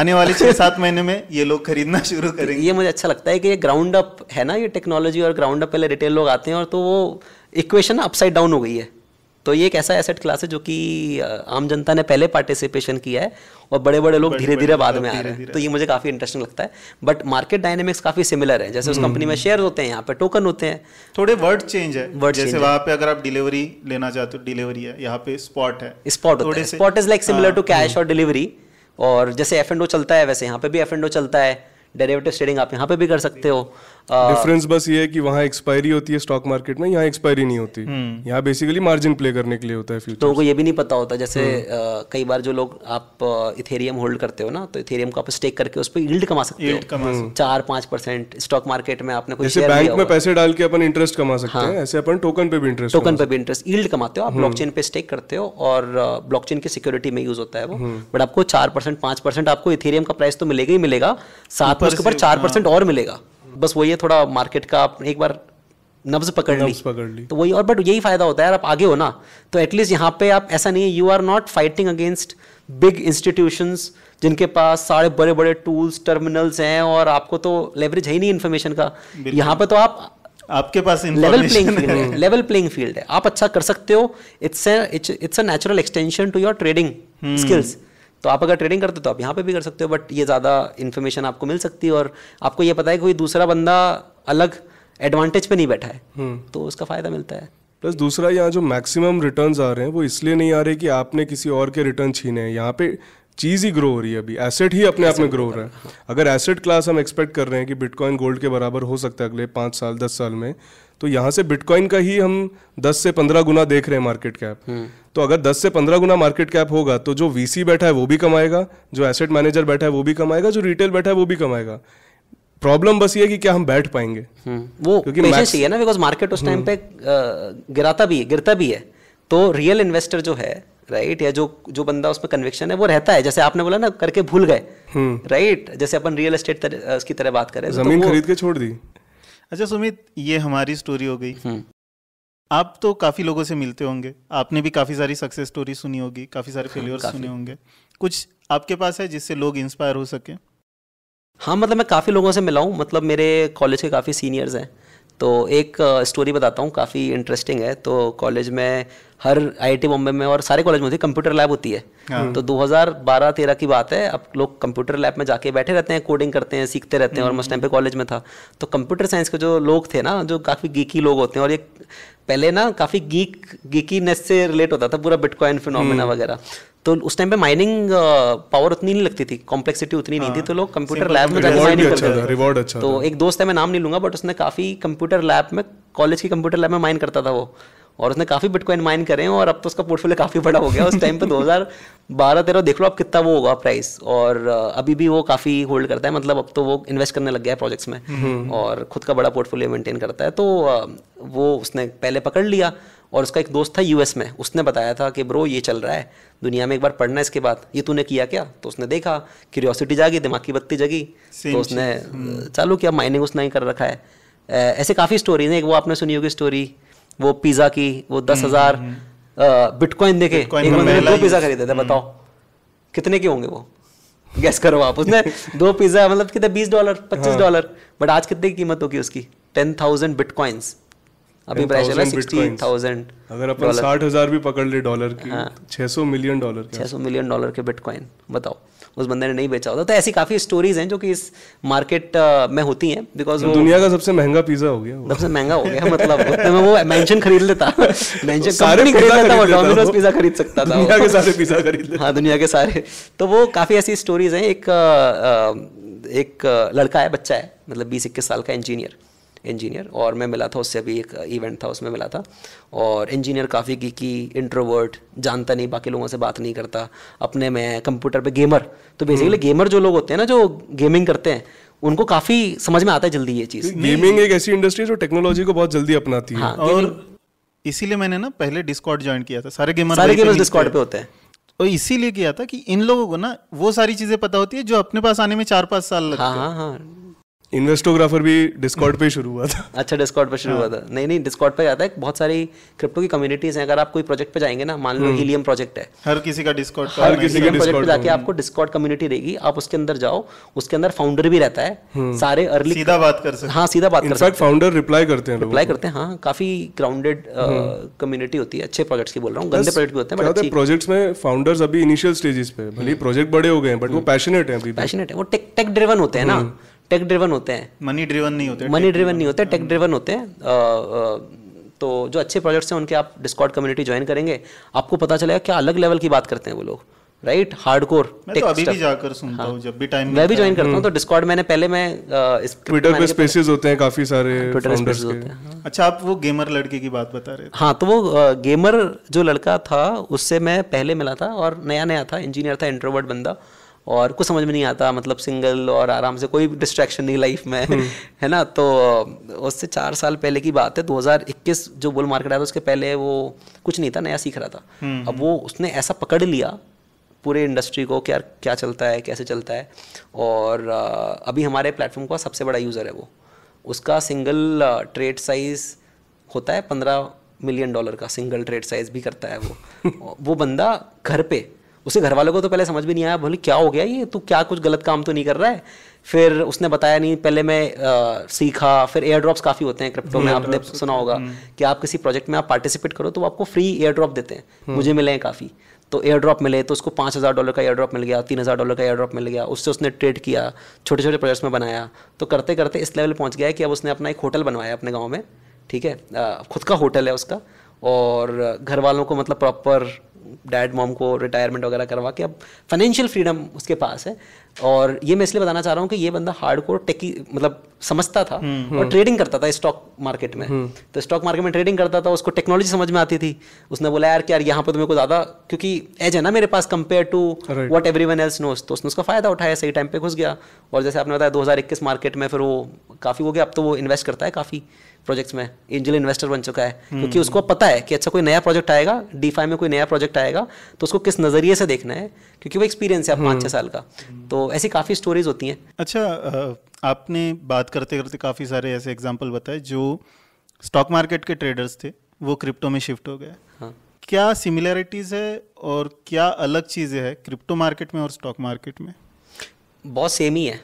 आने वाले छह सात महीने में ये लोग खरीदना शुरू
करेंगे ये मुझे अच्छा लगता है कि ये ग्राउंड अप है ना ये टेक्नोलॉजी और ग्राउंड अप पहले रिटेल लोग आते हैं और तो वो इक्वेशन अपसाइड डाउन हो गई है तो ये एक ऐसा एसेट क्लास है जो कि आम जनता ने पहले पार्टिसिपेशन किया है और बड़े बड़े लोग धीरे धीरे बाद में आ रहे हैं तो ये मुझे काफ़ी इंटरेस्टिंग लगता है बट मार्केट डायनेमिक्स काफ़ी सिमिलर है जैसे उस कंपनी हम्म। में शेयर होते हैं यहाँ पे टोकन होते हैं थोड़े वर्ड चेंज है वर्ड जैसे वहाँ
पे अगर आप डिलीवरी लेना चाहते हो डिलीवरी है यहाँ पे स्पॉट है
स्पॉट होता है spot is like similar to cash और डिलीवरी और जैसे एफ एंड ओ चलता है वैसे यहाँ पे भी एफ एंड ओ चलता है डेरेवेटिव ट्रेडिंग आप यहाँ पे भी कर सकते हो डिफरेंस
बस ये है कि वहाँ एक्सपायरी होती है स्टॉक मार्केट में यहाँ एक्सपायरी नहीं होती हम्म। यहाँ बेसिकली मार्जिन प्ले करने के लिए होता है फ्यूचर तो को ये भी
नहीं पता होता जैसे हम्म। कई बार जो लोग आप इथेरियम होल्ड करते हो ना तो इथेरियम को आप स्टेक करके उस पर ईल्ड कमा हम्म। सकते हो चार पांच परसेंट स्टॉक मार्केट में आपने कुछ बैंक में
पैसे डाल के अपन इंटरेस्ट कमा सकते हाँ। हैं ऐसे अपन टोकन पे भी इंटरेस्ट टोकन पे भी
इंटरेस्ट ईल्ड कमाते हो आप ब्लॉक पे स्टेक करते हो और ब्लॉक की सिक्योरिटी में यूज होता है वो बट आपको चार परसेंट पांच परसेंट आपको इथेरियम का प्राइस तो मिलेगा ही मिलेगा साथ में उसके ऊपर चार परसेंट हाँ। और मिलेगा बस वही है थोड़ा मार्केट का आप एक बार नब्ज पकड़ ली पकड़ ली तो वही और बट यही फायदा होता है यार आप आगे हो ना तो एटलीस्ट यहाँ पे आप ऐसा नहीं है you are not fighting against big institutions जिनके पास सारे बड़े बड़े टूल्स टर्मिनल्स हैं और आपको तो लेवरेज है ही नहीं इन्फॉर्मेशन का यहाँ पे तो आप आपके पास level playing level playing field है आप अच्छा कर सकते हो it's it's a natural extension to your trading skills तो आप अगर ट्रेडिंग करते हो तो आप यहाँ पे भी कर सकते हो बट ये ज़्यादा इन्फॉर्मेशन आपको मिल सकती है और आपको ये पता है कि कोई दूसरा बंदा अलग एडवांटेज पे नहीं बैठा है हम्म। तो उसका फ़ायदा मिलता
है प्लस दूसरा यहाँ जो मैक्सिमम रिटर्न्स आ रहे हैं वो इसलिए नहीं आ रहे कि आपने किसी और के रिटर्न छीने हैं यहाँ पे चीज़ ही ग्रो हो रही है अभी एसेट ही अपने आप में ग्रो हो रहा है हाँ। अगर एसेट क्लास हम एक्सपेक्ट कर रहे हैं कि बिटकॉइन गोल्ड के बराबर हो सकता है अगले पाँच साल दस साल में तो यहाँ से बिटकॉइन का ही हम दस से पंद्रह गुना देख रहे हैं मार्केट हम्म। कैप तो अगर 10 से 15 गुना मार्केट कैप होगा तो जो वीसी बैठा है वो भी कमाएगा जो एसेट मैनेजर बैठा है वो भी कमाएगा जो रिटेल बैठा है वो भी कमाएगा प्रॉब्लम बस ये कि क्या हम बैठ पाएंगे हम्म, वो क्योंकि
है ना बिकॉज मार्केट उस टाइम हम्म। पे गिराता भी है गिरता भी है तो रियल इन्वेस्टर जो है राइट right? या जो जो बंदा उसमें कन्विक्शन है वो रहता है जैसे आपने बोला ना करके भूल गए राइट हम्म। right? जैसे अपन रियल एस्टेट उसकी तरह बात करें तो जमीन तो खरीद
के छोड़ दी अच्छा सुमित ये हमारी स्टोरी हो गई आप तो काफ़ी लोगों से मिलते होंगे आपने भी काफ़ी सारी सक्सेस स्टोरी सुनी होगी काफ़ी सारे हाँ, फेलियर्स सुने
होंगे कुछ आपके पास है जिससे लोग इंस्पायर हो सके हाँ मतलब मैं काफ़ी लोगों से मिला हूँ मतलब मेरे कॉलेज के काफ़ी सीनियर्स हैं तो एक स्टोरी बताता हूँ काफ़ी इंटरेस्टिंग है तो कॉलेज में हर आईआईटी बॉम्बे में और सारे कॉलेज में होती है कंप्यूटर लैब होती है हाँ। तो 2012-13 की बात है अब लोग कंप्यूटर लैब में जाके बैठे रहते हैं कोडिंग करते हैं सीखते रहते हैं और मैं उस टाइम पे कॉलेज में था तो कंप्यूटर साइंस के जो लोग थे ना जो काफ़ी गीकी लोग होते हैं और एक पहले ना काफ़ी गीक गीकीनेस से रिलेट होता था पूरा बिटकॉइन फिनोमिना हम्म। वगैरह तो उस टाइम पे माइनिंग पावर uh, उतनी नहीं लगती थी कॉम्प्लेक्सिटी उतनी नहीं थी हाँ। तो लोग कंप्यूटर लैब में जाके माइनिंग अच्छा करते
रिवॉर्ड अच्छा तो
एक दोस्त है मैं नाम नहीं लूंगा बट उसने काफ़ी कंप्यूटर लैब में कॉलेज की कंप्यूटर लैब में माइन करता था वो और उसने काफ़ी बिटकॉइन माइन करे और अब तो उसका पोर्टफोलियो काफ़ी बड़ा हो गया उस टाइम पे बारह तेरह देख लो अब कितना वो होगा प्राइस और uh, अभी भी वो काफ़ी होल्ड करता है मतलब अब तो वो इन्वेस्ट करने लग गया है प्रोजेक्ट्स में हम्म। और खुद का बड़ा पोर्टफोलियो मेंटेन करता है तो uh, वो उसने पहले पकड़ लिया और उसका एक दोस्त था यूएस में उसने बताया था कि ब्रो ये चल रहा है दुनिया में एक बार पढ़ना इसके बाद ये तूने किया क्या तो उसने देखा क्यूरियोसिटी जागी दिमाग की बत्ती जगी तो उसने हम्म। चालू किया माइनिंग उसने ही कर रखा है ऐसे काफ़ी स्टोरी ने एक वो आपने सुनी होगी स्टोरी वो पिज़्ज़ा की वो दस हज़ार बिटकॉइन देखे दो पिज़्ज़ा खरीदे थे हम्म। बताओ कितने के होंगे वो गैस करो आप उसने दो पिज़्ज़ा मतलब कितने बीस डॉलर पच्चीस डॉलर हाँ। बट आज कितने की कीमत होगी उसकी टेन थाउजेंड बिटकॉइंस अभी प्राइस चला सिक्सटी थाउजेंड अगर अपन साठ हजार
भी पकड़ ले डॉलर की हाँ, छः सौ मिलियन डॉलर छह सौ
मिलियन डॉलर के बिटकॉइन बताओ उस बंदे ने नहीं बेचा होता तो ऐसी काफ़ी स्टोरीज हैं जो कि इस मार्केट में होती हैं बिकॉज तो दुनिया का
सबसे महंगा पिज्जा हो गया सबसे महंगा हो गया मतलब उतने वो मेंशन
खरीद लेता मेंशन सारे खरीद लेता वो डोमिनोज पिज्जा खरीद सकता था दुनिया के सारे पिज्जा खरीद लेता हाँ दुनिया के सारे तो वो काफ़ी ऐसी स्टोरीज हैं एक एक लड़का है बच्चा है मतलब बीस इक्कीस साल का इंजीनियर इंजीनियर और मैं मिला था उससे अभी एक इवेंट था उसमें मिला था और इंजीनियर काफ़ी की कि इंट्रोवर्ट जानता नहीं बाकी लोगों से बात नहीं करता अपने में कंप्यूटर पे गेमर तो बेसिकली गेमर हम्म। जो लोग होते हैं ना जो गेमिंग करते हैं उनको काफ़ी समझ में आता है जल्दी ये चीज़ गेमिंग
एक ऐसी इंडस्ट्री जो टेक्नोलॉजी को बहुत जल्दी अपनाती है हाँ, और
इसीलिए मैंने ना पहले डिस्कॉर्ड ज्वाइन किया था सारे गेमर सारे गेमर डिस्कॉर्ड पे होते हैं तो इसीलिए किया था कि इन लोगों को ना वो सारी चीज़ें पता होती है जो अपने पास आने में चार पाँच साल हाँ, लगते हैं हाँ, हाँ,
इन्वेस्टोग्राफर भी डिस्कॉर्ड अच्छा, पे शुरू हुआ था
अच्छा डिस्कॉर्ड पे शुरू हुआ था नहीं नहीं डिस्कॉर्ड पे आता है बहुत सारी क्रिप्टो की कम्युनिटीज हैं अगर आप कोई प्रोजेक्ट पे जाएंगे ना मान लो हीलियम हम्म। प्रोजेक्ट है हर किसी का डिस्कॉर्ड हर किसी का प्रोजेक्ट पे जाके आपको डिस्कॉर्ड कम्युनिटी देगी आप उसके अंदर जाओ उसके अंदर फाउंडर भी रहता है हम्म। सारे अर्ली सीधा बात कर सकते हाँ सीधा बात कर सकते फाउंडर
रिप्लाई करते हैं रिप्लाई करते
हैं हाँ काफी ग्राउंडेड कम्युनिटी हम्म। होती है अच्छे प्रोजेक्ट्स की बोल रहा हूँ गंदे प्रोजेक्ट भी होते हैं
प्रोजेक्ट्स में फाउंडर्स अभी इनिशियल स्टेजेस पे भले प्रोजेक्ट बड़े हो गए बट वो पैशनेट है पैशनेट है वो टेक
टेक ड्रिवन होते हैं ना टेक ड्रिवन होते हैं
मनी ड्रिवन नहीं
होते मनी ड्रिवन नहीं होते टेक ड्रिवन होते हैं तो जो अच्छे प्रोजेक्ट्स हैं उनके आप डिस्कॉर्ड कम्युनिटी ज्वाइन करेंगे आपको पता चलेगा क्या अलग लेवल की बात करते हैं वो लोग राइट हार्ड कोर मैं
भी ज्वाइन करता हूँ तो
डिस्कॉर्ड हम्म। मैंने पहले मैं
ट्विटर पे
स्पेसेस होते हैं काफी सारे ट्विटर हाँ, स्पेसेस होते हैं
हाँ। अच्छा आप वो गेमर लड़के की बात बता
रहे थे हाँ तो वो गेमर जो लड़का था उससे मैं पहले मिला था और नया नया था इंजीनियर था इंट्रोवर्ट बंदा और कुछ समझ में नहीं आता मतलब सिंगल और आराम से कोई डिस्ट्रैक्शन नहीं लाइफ में हम्म। है ना तो उससे चार साल पहले की बात है 2021 जो बुल मार्केट आया था उसके पहले वो कुछ नहीं था नया सीख रहा था हम्म। अब वो उसने ऐसा पकड़ लिया पूरे इंडस्ट्री को क्या क्या चलता है कैसे चलता है और अभी हमारे प्लेटफॉर्म का सबसे बड़ा यूज़र है वो उसका सिंगल ट्रेड साइज़ होता है पंद्रह मिलियन डॉलर का सिंगल ट्रेड साइज़ भी करता है वो वो बंदा घर पे उसे घर वालों को तो पहले समझ भी नहीं आया बोले क्या हो गया ये तू क्या कुछ गलत काम तो नहीं कर रहा है फिर उसने बताया नहीं पहले मैं आ, सीखा फिर एयर ड्रॉप्स काफ़ी होते हैं क्रिप्टो में hmm. आपने सुना होगा hmm. कि आप किसी प्रोजेक्ट में आप पार्टिसिपेट करो तो वो आपको फ्री एयर ड्रॉप देते हैं hmm. मुझे मिले हैं काफ़ी तो एयर ड्रॉप मिले तो उसको पाँच हज़ार डॉलर का एयर ड्रॉप मिल गया तीन हज़ार डॉलर का एयर ड्रॉप मिल गया उससे उसने ट्रेड किया छोटे छोटे प्रोजेक्ट्स में बनाया तो करते करते इस लेवल पहुंच गया कि अब उसने अपना एक होटल बनवाया अपने गाँव में ठीक है खुद का होटल है उसका और घर वालों को मतलब प्रॉपर डैड मॉम को रिटायरमेंट वगैरह करवा के अब फाइनेंशियल फ्रीडम उसके पास है और ये मैं इसलिए बताना चाह रहा हूँ कि ये बंदा हार्ड कोर टेकी मतलब समझता था हम्म, हम्म। और ट्रेडिंग करता था स्टॉक मार्केट में हम्म। तो स्टॉक मार्केट में ट्रेडिंग करता था उसको टेक्नोलॉजी समझ में आती थी उसने बोला यार यार यहाँ पर तो मेरे को ज़्यादा क्योंकि एज है ना मेरे पास compare to what everyone else knows तो उसने उसका फ़ायदा उठाया सही टाइम पर घुस गया और जैसे आपने बताया दो मार्केट में फिर वो काफ़ी हो गया अब तो वो इन्वेस्ट करता है काफ़ी प्रोजेक्ट्स में एंजल इन्वेस्टर बन चुका है हम्म। क्योंकि उसको पता है कि अच्छा कोई नया प्रोजेक्ट आएगा डी में कोई नया प्रोजेक्ट आएगा तो उसको किस नज़रिए से देखना है क्योंकि वो एक्सपीरियंस है पाँच छः हम्म। साल का तो ऐसी काफ़ी स्टोरीज होती हैं अच्छा आपने
बात करते करते काफ़ी सारे ऐसे एग्जाम्पल बताए जो स्टॉक मार्केट के ट्रेडर्स थे वो क्रिप्टो में शिफ्ट हो गए हाँ क्या सिमिलैरिटीज़ है और क्या अलग चीज़ें हैं क्रिप्टो मार्केट में और स्टॉक मार्केट में
बहुत सेम ही है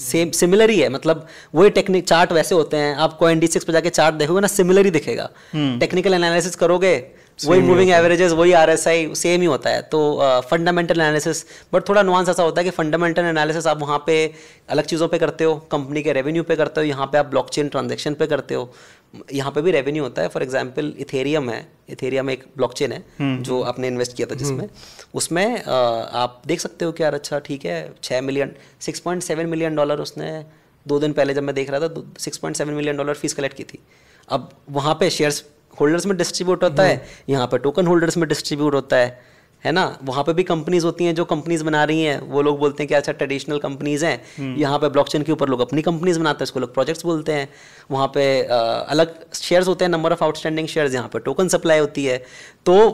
सेम सिमिलर ही है मतलब वही टेक्निक चार्ट वैसे होते हैं आप एन डी सिक्स पर जाके चार्ट देखोगे ना सिमिलर ही दिखेगा टेक्निकल हम्म। एनालिसिस करोगे वही मूविंग एवरेजेस वही आर एस आई सेम ही होता है तो फंडामेंटल एनालिसिस बट थोड़ा नुआंस ऐसा होता है कि फंडामेंटल एनालिसिस आप वहाँ पे अलग चीज़ों पे करते हो कंपनी के रेवेन्यू पे करते हो यहाँ पे आप ब्लॉकचेन ट्रांजेक्शन पे करते हो यहाँ पे भी रेवेन्यू होता है फॉर एग्जाम्पल इथेरियम है इथेरियम एक ब्लॉकचेन है हम्म. जो आपने इन्वेस्ट किया था हम्म. जिसमें उसमें आप देख सकते हो कि यार अच्छा ठीक है छः million six point seven million dollar उसने दो दिन पहले जब मैं देख रहा था six point seven million dollar fees collect की थी अब वहाँ पे शेयर्स होल्डर्स में डिस्ट्रीब्यूट होता है हम्म. यहाँ पे टोकन होल्डर्स में डिस्ट्रीब्यूट होता है है ना वहाँ पे भी कंपनीज होती हैं जो कंपनीज बना रही हैं वो लोग बोलते हैं कि अच्छा ट्रेडिशनल कंपनीज हैं हम्म। यहाँ पे ब्लॉकचेन के ऊपर लोग अपनी कंपनीज बनाते हैं उसको लोग प्रोजेक्ट्स बोलते हैं वहाँ पे आ, अलग शेयर्स होते हैं नंबर ऑफ आउटस्टैंडिंग शेयर्स यहाँ पे टोकन सप्लाई होती है तो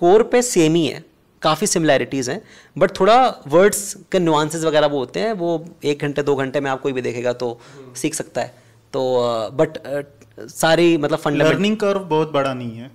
कोर पे सेम ही है काफ़ी सिमिलैरिटीज़ हैं बट थोड़ा वर्ड्स के नुआंसेस वगैरह वो होते हैं वो एक घंटे दो घंटे में आप कोई भी देखेगा तो हम्म। सीख सकता है तो बट सारी मतलब फंड लर्निंग कर्व बहुत बड़ा नहीं है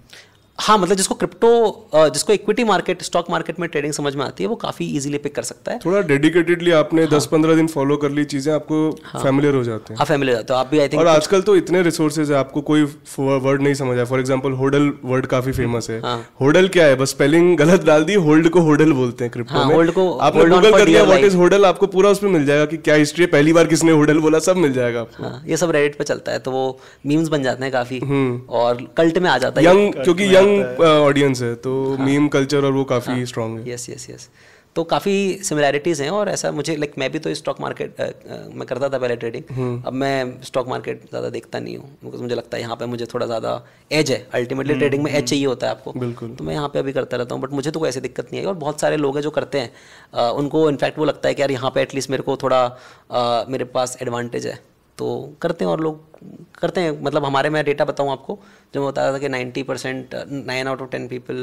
हाँ मतलब जिसको क्रिप्टो जिसको इक्विटी मार्केट स्टॉक मार्केट में ट्रेडिंग समझ में आती है वो काफी इजीली पिक कर सकता है
थोड़ा डेडिकेटेडली आपने दस हाँ, पंद्रह दिन फॉलो कर ली चीजें आपको हाँ, फैमिलियर हो जाते हैं हाँ फैमिलियर जाते हैं आप भी आई थिंक और आजकल तो इतने रिसोर्सेज है आपको कोई वर्ड नहीं समझ आया फॉर एग्जाम्पल होडल वर्ड काफी फेमस है होडल हाँ। क्या है बस स्पेलिंग गलत डाल दी होल्ड को होडल बोलते हैं क्रिप्टो होल्ड हाँ, को आपने गूगल कर लिया वॉट इज होडल आपको पूरा उसमें मिल जाएगा कि क्या हिस्ट्री है पहली बार किसने होडल बोला सब मिल जाएगा आपको हाँ,
ये सब रेडिट पर चलता है तो वो मीम्स बन जाते हैं काफी हम्म। और कल्ट में आ जाता है यंग क्योंकि यंग यंग
ऑडियंस uh, है तो मीम हाँ। कल्चर और वो काफ़ी स्ट्रॉन्ग हाँ। है यस
यस यस तो काफ़ी सिमिलैरिटीज़ हैं और ऐसा मुझे लाइक मैं भी तो स्टॉक मार्केट uh, uh, मैं करता था पहले ट्रेडिंग हम्म। अब मैं स्टॉक मार्केट ज़्यादा देखता नहीं हूँ मुझे लगता है यहाँ पे मुझे थोड़ा ज़्यादा एज है अल्टीमेटली हम्म, ट्रेडिंग में एज हम्म। चाहिए होता है आपको बिल्कुल तो मैं यहाँ पे अभी करता रहता हूँ बट मुझे तो कोई ऐसी दिक्कत नहीं है और बहुत सारे लोग हैं जो करते हैं उनको इनफैक्ट वो लगता है कि यार यहाँ पर एटलीस्ट मेरे को थोड़ा मेरे पास एडवांटेज है तो करते हैं और लोग करते हैं मतलब हमारे मैं डेटा बताऊँ आपको जो मैं बता रहा था कि ninety percent nine out of ten people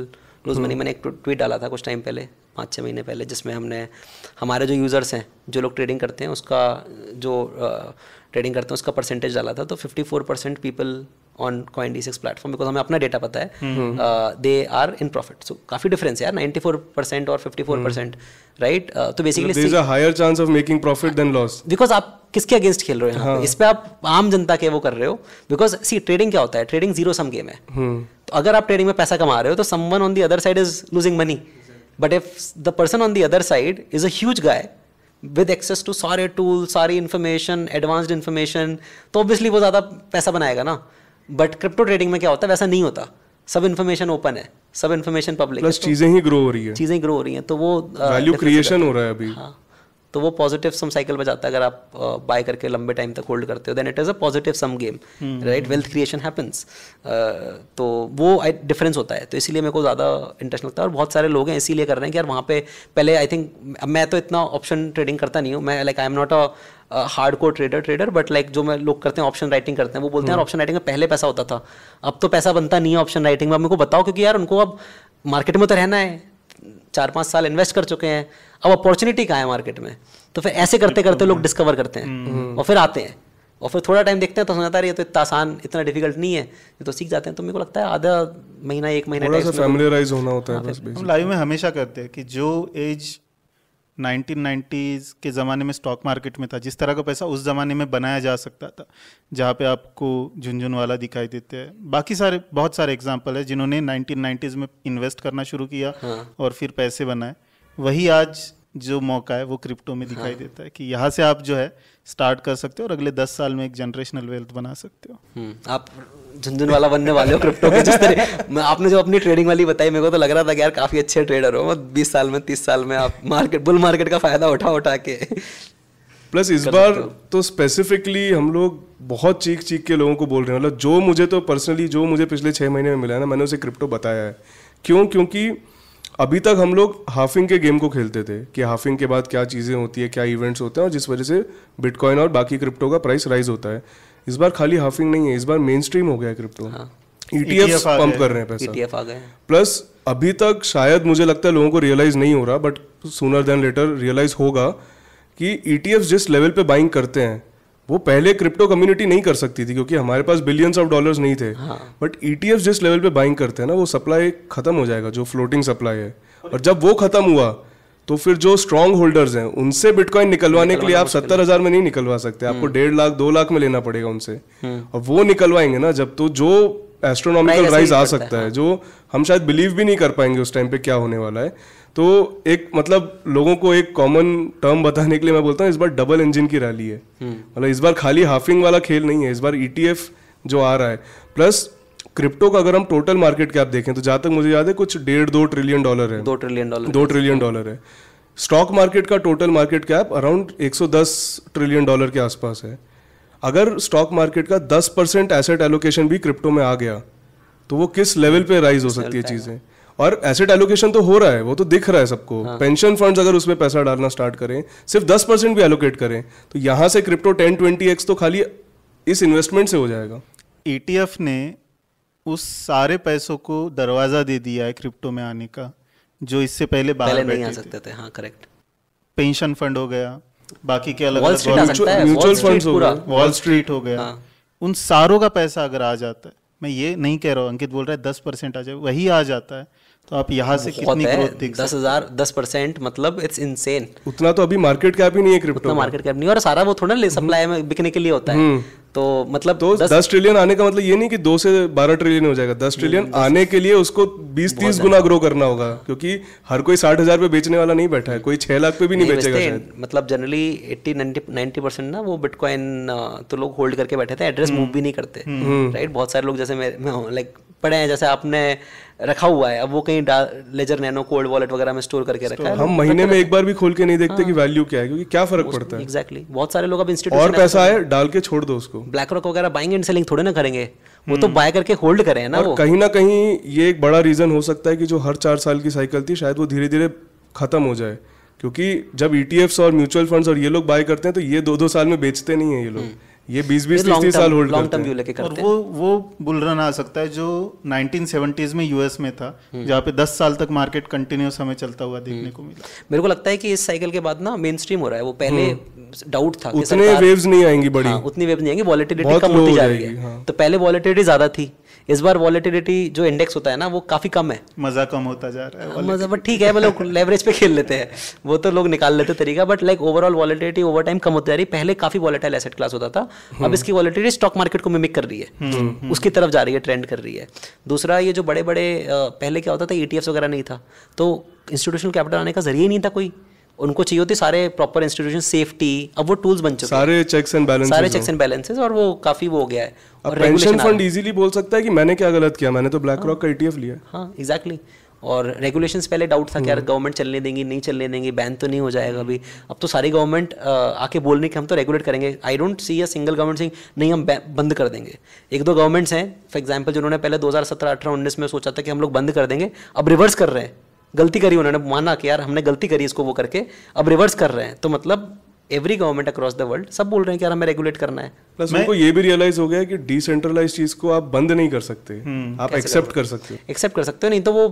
lose money मैंने एक ट्वीट डाला था कुछ टाइम पहले पाँच छः महीने पहले जिसमें हमने हमारे जो यूज़र्स हैं जो लोग ट्रेडिंग करते हैं उसका जो ट्रेडिंग करते हैं उसका परसेंटेज डाला था तो fifty four percent people on CoinDCX platform because हमें अपना डेटा पता है they are in profit so काफी डिफरेंस है यार नाइन्टी फोर परसेंट और फिफ्टी फोर परसेंट राइट तो basically
higher chance of making profit than loss because आप किसके अगेंस्ट
खेल रहे हो हाँ. इस पर आप आम जनता के वो कर रहे हो बिकॉज सी ट्रेडिंग क्या होता है ट्रेडिंग जीरो सम गेम है हम्म। तो अगर आप ट्रेडिंग में पैसा कमा रहे हो तो someone on the other side is losing money but if the person on the other side is a huge guy with access to सारे टूल सारी इन्फॉर्मेशन एडवांस्ड इन्फॉर्मेशन तो ऑब्वियसली वो ज़्यादा पैसा बनाएगा ना बट क्रिप्टो ट्रेडिंग में क्या होता है वैसा नहीं होता सब इन्फॉर्मेशन ओपन है सब इन्फॉर्मेशन पब्लिक प्लस चीजें ही ग्रो हो रही है चीजें ग्रो हो रही हैं तो वो वैल्यू uh, क्रिएशन
हो रहा है अभी हाँ।
तो वो पॉजिटिव सम साइकिल में जाता है अगर आप बाय uh, करके लंबे टाइम तक होल्ड करते हो then it is a positive sum game right wealth creation happens तो वो डिफरेंस होता है तो इसीलिए मेरे को ज़्यादा इंटरेस्ट लगता है और बहुत सारे लोग हैं इसीलिए कर रहे हैं कि यार वहाँ पे पहले आई थिंक मैं तो इतना ऑप्शन ट्रेडिंग करता नहीं हूँ मैं like I am not a hardcore trader trader but like जो मैं लोग करते हैं ऑप्शन राइटिंग करते हैं वो बोलते हैं ऑप्शन हम्म। राइटिंग में पहले पैसा होता था अब तो पैसा बनता नहीं है ऑप्शन राइटिंग में अब मेरे बताओ क्योंकि यार उनको अब मार्केट में तो रहना है चार पाँच साल इन्वेस्ट कर चुके हैं अब अपॉर्चुनिटी कहाँ है मार्केट में तो फिर ऐसे करते करते लोग डिस्कवर करते हैं हम्म। और फिर आते हैं और फिर थोड़ा टाइम देखते हैं तो समझता रही है तो इतना आसान इतना डिफिकल्ट नहीं है ये तो सीख जाते हैं तो मेरे को लगता है आधा महीना एक महीना होना
होता है लाइव
हाँ, में हमेशा करते हैं कि जो एज 1990s के ज़माने में स्टॉक मार्केट में था जिस तरह का पैसा उस ज़माने में बनाया जा सकता था जहाँ पे आपको झुंझुन वाला दिखाई देते हैं बाकी सारे बहुत सारे एग्जाम्पल है जिन्होंने 1990s में इन्वेस्ट करना शुरू किया हाँ। और फिर पैसे बनाए वही आज जो मौका है वो क्रिप्टो में दिखाई हाँ। देता है कि यहाँ से आप जो है स्टार्ट कर सकते हो और अगले दस साल में एक जनरेशनल वेल्थ बना सकते हो
हम्म, आप झुंझुन वाला बनने वाले हो क्रिप्टो के जिस तरह आपने जो अपनी ट्रेडिंग वाली बताई मेरे को तो लग रहा था कि यार काफ़ी अच्छे ट्रेडर हो मत बीस साल में तीस साल में आप मार्केट बुल मार्केट का फ़ायदा उठा उठा के प्लस इस बार
तो स्पेसिफिकली हम लोग बहुत चीख चीख के लोगों को बोल रहे हैं मतलब जो मुझे तो पर्सनली जो मुझे पिछले छः महीने में मिला है ना मैंने उसे क्रिप्टो बताया है क्यों क्योंकि अभी तक हम लोग हाफिंग के गेम को खेलते थे कि हाफिंग के बाद क्या चीज़ें होती है क्या इवेंट्स होते हैं और जिस वजह से बिटकॉइन और बाकी क्रिप्टो का प्राइस राइज होता है इस बार खाली हाफिंग नहीं है इस बार मेन स्ट्रीम हो गया है क्रिप्टो ईटीएफ पंप कर रहे हैं पैसा ETF आ गए प्लस अभी तक शायद मुझे लगता है लोगों को रियलाइज नहीं हो रहा बट सुनर देन लेटर रियलाइज होगा कि ईटीएफ e जिस लेवल पे बाइंग करते हैं वो पहले क्रिप्टो कम्युनिटी नहीं कर सकती थी क्योंकि हमारे पास बिलियंस ऑफ डॉलर्स नहीं थे बट हाँ। ई e जिस लेवल पे बाइंग करते हैं ना वो सप्लाई खत्म हो जाएगा जो फ्लोटिंग सप्लाई है और जब वो खत्म हुआ तो फिर जो स्ट्रॉन्ग होल्डर्स हैं उनसे बिटकॉइन निकलवाने के लिए आप सत्तर हजार में नहीं निकलवा सकते आपको हम्म। डेढ़ लाख दो लाख में लेना पड़ेगा उनसे हम्म। और वो निकलवाएंगे ना जब तो जो एस्ट्रोनॉमिकल राइज आ सकता है, है जो हम शायद बिलीव भी नहीं कर पाएंगे उस टाइम पे क्या होने वाला है तो एक मतलब लोगों को एक कॉमन टर्म बताने के लिए मैं बोलता हूँ इस बार डबल इंजन की रैली है हम्म। मतलब इस बार खाली हाफिंग वाला खेल नहीं है इस बार ईटीएफ e जो आ रहा है प्लस क्रिप्टो का अगर हम टोटल मार्केट कैप देखें तो जहां तक मुझे याद है कुछ डेढ़ दो ट्रिलियन डॉलर है दो ट्रिलियन डॉलर दो ट्रिलियन डॉलर है स्टॉक मार्केट का total market cap around 110 trillion dollar के आसपास है अगर स्टॉक मार्केट का 10 परसेंट एसेट एलोकेशन भी क्रिप्टो में आ गया तो वो किस लेवल पे राइज हो सकती है चीज़ें और एसेट एलोकेशन तो हो रहा है वो तो दिख रहा है सबको हाँ। पेंशन फंड्स अगर उसमें पैसा डालना स्टार्ट करें सिर्फ दस परसेंट भी एलोकेट करें तो यहाँ से क्रिप्टो टेन ट्वेंटी एक्स तो खाली इस इन्वेस्टमेंट से हो जाएगा ई e ने उस सारे
पैसों को दरवाज़ा दे दिया है क्रिप्टो में आने का जो इससे पहले बाहर पहले नहीं आ
सकते थे हाँ करेक्ट
पेंशन फंड हो गया बाकी के अलग अलग म्यूचुअल फंड हो गया वॉल स्ट्रीट हो गया उन सारों का पैसा अगर आ जाता है मैं ये नहीं कह रहा हूँ अंकित बोल रहा
है दस परसेंट आ जाए वही आ जाता है तो आप यहाँ से कितनी ग्रोथ देख दस हजार दस परसेंट मतलब इट्स इनसेन
उतना तो अभी मार्केट कैप ही नहीं है क्रिप्टो मार्केट
कैप नहीं और सारा वो थोड़ा ले सप्लाई में बिकने के लिए होता है हम्म। तो मतलब तो दस, दस ट्रिलियन
आने का मतलब ये नहीं कि दो से बारह ट्रिलियन हो जाएगा दस ट्रिलियन हम्म, आने के लिए उसको बीस तीस गुना ग्रो करना होगा क्योंकि हर कोई साठ हजार पे बेचने वाला नहीं बैठा है कोई छह लाख पे भी नहीं, नहीं बेचेगा शायद
मतलब जनरली एट्टी नाइनटी परसेंट ना वो बिटकॉइन तो लोग होल्ड करके बैठे थे एड्रेस हम्म। मूव भी नहीं करते राइट बहुत सारे लोग जैसे मैं लाइक पड़े हैं जैसे आपने रखा हुआ है अब वो कहीं लेजर नैनो कोल्ड वॉलेट वगैरह में स्टोर करके रखा है हम महीने मतलब में एक बार
भी खोल के नहीं देखते हाँ। कि वैल्यू क्या है क्योंकि क्या फर्क पड़ता है एग्जैक्टली exactly.
बहुत सारे लोग अब इंस्टीट्यूट और पैसा है
डाल के छोड़ दो उसको
ब्लैक रॉक वगैरह बाइंग एंड सेलिंग थोड़े ना करेंगे वो तो बाय हम्म। करके होल्ड करें ना वो कहीं
ना कहीं ये एक बड़ा रीजन हो सकता है कि जो हर चार साल की साइकिल थी शायद वो धीरे धीरे खत्म हो जाए क्योंकि जब ई e और म्यूचुअल फंड्स और ये लोग बाय करते हैं तो ये दो दो साल में बेचते नहीं है ये लोग हम्म। ये बीस बीस तीस साल होल्ड लॉन्ग टर्म व्यू लेके करते
और वो वो बुल रन आ सकता है जो 1970s में यूएस में था हम्म। जहाँ पे 10 साल तक मार्केट कंटिन्यूस हमें चलता हुआ देखने हम्म। को मिला मेरे
को लगता है कि इस साइकिल के बाद ना मेन स्ट्रीम हो रहा है वो पहले डाउट हम्म। था उतने वेव्स
नहीं आएंगी बड़ी हाँ, उतनी
वेव्स नहीं आएंगी वॉलेटिलिटी कम होती जा रही है हाँ। तो पहले वॉलेटिलिटी ज्यादा थी इस बार वॉलेटिलिटी जो इंडेक्स होता है ना वो काफ़ी कम है मज़ा कम होता जा रहा है हाँ, मज़ा बट ठीक है मतलब लेवरेज पे खेल लेते हैं वो तो लोग निकाल लेते तरीका but like overall volatility over time कम होती जा रही है पहले काफ़ी वॉलेटाइल एसेट क्लास होता था अब इसकी वॉलेटिलिटी स्टॉक मार्केट को मिमिक कर रही है
हम्म, हम्म, हम्म। उसकी
तरफ जा रही है ट्रेंड कर रही है दूसरा ये जो बड़े बड़े पहले क्या होता था ई e वगैरह नहीं था तो इंस्टीट्यूशनल कैपिटल आने का जरिए नहीं था कोई उनको चाहिए होती सारे प्रॉपर इंस्टीट्यूशन सेफ्टी अब वो टूल्स बन चुके सारे
चेक्स एंड बैलेंस सारे चेक्स एंड
बैलेंसेज और वो काफी वो हो गया है और पेंशन फंड
इजीली बोल सकता है कि मैंने क्या गलत किया मैंने तो ब्लैक रॉक का ईटीएफ e लिया
हाँ एग्जैक्टली और रेगुलेशन पहले डाउट था कि यार गवर्नमेंट हम्म। चलने देंगी नहीं चलने देंगी बैन तो नहीं हो जाएगा अभी अब तो सारी गवर्नमेंट आके बोल रही कि हम तो रेगुलेट करेंगे I don't see a single government सिंह नहीं हम बंद कर देंगे एक दो गवर्नमेंट्स हैं फॉर एग्जाम्पल जिन्होंने पहले 2017 18 19 में सोचा था कि हम लोग बंद कर देंगे अब रिवर्स कर रहे हैं गलती करी उन्होंने माना कि यार हमने गलती करी इसको वो करके अब रिवर्स कर रहे हैं तो मतलब every government across the world सब बोल रहे हैं कि यार हमें रेगुलेट करना है
प्लस उनको ये भी रियलाइज हो गया है कि डिसेंट्रलाइज चीज को आप बंद नहीं कर सकते हम्म। आप एक्सेप्ट कर सकते हो
एक्सेप्ट कर सकते हो नहीं तो वो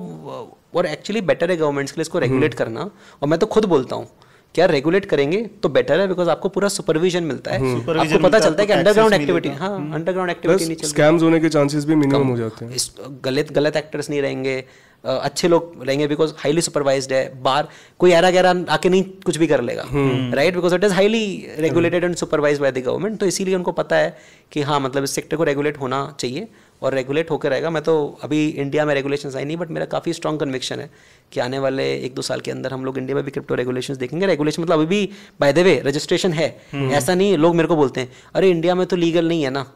और एक्चुअली बेटर है गवर्नमेंट्स के लिए इसको रेगुलेट हम्म। करना और मैं तो खुद बोलता हूँ क्या रेगुलेट करेंगे तो बेटर है बिकॉज आपको पूरा सुपरविजन मिलता है हम्म। आपको पता चलता है कि अंडरग्राउंड एक्टिविटी हाँ अंडरग्राउंड एक्टिविटी नहीं
स्कैम्स होने के चांसेस भी मिनिमम हो जाते हैं
गलत गलत एक्टर्स नहीं रहेंगे अच्छे लोग रहेंगे बिकॉज हाईली सुपरवाइज है बाहर कोई यारा गहरा आके नहीं कुछ भी कर लेगा right because it is highly regulated and supervise by the government तो इसीलिए उनको पता है कि हाँ मतलब इस सेक्टर को रेगुलेट होना चाहिए और रेगुलेट होकर रहेगा मैं तो अभी इंडिया में रेगुलेशन आई नहीं बट मेरा काफ़ी स्ट्रॉन्ग कन्विक्शन है कि आने वाले एक दो साल के अंदर हम लोग इंडिया में भी क्रिप्टो रेगुलेशन देखेंगे रेगुलेशन मतलब अभी भी बाय द वे रजिस्ट्रेशन है हम्म। ऐसा नहीं लोग मेरे को बोलते हैं अरे इंडिया में तो लीगल नहीं है ना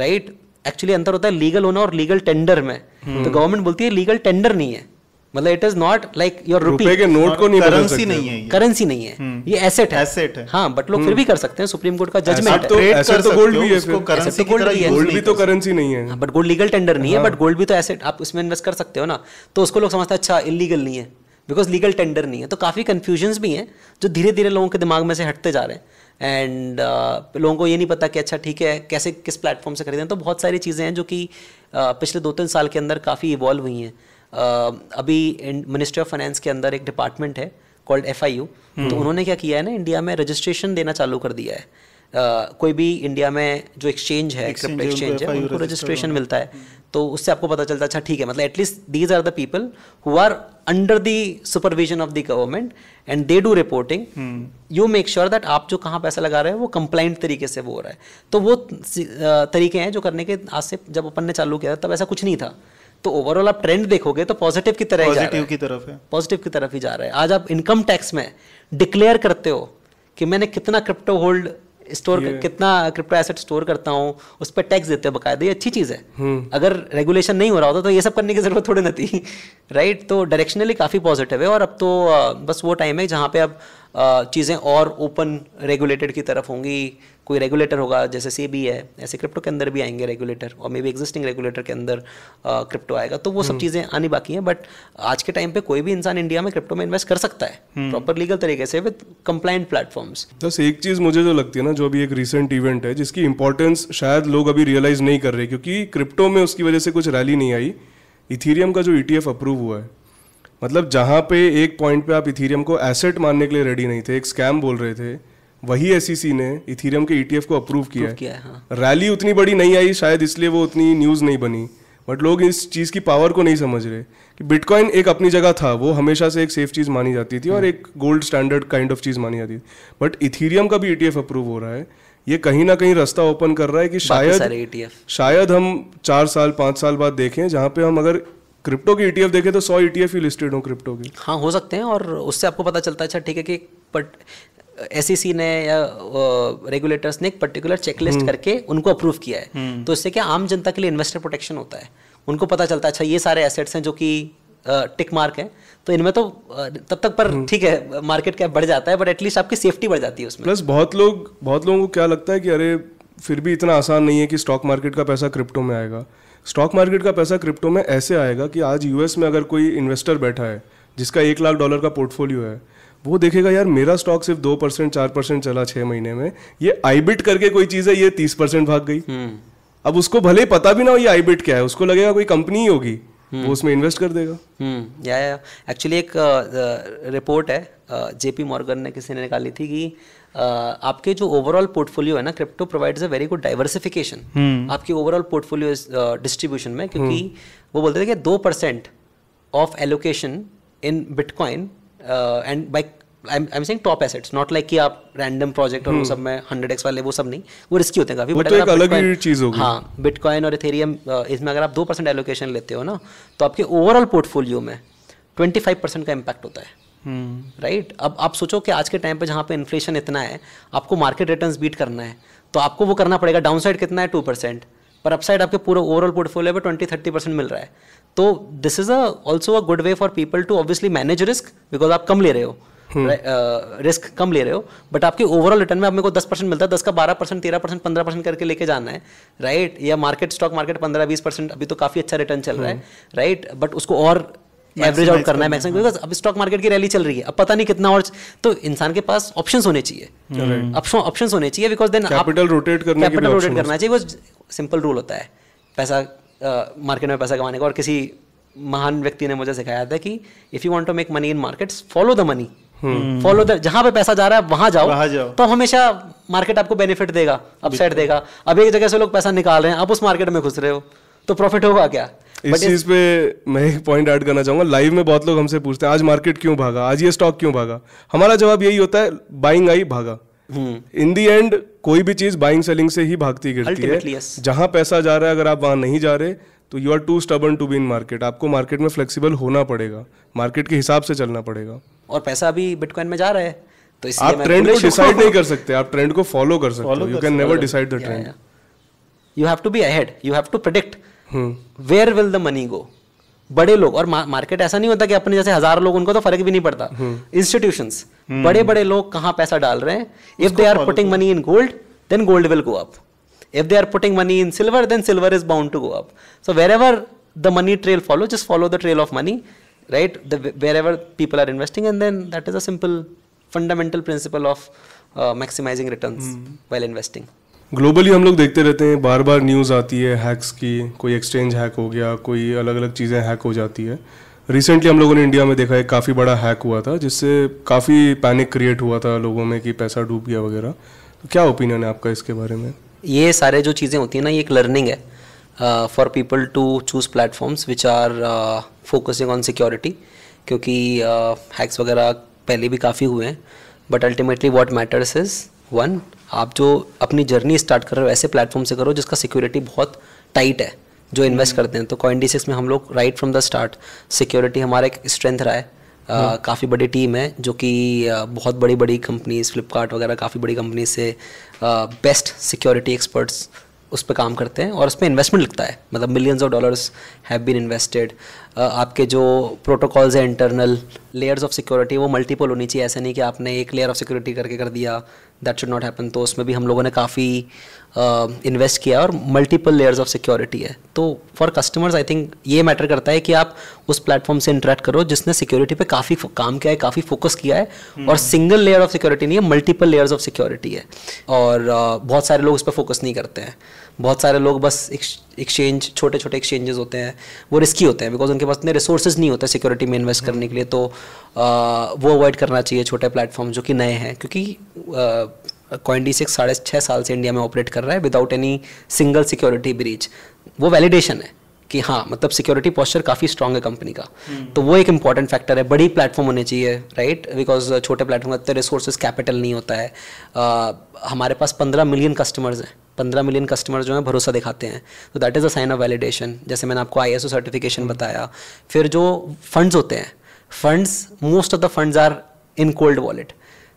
राइट एक्चुअली अंतर होता है लीगल होना और लीगल टेंडर में हम्म। तो गवर्नमेंट बोलती है लीगल टेंडर नहीं है मतलब it is not like your rupee के नोट को नहीं करेंसी नहीं है करेंसी नहीं है ये एसेट है एसेट हम्म। है हाँ बट लोग फिर हम्म। भी कर सकते हैं सुप्रीम कोर्ट का जजमेंट तो एसेट तो गोल्ड भी है करेंसी गोल्ड तो भी तो
करेंसी नहीं है
बट गोल्ड लीगल टेंडर नहीं है बट हाँ। गोल्ड भी तो एसेट आप इसमें इन्वेस्ट कर सकते हो ना तो उसको लोग समझते हैं अच्छा इलीगल नहीं है बिकॉज लीगल टेंडर नहीं है तो काफ़ी कंफ्यूजन भी है जो धीरे धीरे लोगों के दिमाग में से हटते जा रहे हैं एंड uh, लोगों को ये नहीं पता कि अच्छा ठीक है कैसे किस प्लेटफॉर्म से खरीदें तो बहुत सारी चीज़ें हैं जो कि uh, पिछले दो तीन साल के अंदर काफ़ी इवॉल्व हुई हैं uh, अभी मिनिस्ट्री ऑफ फाइनेंस के अंदर एक डिपार्टमेंट है कॉल्ड एफ आई यू तो उन्होंने क्या किया है ना इंडिया में रजिस्ट्रेशन देना चालू कर दिया है कोई भी इंडिया में जो एक्सचेंज है क्रिप्टो एक्सचेंज है उनको रजिस्ट्रेशन हाँ। मिलता है तो उससे आपको पता चलता है अच्छा ठीक है मतलब at least these are the people who are under the supervision of the government and they do reporting you make sure that आप जो कहाँ पैसा लगा रहे हैं वो कंप्लाइंट तरीके से वो हो रहा है तो वो तरीके हैं जो करने के आज से जब अपन ने चालू किया था तब ऐसा कुछ नहीं था तो ओवरऑल आप ट्रेंड देखोगे तो पॉजिटिव की तरह पॉजिटिव की तरफ है पॉजिटिव की तरफ ही जा रहा है आज आप इनकम टैक्स में डिक्लेयर करते हो कि मैंने कितना क्रिप्टो होल्ड स्टोर कितना क्रिप्टो एसेट स्टोर करता हूँ उस पर टैक्स देते हैं बकायदे ये अच्छी चीज़ है हम्म। अगर रेगुलेशन नहीं हो रहा होता तो ये सब करने की ज़रूरत थोड़ी नहीं थी राइट तो डायरेक्शनली काफ़ी पॉजिटिव है और अब तो बस वो टाइम है जहाँ पे अब चीज़ें और ओपन रेगुलेटेड की तरफ होंगी कोई रेगुलेटर होगा जैसे सी बी है ऐसे क्रिप्टो के अंदर भी आएंगे रेगुलेटर और मे बी एग्जिस्टिंग रेगुलेटर के अंदर क्रिप्टो आएगा तो वो सब हम्म। चीज़ें आनी बाकी हैं बट आज के टाइम पे कोई भी इंसान इंडिया में क्रिप्टो में इन्वेस्ट कर सकता है प्रॉपर हम्म। लीगल तरीके से विद कंप्लाइंट प्लेटफॉर्म्स
बस एक चीज़ मुझे जो लगती है ना जो अभी एक रिसेंट इवेंट है जिसकी इंपॉर्टेंस शायद लोग अभी रियलाइज नहीं कर रहे क्योंकि क्रिप्टो में उसकी वजह से कुछ रैली नहीं आई इथीरियम का जो ई e अप्रूव हुआ है मतलब जहाँ पे एक पॉइंट पे आप इथीरियम को एसेट मानने के लिए रेडी नहीं थे एक स्कैम बोल रहे थे वही एस e ने इथीरियम के ई e को अप्रूव किया, है रैली हाँ। उतनी बड़ी नहीं आई शायद इसलिए वो उतनी न्यूज़ नहीं बनी बट लोग इस चीज़ की पावर को नहीं समझ रहे कि बिटकॉइन एक अपनी जगह था वो हमेशा से एक सेफ चीज़ मानी जाती थी और हम्म। एक गोल्ड स्टैंडर्ड काइंड ऑफ चीज़ मानी जाती थी बट इथीरियम का भी ई e अप्रूव हो रहा है ये कहीं ना कहीं रास्ता ओपन कर रहा है कि शायद शायद हम चार साल पाँच साल बाद देखें जहाँ पे हम अगर क्रिप्टो के ई देखें तो सौ ईटीएफ ही लिस्टेड हो क्रिप्टो के
हाँ हो सकते हैं और उससे आपको पता चलता है अच्छा ठीक है कि बट एस e ने या रेगुलेटर्स ने एक पर्टिकुलर हम्म। चेकलिस्ट करके उनको अप्रूव किया है हम्म। तो इससे क्या आम जनता के लिए इन्वेस्टर प्रोटेक्शन होता है उनको पता चलता है अच्छा ये सारे एसेट्स हैं जो कि टिक मार्क है तो इनमें तो तब तक पर हम्म। ठीक है मार्केट कैप बढ़ जाता है बट एटलीस्ट आपकी सेफ्टी बढ़ जाती है उसमें
प्लस बहुत लोग बहुत लोगों को क्या लगता है कि अरे फिर भी इतना आसान नहीं है कि स्टॉक मार्केट का पैसा क्रिप्टो में आएगा स्टॉक मार्केट का पैसा क्रिप्टो में ऐसे आएगा कि आज यूएस में अगर कोई इन्वेस्टर बैठा है जिसका एक लाख डॉलर का पोर्टफोलियो है वो देखेगा यार मेरा स्टॉक सिर्फ दो परसेंट चार परसेंट चला छह महीने में ये आईबिट करके कोई चीज़ है ये तीस परसेंट भाग गई हम्म। अब उसको भले ही पता भी ना हो ये आईबिट क्या है उसको लगेगा कोई कंपनी ही होगी हम्म। वो उसमें इन्वेस्ट कर देगा हम्म।
या एक्चुअली एक रिपोर्ट है जेपी मॉर्गन ने किसी ने निकाली थी कि आपके जो ओवरऑल पोर्टफोलियो है ना crypto provides a very good diversification आपके ओवरऑल पोर्टफोलियो डिस्ट्रीब्यूशन में क्योंकि वो बोलते थे कि दो percent of allocation in bitcoin and by I am saying top assets not like कि आप रैंडम प्रोजेक्ट और वो hmm. सब में हंड्रेड एक्स वाले वो सब नहीं वो रिस्की होते हैं काफी बट तो अलग ही चीज होगी हाँ बिटकॉइन और इथेरियम इसमें अगर आप दो परसेंट एलोकेशन लेते हो ना तो आपके ओवरऑल पोर्टफोलियो में ट्वेंटी फाइव परसेंट का इम्पैक्ट होता है
राइट
hmm. right? अब आप सोचो कि आज के टाइम पे जहाँ पे इन्फ्लेशन इतना है आपको मार्केट रिटर्न बीट करना है तो आपको वो करना पड़ेगा डाउन साइड कितना है टू परसेंट पर अपसाइड आपके पूरे ओवरऑल पोर्टफोलियो में ट्वेंटी थर्टी परसेंट मिल रहा है तो this is a also a good way for people to obviously manage risk because आप कम ले रहे हो रिस्क hmm. uh, कम ले रहे हो बट आपके ओवरऑल रिटर्न में आपने को दस परसेंट मिलता है दस का बारह परसेंट तेरह परसेंट पंद्रह परसेंट करके लेके जाना है राइट या मार्केट स्टॉक मार्केट पंद्रह बीस परसेंट अभी तो काफी अच्छा रिटर्न चल रहा है राइट hmm. बट उसको और एवरेज आउट करना है मैक्सिमम बिकॉज अब स्टॉक मार्केट की रैली चल रही है अब पता नहीं कितना और तो इंसान के पास ऑप्शन होने
चाहिए
ऑप्शन hmm. होने चाहिए बिकॉज देन कैपिटल
रोटेट करना कैपिटल रोटेट करना चाहिए
बिकॉज सिंपल रूल होता है पैसा मार्केट uh, में पैसा कमाने का और किसी महान व्यक्ति ने मुझे सिखाया था कि if you want to make money in markets follow the money follow the जहां पे पैसा जा रहा है वहां जाओ वहां जाओ तो हमेशा मार्केट आपको बेनिफिट देगा अपसाइड देगा अब एक जगह से लोग पैसा निकाल रहे हैं आप उस मार्केट में घुस रहे हो तो प्रॉफिट होगा क्या
इस चीज पे मैं एक पॉइंट ऐड करना चाहूंगा लाइव में बहुत लोग हमसे पूछते हैं आज मार्केट क्यों भागा आज ये स्टॉक क्यों भागा हमारा जवाब यही होता है बाइंग आई भागा इन दी एंड कोई भी चीज बाइंग सेलिंग से ही भागती गिरती है yes. जहां पैसा जा रहा है अगर आप वहां नहीं जा रहे तो you are too stubborn to be in market आपको मार्केट में फ्लेक्सिबल होना पड़ेगा मार्केट के हिसाब से चलना पड़ेगा
और पैसा अभी बिटकॉइन में जा रहा है तो इसलिए आप ट्रेंड को डिसाइड नहीं कर
सकते आप ट्रेंड को फॉलो कर सकते हो you can never decide the trend
you have to be ahead you have to predict where will the money go बड़े लोग और मार्केट ऐसा नहीं होता कि अपने जैसे हजार लोग उनको तो फर्क भी नहीं पड़ता इंस्टीट्यूशन बड़े बड़े लोग कहाँ पैसा डाल रहे हैं if they are putting money in gold then gold will go up if they are putting money in silver then silver is bound to go up so wherever the money trail follow just follow the trail of money right? The, wherever people are investing, and then that is a simple fundamental principle of uh, maximizing returns mm. while investing.
Globally हम लोग देखते रहते हैं बार बार न्यूज़ आती है हैक्स की कोई एक्सचेंज हैक हो गया कोई अलग अलग चीज़ें हैक हो जाती है रिसेंटली हम लोगों ने इंडिया में देखा है काफ़ी बड़ा हैक हुआ था जिससे काफ़ी पैनिक क्रिएट हुआ था लोगों में कि पैसा डूब गया वगैरह तो क्या ओपिनियन है आपका इसके बारे में
ये सारे जो चीज़ें होती हैं ना ये एक लर्निंग है for people to choose platforms which are focusing on security क्योंकि हैक्स uh, वगैरह पहले भी काफ़ी हुए हैं but ultimately what matters is one आप जो अपनी जर्नी स्टार्ट कर रहे हो ऐसे प्लेटफॉर्म से करो जिसका सिक्योरिटी बहुत टाइट है जो इन्वेस्ट हम्म। करते हैं तो कॉइन सिक्स में हम लोग right from the start security हमारा एक स्ट्रेंथ रहा है Uh, हम्म। काफ़ी बड़ी टीम है जो कि uh, बहुत बड़ी बड़ी कंपनीज फ्लिपकार्ट वगैरह काफ़ी बड़ी कंपनी से बेस्ट सिक्योरिटी एक्सपर्ट्स उस पर काम करते हैं और उसमें इन्वेस्टमेंट लगता है मतलब millions of dollars have been invested आपके जो प्रोटोकॉल्स हैं इंटरनल लेयर्स ऑफ सिक्योरिटी वो मल्टीपल होनी चाहिए ऐसा नहीं कि आपने एक लेयर ऑफ सिक्योरिटी करके कर दिया दैट शुड नॉट हैपन तो उसमें भी हम लोगों ने काफ़ी इन्वेस्ट uh, किया और मल्टीपल लेयर्स ऑफ सिक्योरिटी है तो फॉर कस्टमर्स आई थिंक ये मैटर करता है कि आप उस प्लेटफॉर्म से इंटरेक्ट करो जिसने सिक्योरिटी पे काफ़ी काम किया है काफ़ी फोकस किया है hmm. और सिंगल लेयर ऑफ सिक्योरिटी नहीं है मल्टीपल लेयर्स ऑफ सिक्योरिटी है और uh, बहुत सारे लोग उस पर फोकस नहीं करते हैं बहुत सारे लोग बस एक्सचेंज छोटे छोटे एक्सचेंजेस होते हैं वो रिस्की होते हैं बिकॉज उनके पास इतने रिसोर्सेज नहीं होते सिक्योरिटी में इन्वेस्ट करने के लिए तो आ, वो अवॉइड करना चाहिए छोटे प्लेटफॉर्म जो कि नए हैं क्योंकि कॉइन डी सिक्स साढ़े छः साल से इंडिया में ऑपरेट कर रहा है without any single security breach वो वैलिडेशन है कि हाँ मतलब सिक्योरिटी पॉस्चर काफ़ी स्ट्रॉग है कंपनी का हम्म। तो वो एक इंपॉर्टेंट फैक्टर है बड़ी प्लेटफॉर्म होने चाहिए राइट बिकॉज uh, छोटे प्लेटफॉर्म का इतना रिसोर्सेज कैपिटल नहीं होता है आ, uh, हमारे पास पंद्रह मिलियन कस्टमर्स हैं पंद्रह मिलियन कस्टमर जो है भरोसा दिखाते हैं तो that is a sign of validation जैसे मैंने आपको आई सर्टिफिकेशन हम्म। बताया फिर जो फंड्स होते हैं funds most of the funds are in cold wallet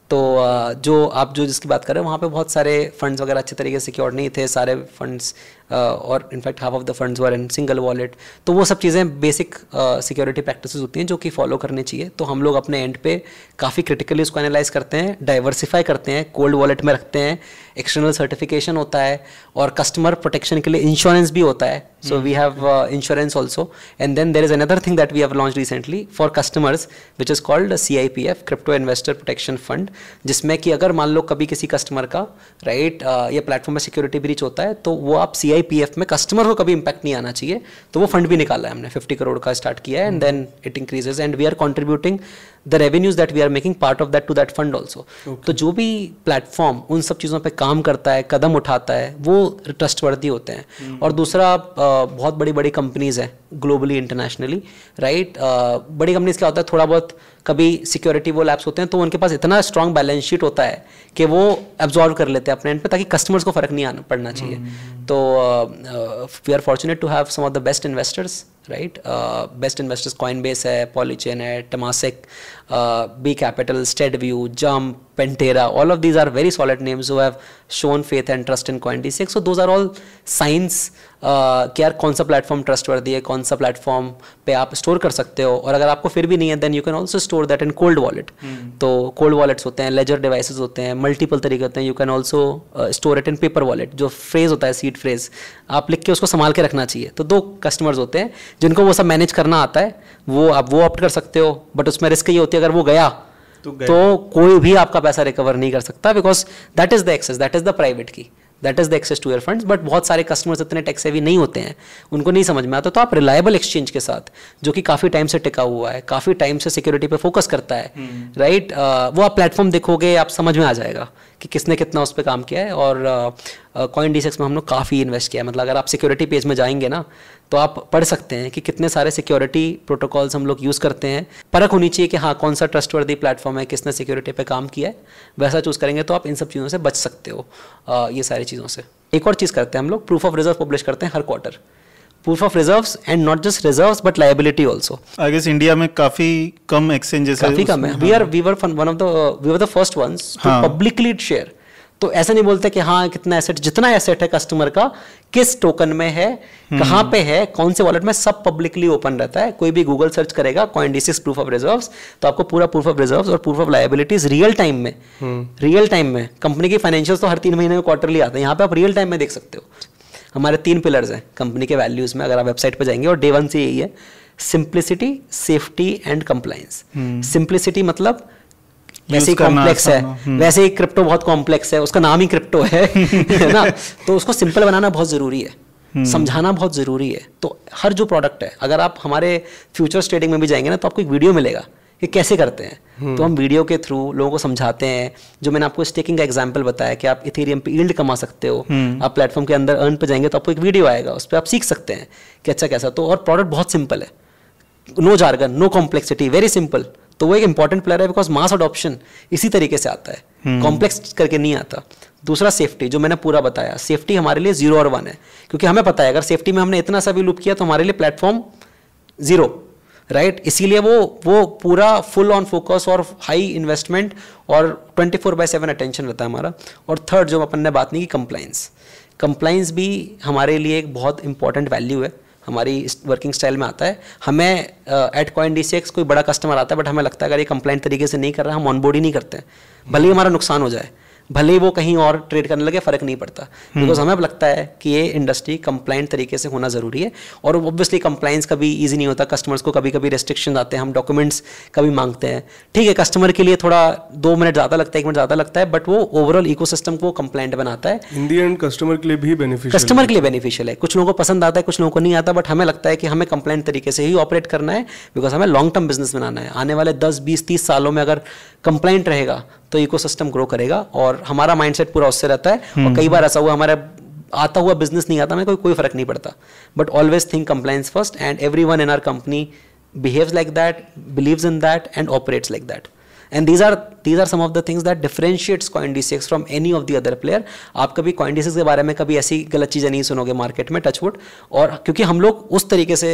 तो uh, जो आप जो जिसकी बात कर रहे हैं वहाँ पे बहुत सारे फंड्स वगैरह अच्छे तरीके से सिक्योर नहीं थे सारे फंड्स Uh, और in fact half of the funds were in single wallet तो वो सब चीज़ें बेसिक सिक्योरिटी प्रैक्टिस होती हैं जो कि फॉलो करनी चाहिए तो हम लोग अपने एंड पे काफ़ी क्रिटिकली उसको एनालाइज करते हैं डाइवर्सिफाई करते हैं कोल्ड वॉलेट में रखते हैं एक्सटर्नल सर्टिफिकेशन होता है और कस्टमर प्रोटेक्शन के लिए इंश्योरेंस भी होता है so we have insurance also and then there is another thing that we have launch recently for customers which is called C I P F crypto investor protection fund जिसमें कि अगर मान लो कभी किसी कस्टमर का राइट right, uh, ये प्लेटफॉर्म में सिक्योरिटी ब्रीच होता है तो वो आप सी आई पी एफ में कस्टमर को कभी इंपैक्ट नहीं आना चाहिए तो वो फंड भी निकाला है हमने फिफ्टी करोड़ का स्टार्ट किया है and then it increases and we are contributing the revenues that we are making part of that to that fund also तो जो भी प्लेटफॉर्म उन सब चीज़ों पर काम करता है कदम उठाता है वो ट्रस्टवर्दी होते हैं hmm. और दूसरा बहुत बड़ी बड़ी कंपनीज हैं ग्लोबली इंटरनेशनली राइट बड़ी कंपनीज क्या होता है थोड़ा बहुत कभी सिक्योरिटी वो लैब्स होते हैं तो उनके पास इतना स्ट्रॉन्ग बैलेंस शीट होता है कि वो एब्जॉर्व कर लेते हैं अपने एंड पे ताकि कस्टमर्स को फ़र्क नहीं आना पड़ना चाहिए हम्म। तो we are fortunate to have some of the best investors right best investors Coinbase है पॉलीचेन है Temasek B Capital Steadview Jump Pantera all of these are very solid names who have shown faith and trust in Coin6. So those are all signs uh, कि यार कौन सा प्लेटफॉर्म ट्रस्ट वर्दी दिए कौन सा प्लेटफॉर्म पे आप स्टोर कर सकते हो और अगर आपको फिर भी नहीं है then you can also store that in cold wallet तो कोल्ड वॉलेट्स होते हैं लेजर डिवाइसेस होते हैं मल्टीपल तरीके होते हैं you can also store it in paper wallet जो फ्रेज होता है सीट फ्रेज आप लिख के उसको संभाल के रखना चाहिए तो दो कस्टमर्स होते हैं जिनको वो सब मैनेज करना आता है वो आप वो ऑप्ट कर सकते हो बट उसमें रिस्क ये होती है अगर वो गया तो, तो, कोई भी आपका पैसा रिकवर नहीं कर सकता because that is the access that is the private key that is the access to our fund but बहुत सारे कस्टमर्स इतने टैक्स सेवी नहीं होते हैं उनको नहीं समझ में आता तो आप रिलायबल एक्सचेंज के साथ जो कि काफ़ी टाइम से टिका हुआ है काफ़ी टाइम से सिक्योरिटी पे फोकस करता है right hmm. hmm. right? uh, वो आप प्लेटफॉर्म देखोगे आप समझ में आ जाएगा कि किसने कितना उस पर काम किया है और कॉइन डी में हम लोग काफ़ी इन्वेस्ट किया है मतलब अगर आप सिक्योरिटी पेज में जाएंगे ना तो आप पढ़ सकते हैं कि कितने सारे सिक्योरिटी प्रोटोकॉल्स हम लोग यूज़ करते हैं परख होनी चाहिए कि हाँ कौन सा ट्रस्टवर्दी प्लेटफॉर्म है किसने सिक्योरिटी पे काम किया है वैसा चूज़ करेंगे तो आप इन सब चीज़ों से बच सकते हो ये सारी चीज़ों से एक और चीज़ करते हैं हम लोग प्रूफ ऑफ रिजर्व पब्लिश करते हैं हर quarter proof of reserve and not just reserve but liability also I guess India में काफी कम एक्सचेंजेस काफी कम है we are we were one of the we were the first ones publicly share तो ऐसा नहीं बोलते कि हाँ कितना एसेट जितना एसेट है कस्टमर का किस टोकन में है हम्म। कहाँ पे है कौन से वॉलेट में सब पब्लिकली ओपन रहता है कोई भी गूगल सर्च करेगा CoinDCX proof of reserves तो आपको पूरा प्रूफ ऑफ रिजर्व्स और proof of liabilities real time में रियल टाइम हम्म। में कंपनी की फाइनेंशियल तो हर तीन महीने में क्वार्टरली आते हैं यहाँ पे आप रियल टाइम में देख सकते हो हमारे तीन पिलर्स हैं कंपनी के वैल्यूज़ में अगर आप वेबसाइट पर जाएंगे और डे वन से यही है simplicity safety and compliance simplicity मतलब
वैसे ही कॉम्प्लेक्स है हम्म। वैसे
ही क्रिप्टो बहुत कॉम्प्लेक्स है उसका नाम ही क्रिप्टो है ना तो उसको सिंपल बनाना बहुत ज़रूरी है हम्म। समझाना बहुत ज़रूरी है तो हर जो प्रोडक्ट है अगर आप हमारे फ्यूचर ट्रेडिंग में भी जाएंगे ना तो आपको एक वीडियो मिलेगा कि कैसे करते हैं हम्म। तो हम वीडियो के थ्रू लोगों को समझाते हैं जो मैंने आपको स्टेकिंग का एग्जाम्पल बताया कि आप इथेरियम पे ईल्ड कमा सकते हो हम्म। आप प्लेटफॉर्म के अंदर अर्न पे जाएंगे तो आपको एक वीडियो आएगा उस पर आप सीख सकते हैं कि अच्छा कैसा तो और प्रोडक्ट बहुत सिंपल है no jargon no complexity very simple तो वो एक इंपॉर्टेंट प्लेयर है बिकॉज मास अडॉप्शन इसी तरीके से आता है कॉम्प्लेक्स हम्म। करके नहीं आता दूसरा सेफ्टी जो मैंने पूरा बताया सेफ्टी हमारे लिए जीरो और वन है क्योंकि हमें पता है अगर सेफ्टी में हमने इतना सा भी लूप किया तो हमारे लिए प्लेटफॉर्म जीरो राइट right? इसीलिए वो वो पूरा फुल ऑन फोकस और हाई इन्वेस्टमेंट और 24 फोर बाई सेवन अटेंशन रहता है हमारा और थर्ड जो अपन ने बात नहीं की कंप्लाइंस कंप्लाइंस भी हमारे लिए एक बहुत इंपॉर्टेंट वैल्यू है हमारी वर्किंग स्टाइल में आता है हमें एट कॉइन डी कोई बड़ा कस्टमर आता है बट हमें लगता है अगर ये कंप्लाइंट तरीके से नहीं कर रहा हम ऑनबोर्ड ही नहीं करते भले ही हमारा नुकसान हो जाए भले वो कहीं और ट्रेड करने लगे फर्क नहीं पड़ता बिकॉज हम्म। हमें अब लगता है कि ये इंडस्ट्री कंप्लाइंट तरीके से होना जरूरी है और ऑब्वियसली कंप्लाइंस कभी ईजी नहीं होता कस्टमर्स को कभी कभी रेस्ट्रिक्शन आते हैं हम डॉक्यूमेंट्स कभी मांगते हैं ठीक है कस्टमर के लिए थोड़ा दो मिनट ज़्यादा लगता है एक मिनट ज़्यादा लगता है बट वो ओवरऑल इको को कंप्लाइंट बनाता है
इन दी एंड कस्टमर के लिए भी
बेनिफिशियल कस्टमर के लिए बेनिफिशियल है कुछ लोगों को पसंद आता है कुछ लोगों को नहीं आता बट हमें लगता है कि हमें कंप्लाइंट तरीके से ही ऑपरेट करना है बिकॉज हमें लॉन्ग टर्म बिजनेस बनाना है आने वाले दस बीस तीस सालों में अगर कंप्लाइंट रहेगा तो इकोसिस्टम ग्रो करेगा और हमारा माइंडसेट पूरा उससे रहता है और हम्म। कई बार ऐसा हुआ हमारा आता हुआ बिजनेस नहीं आता मैं कोई कोई फर्क नहीं पड़ता but always think compliance first and every one in our company behave like that believe in that and operates like that and these are these are some of the things that differentiates CoinDCX from any of the other player आप कभी कॉइन डी सिक्स के बारे में कभी ऐसी गलत चीज़ें नहीं सुनोगे मार्केट में टचवुड और क्योंकि हम लोग उस तरीके से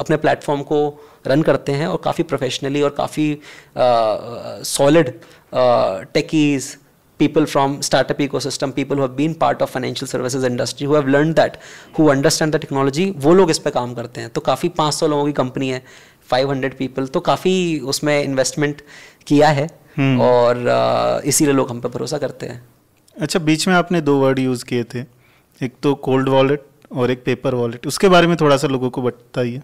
अपने प्लेटफॉर्म को रन करते हैं और काफ़ी प्रोफेशनली और काफ़ी solid techies people from startup ecosystem people have been part of financial services industry who learn that who understand the technology वो लोग इस पर काम करते हैं तो काफ़ी पाँच सौ लोगों की कंपनी है फाइव हंड्रेड पीपल तो काफ़ी उसमें इन्वेस्टमेंट किया है hmm. और इसीलिए लोग हम पे भरोसा करते हैं
अच्छा बीच में आपने दो वर्ड यूज़ किए थे एक तो कोल्ड वॉलेट और एक पेपर वॉलेट उसके बारे में थोड़ा सा लोगों को बताइए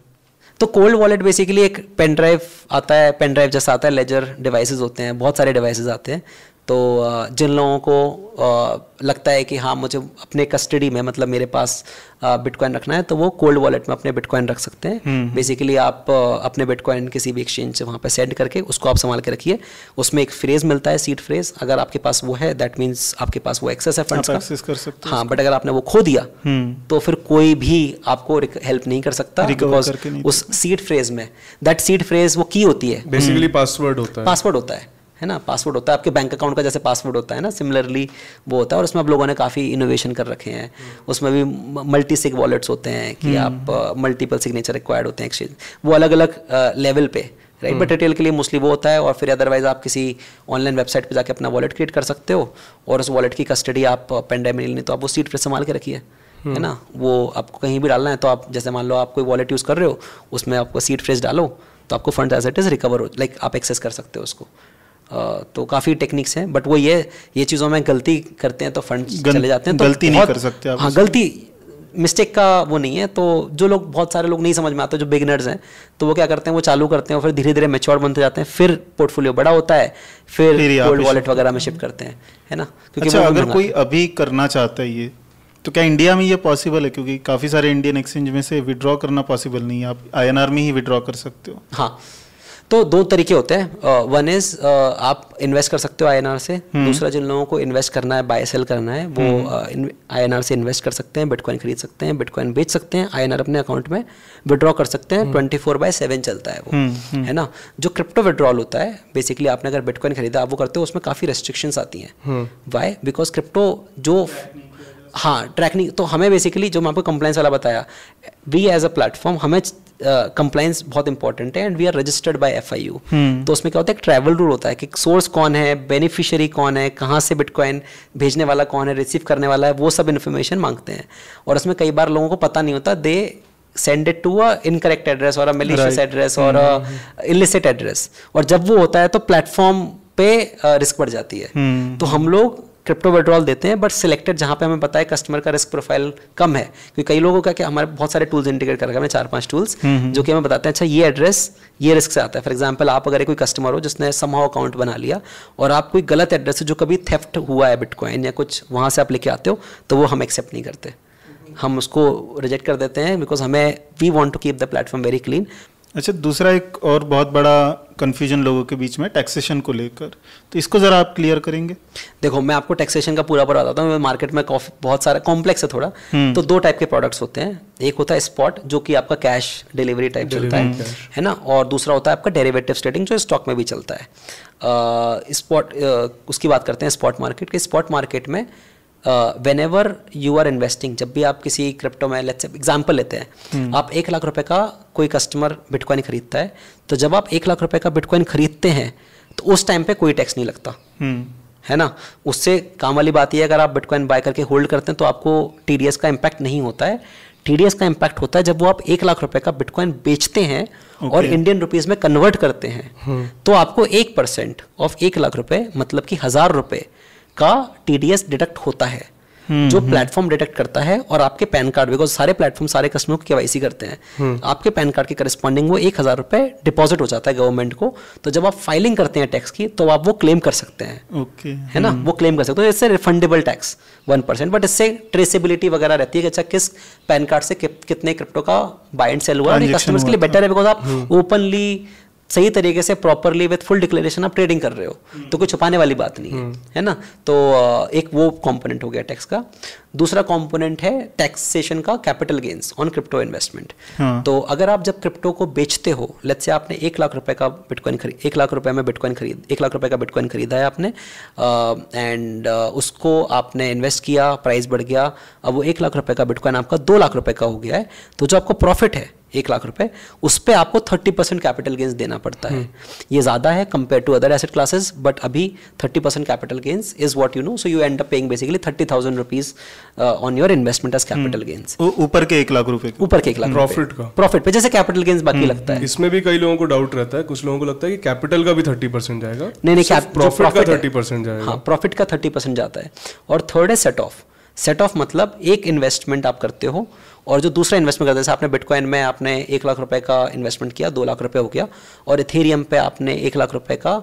तो कोल्ड वॉलेट बेसिकली एक पेन ड्राइव आता है पेन ड्राइव जैसा आता है लेजर डिवाइसेस होते हैं बहुत सारे डिवाइसेस आते हैं तो जिन लोगों को लगता है कि हाँ मुझे अपने कस्टडी में मतलब मेरे पास बिटकॉइन रखना है तो वो कोल्ड वॉलेट में अपने बिटकॉइन रख सकते हैं बेसिकली हम्म, हम्म। आप अपने बिटकॉइन किसी भी एक्सचेंज से वहाँ पर सेंड करके उसको आप संभाल के रखिए उसमें एक फ्रेज मिलता है सीट फ्रेज अगर आपके पास वो है दैट मीन्स आपके पास वो एक्सेस है फंड हाँ बट अगर आपने वो खो दिया हम्म। तो फिर कोई भी आपको हेल्प नहीं कर सकता बिकॉज उस सीट फ्रेज में दैट सीट फ्रेज वो की होती है बेसिकली
पासवर्ड होता है पासवर्ड
होता है है ना पासवर्ड होता है आपके बैंक अकाउंट का जैसे पासवर्ड होता है ना सिमिलरली वो होता है और उसमें आप लोगों ने काफ़ी इनोवेशन कर रखे हैं उसमें भी मल्टी सिग वॉलेट्स होते हैं कि हम्म। आप मल्टीपल सिग्नेचर रिक्वायर्ड होते हैं एक्सचेंज वो अलग अलग लेवल पे राइट बट रिटेल के लिए मोस्टली वो होता है और फिर अदरवाइज आप किसी ऑनलाइन वेबसाइट पर जाकर अपना वॉलेट क्रिएट कर सकते हो और उस वॉलेट की कस्टडी आप पेंडेमिक नहीं तो आप वो सीट पर संभाल के रखिए है हम्म। ना वो आपको कहीं भी डालना है तो आप जैसे मान लो आप कोई वॉलेट यूज़ कर रहे हो उसमें आपको सीट फ्रेज डालो तो आपको fund as it is recover हो लाइक आप एक्सेस कर सकते हो उसको तो काफ़ी टेक्निक्स हैं बट वो ये ये चीज़ों में गलती करते हैं तो फंड गल, चले जाते हैं तो गलती नहीं कर सकते आप हाँ गलती मिस्टेक का वो नहीं है तो जो लोग बहुत सारे लोग नहीं समझ में आते जो बिगनर्स हैं तो वो क्या करते हैं वो चालू करते हैं और फिर धीरे धीरे मेच्योर बनते जाते हैं फिर पोर्टफोलियो बड़ा होता है फिर गोल्ड वॉलेट वगैरह में शिफ्ट हम्म। करते हैं है ना
क्योंकि अच्छा, अगर कोई अभी करना चाहता है ये तो क्या इंडिया में ये पॉसिबल है क्योंकि काफ़ी सारे इंडियन एक्सचेंज में से विड्रॉ करना पॉसिबल नहीं है आप आई में ही विड्रॉ कर
सकते हो हाँ तो दो तरीके होते हैं वन इज आप इन्वेस्ट कर सकते हो आई से हम्म। दूसरा जिन लोगों को इन्वेस्ट करना है बाय सेल करना है वो आई हम्म। uh, से इन्वेस्ट कर सकते हैं बिटकॉइन खरीद सकते हैं बिटकॉइन बेच सकते हैं आई अपने अकाउंट में विड्रॉ कर सकते हैं ट्वेंटी फोर बाय सेवन चलता है वो हम्म, है ना जो क्रिप्टो विड्रॉल होता है बेसिकली आपने अगर बिटकॉइन खरीदा आप वो करते हो उसमें काफ़ी रेस्ट्रिक्शंस आती हैं वाई बिकॉज क्रिप्टो जो हाँ ट्रैकिंग तो हमें बेसिकली जो मैं आपको कंप्लाइंस वाला बताया वी एज अ प्लेटफॉर्म हमें कंप्लाइंस uh, बहुत इंपॉर्टेंट है and we are registered by F I U तो उसमें क्या होता है ट्रैवल रूल होता है कि सोर्स कौन है बेनिफिशियरी कौन है कहाँ से बिटकॉइन भेजने वाला कौन है रिसीव करने वाला है वो सब इन्फॉर्मेशन मांगते हैं और उसमें कई बार लोगों को पता नहीं होता they send it to a incorrect address और अ एड्रेस और इलिसिट एड्रेस और जब वो होता है तो प्लेटफॉर्म पे रिस्क uh, बढ़ जाती है hmm. तो हम लोग क्रिप्टो विड्रॉल देते हैं बट सिलेक्टेड जहाँ पे हमें पता है कस्टमर का रिस्क प्रोफाइल कम है क्योंकि कई लोगों का क्या हमारे बहुत सारे टूल्स इंडिकेट कर रखे हैं चार पांच टूल्स हम्म, हम्म। जो कि हमें बताते हैं अच्छा ये एड्रेस ये रिस्क से आता है फॉर एग्जाम्पल आप अगर कोई कस्टमर हो जिसने समहाउ अकाउंट बना लिया और आप कोई गलत एड्रेस है जो कभी थेफ्ट हुआ है बिटकॉइन या कुछ वहाँ से आप लेके आते हो तो वो हम एक्सेप्ट नहीं करते हम उसको रिजेक्ट कर देते हैं बिकॉज हमें we want to keep the platform very clean अच्छा
दूसरा एक और बहुत बड़ा कन्फ्यूजन लोगों के बीच में टैक्सेशन को लेकर तो इसको ज़रा आप
क्लियर करेंगे देखो मैं आपको टैक्सेशन का पूरा पूरा बताता हूँ मार्केट में काफ़ी बहुत सारा कॉम्प्लेक्स है थोड़ा हम्म। तो दो टाइप के प्रोडक्ट्स होते हैं एक होता है स्पॉट जो कि आपका कैश डिलीवरी टाइप चलता है है ना और दूसरा होता है आपका डेरेवेटिव ट्रेडिंग जो स्टॉक में भी चलता है स्पॉट उसकी बात करते हैं स्पॉट मार्केट के स्पॉट मार्केट में whenever you are investing जब भी आप किसी क्रिप्टो में लेट्स एग्जाम्पल लेते हैं हम्म। आप एक लाख रुपए का कोई कस्टमर बिटकॉइन खरीदता है तो जब आप एक लाख रुपए का बिटकॉइन खरीदते हैं तो उस टाइम पे कोई टैक्स नहीं लगता हम्म। है ना उससे काम वाली बात यह अगर आप बिटकॉइन बाय करके होल्ड करते हैं तो आपको टी का इम्पैक्ट नहीं होता है टी का इम्पैक्ट होता है जब वो आप एक लाख रुपए का बिटकॉइन बेचते हैं okay. और इंडियन रुपीज में कन्वर्ट करते हैं हम्म। तो आपको एक परसेंट ऑफ एक लाख रुपए मतलब कि हजार रुपए का टीडीएस डिडक्ट होता है
हम्म, जो हम्म। प्लेटफॉर्म
डिटेक्ट करता है और आपके पैन कार्ड बिकॉज सारे प्लेटफॉर्म सारे कस्टमर को केवाईसी करते हैं हम्म। आपके पैन कार्ड के करस्पॉन्डिंग वो एक हज़ार रुपए डिपॉजिट हो जाता है गवर्नमेंट को तो जब आप फाइलिंग करते हैं टैक्स की तो आप वो क्लेम कर सकते हैं ओके है ना वो क्लेम कर सकते हो इससे refundable tax one percent but इससे ट्रेसेबिलिटी वगैरह रहती है कि अच्छा किस पैन कार्ड से कि, कितने क्रिप्टो का बाय एंड सेल हुआ कस्टमर्स के लिए बेटर है बिकॉज आप ओपनली सही तरीके से प्रॉपरली विथ फुल डिक्लेरेशन आप ट्रेडिंग कर रहे हो हम्म। तो कोई छुपाने वाली बात नहीं है हम्म। है ना तो एक वो कॉम्पोनेंट हो गया टैक्स का दूसरा कॉम्पोनेंट है टैक्सेशन का capital gains on crypto investment तो अगर आप जब क्रिप्टो को बेचते हो लेट से आपने एक लाख रुपए का बिटकॉइन खरीद एक लाख रुपए में बिटकॉइन खरीद एक लाख रुपए का बिटकॉइन खरीदा है आपने एंड uh, uh, उसको आपने इन्वेस्ट किया प्राइस बढ़ गया अब वो एक लाख रुपए का बिटकॉइन आपका दो लाख रुपए का हो गया है तो जो आपको प्रॉफिट है एक लाख रुपए उस पर आपको थर्टी परसेंट कैपिटल गेंस देना पड़ता है ये ज़्यादा है compare to other asset classes but अभी thirty percent capital gains is what you know so you end up paying basically thirty thousand rupees on your investment as
capital gains ऊपर के एक लाख रुपए ऊपर के एक लाख प्रॉफिट का प्रॉफिट पे जैसे कैपिटल गेंस बाकी hmm. लगता है इसमें भी कई लोगों को डाउट रहता है कुछ लोगों को लगता है कि कैपिटल का भी थर्टी परसेंट जाएगा नहीं नहीं प्रॉफिट का थर्टी
परसेंट जाएगा हाँ प्रॉफिट का थर्टी परसेंट जाता है और थर्ड है सेट ऑफ सेट ऑफ मतलब एक इन्वेस्टमेंट आप करते हो और जो दूसरा इन्वेस्टमेंट करते जैसे आपने बिटकॉइन में आपने एक लाख रुपए का इन्वेस्टमेंट किया दो लाख रुपए हो गया और इथेरियम पे आपने एक लाख रुपए का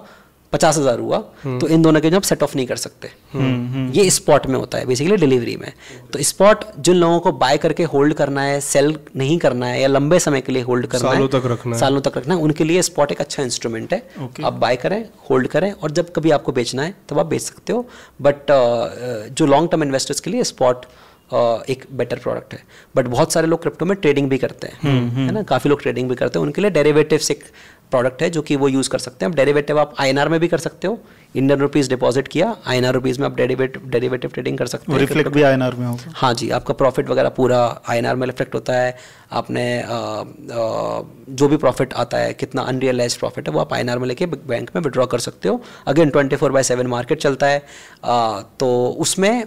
पचास हजार हुआ हम्म। तो इन दोनों के जो आप सेट ऑफ नहीं कर सकते हम्म, हम्म। ये स्पॉट में होता है बेसिकली डिलीवरी में तो स्पॉट जिन लोगों को बाय करके होल्ड करना है सेल नहीं करना है या लंबे समय के लिए होल्ड करना सालों है तक रखना सालों तक रखना है उनके लिए स्पॉट एक अच्छा इंस्ट्रूमेंट है आप बाय करें होल्ड करें और जब कभी आपको बेचना है तब आप बेच सकते हो बट uh, uh, जो लॉन्ग टर्म इन्वेस्टर्स के लिए स्पॉट एक बेटर प्रोडक्ट है बट बहुत सारे लोग क्रिप्टो में ट्रेडिंग भी करते हैं
हम्म, हम्म। है ना
काफ़ी लोग ट्रेडिंग भी करते हैं उनके लिए डेरेवेटिव एक प्रोडक्ट है जो कि वो यूज़ कर सकते हैं अब आप आई में भी कर सकते हो इंडियन रुपीज़ डिपॉजिट किया आई रुपीज़ में आप डेरेवेटिव ट्रेडिंग कर सकते हो रिफ्लेक्ट भी आई में होगा हाँ जी आपका प्रॉफिट वगैरह पूरा आई में रिफ्लेक्ट होता है आपने आ, आ, जो भी प्रॉफिट आता है कितना अनरियलाइज प्रॉफिट है वो आप आई में लेके बैंक में विड्रॉ कर सकते हो again twenty four by seven market चलता है आ, तो उसमें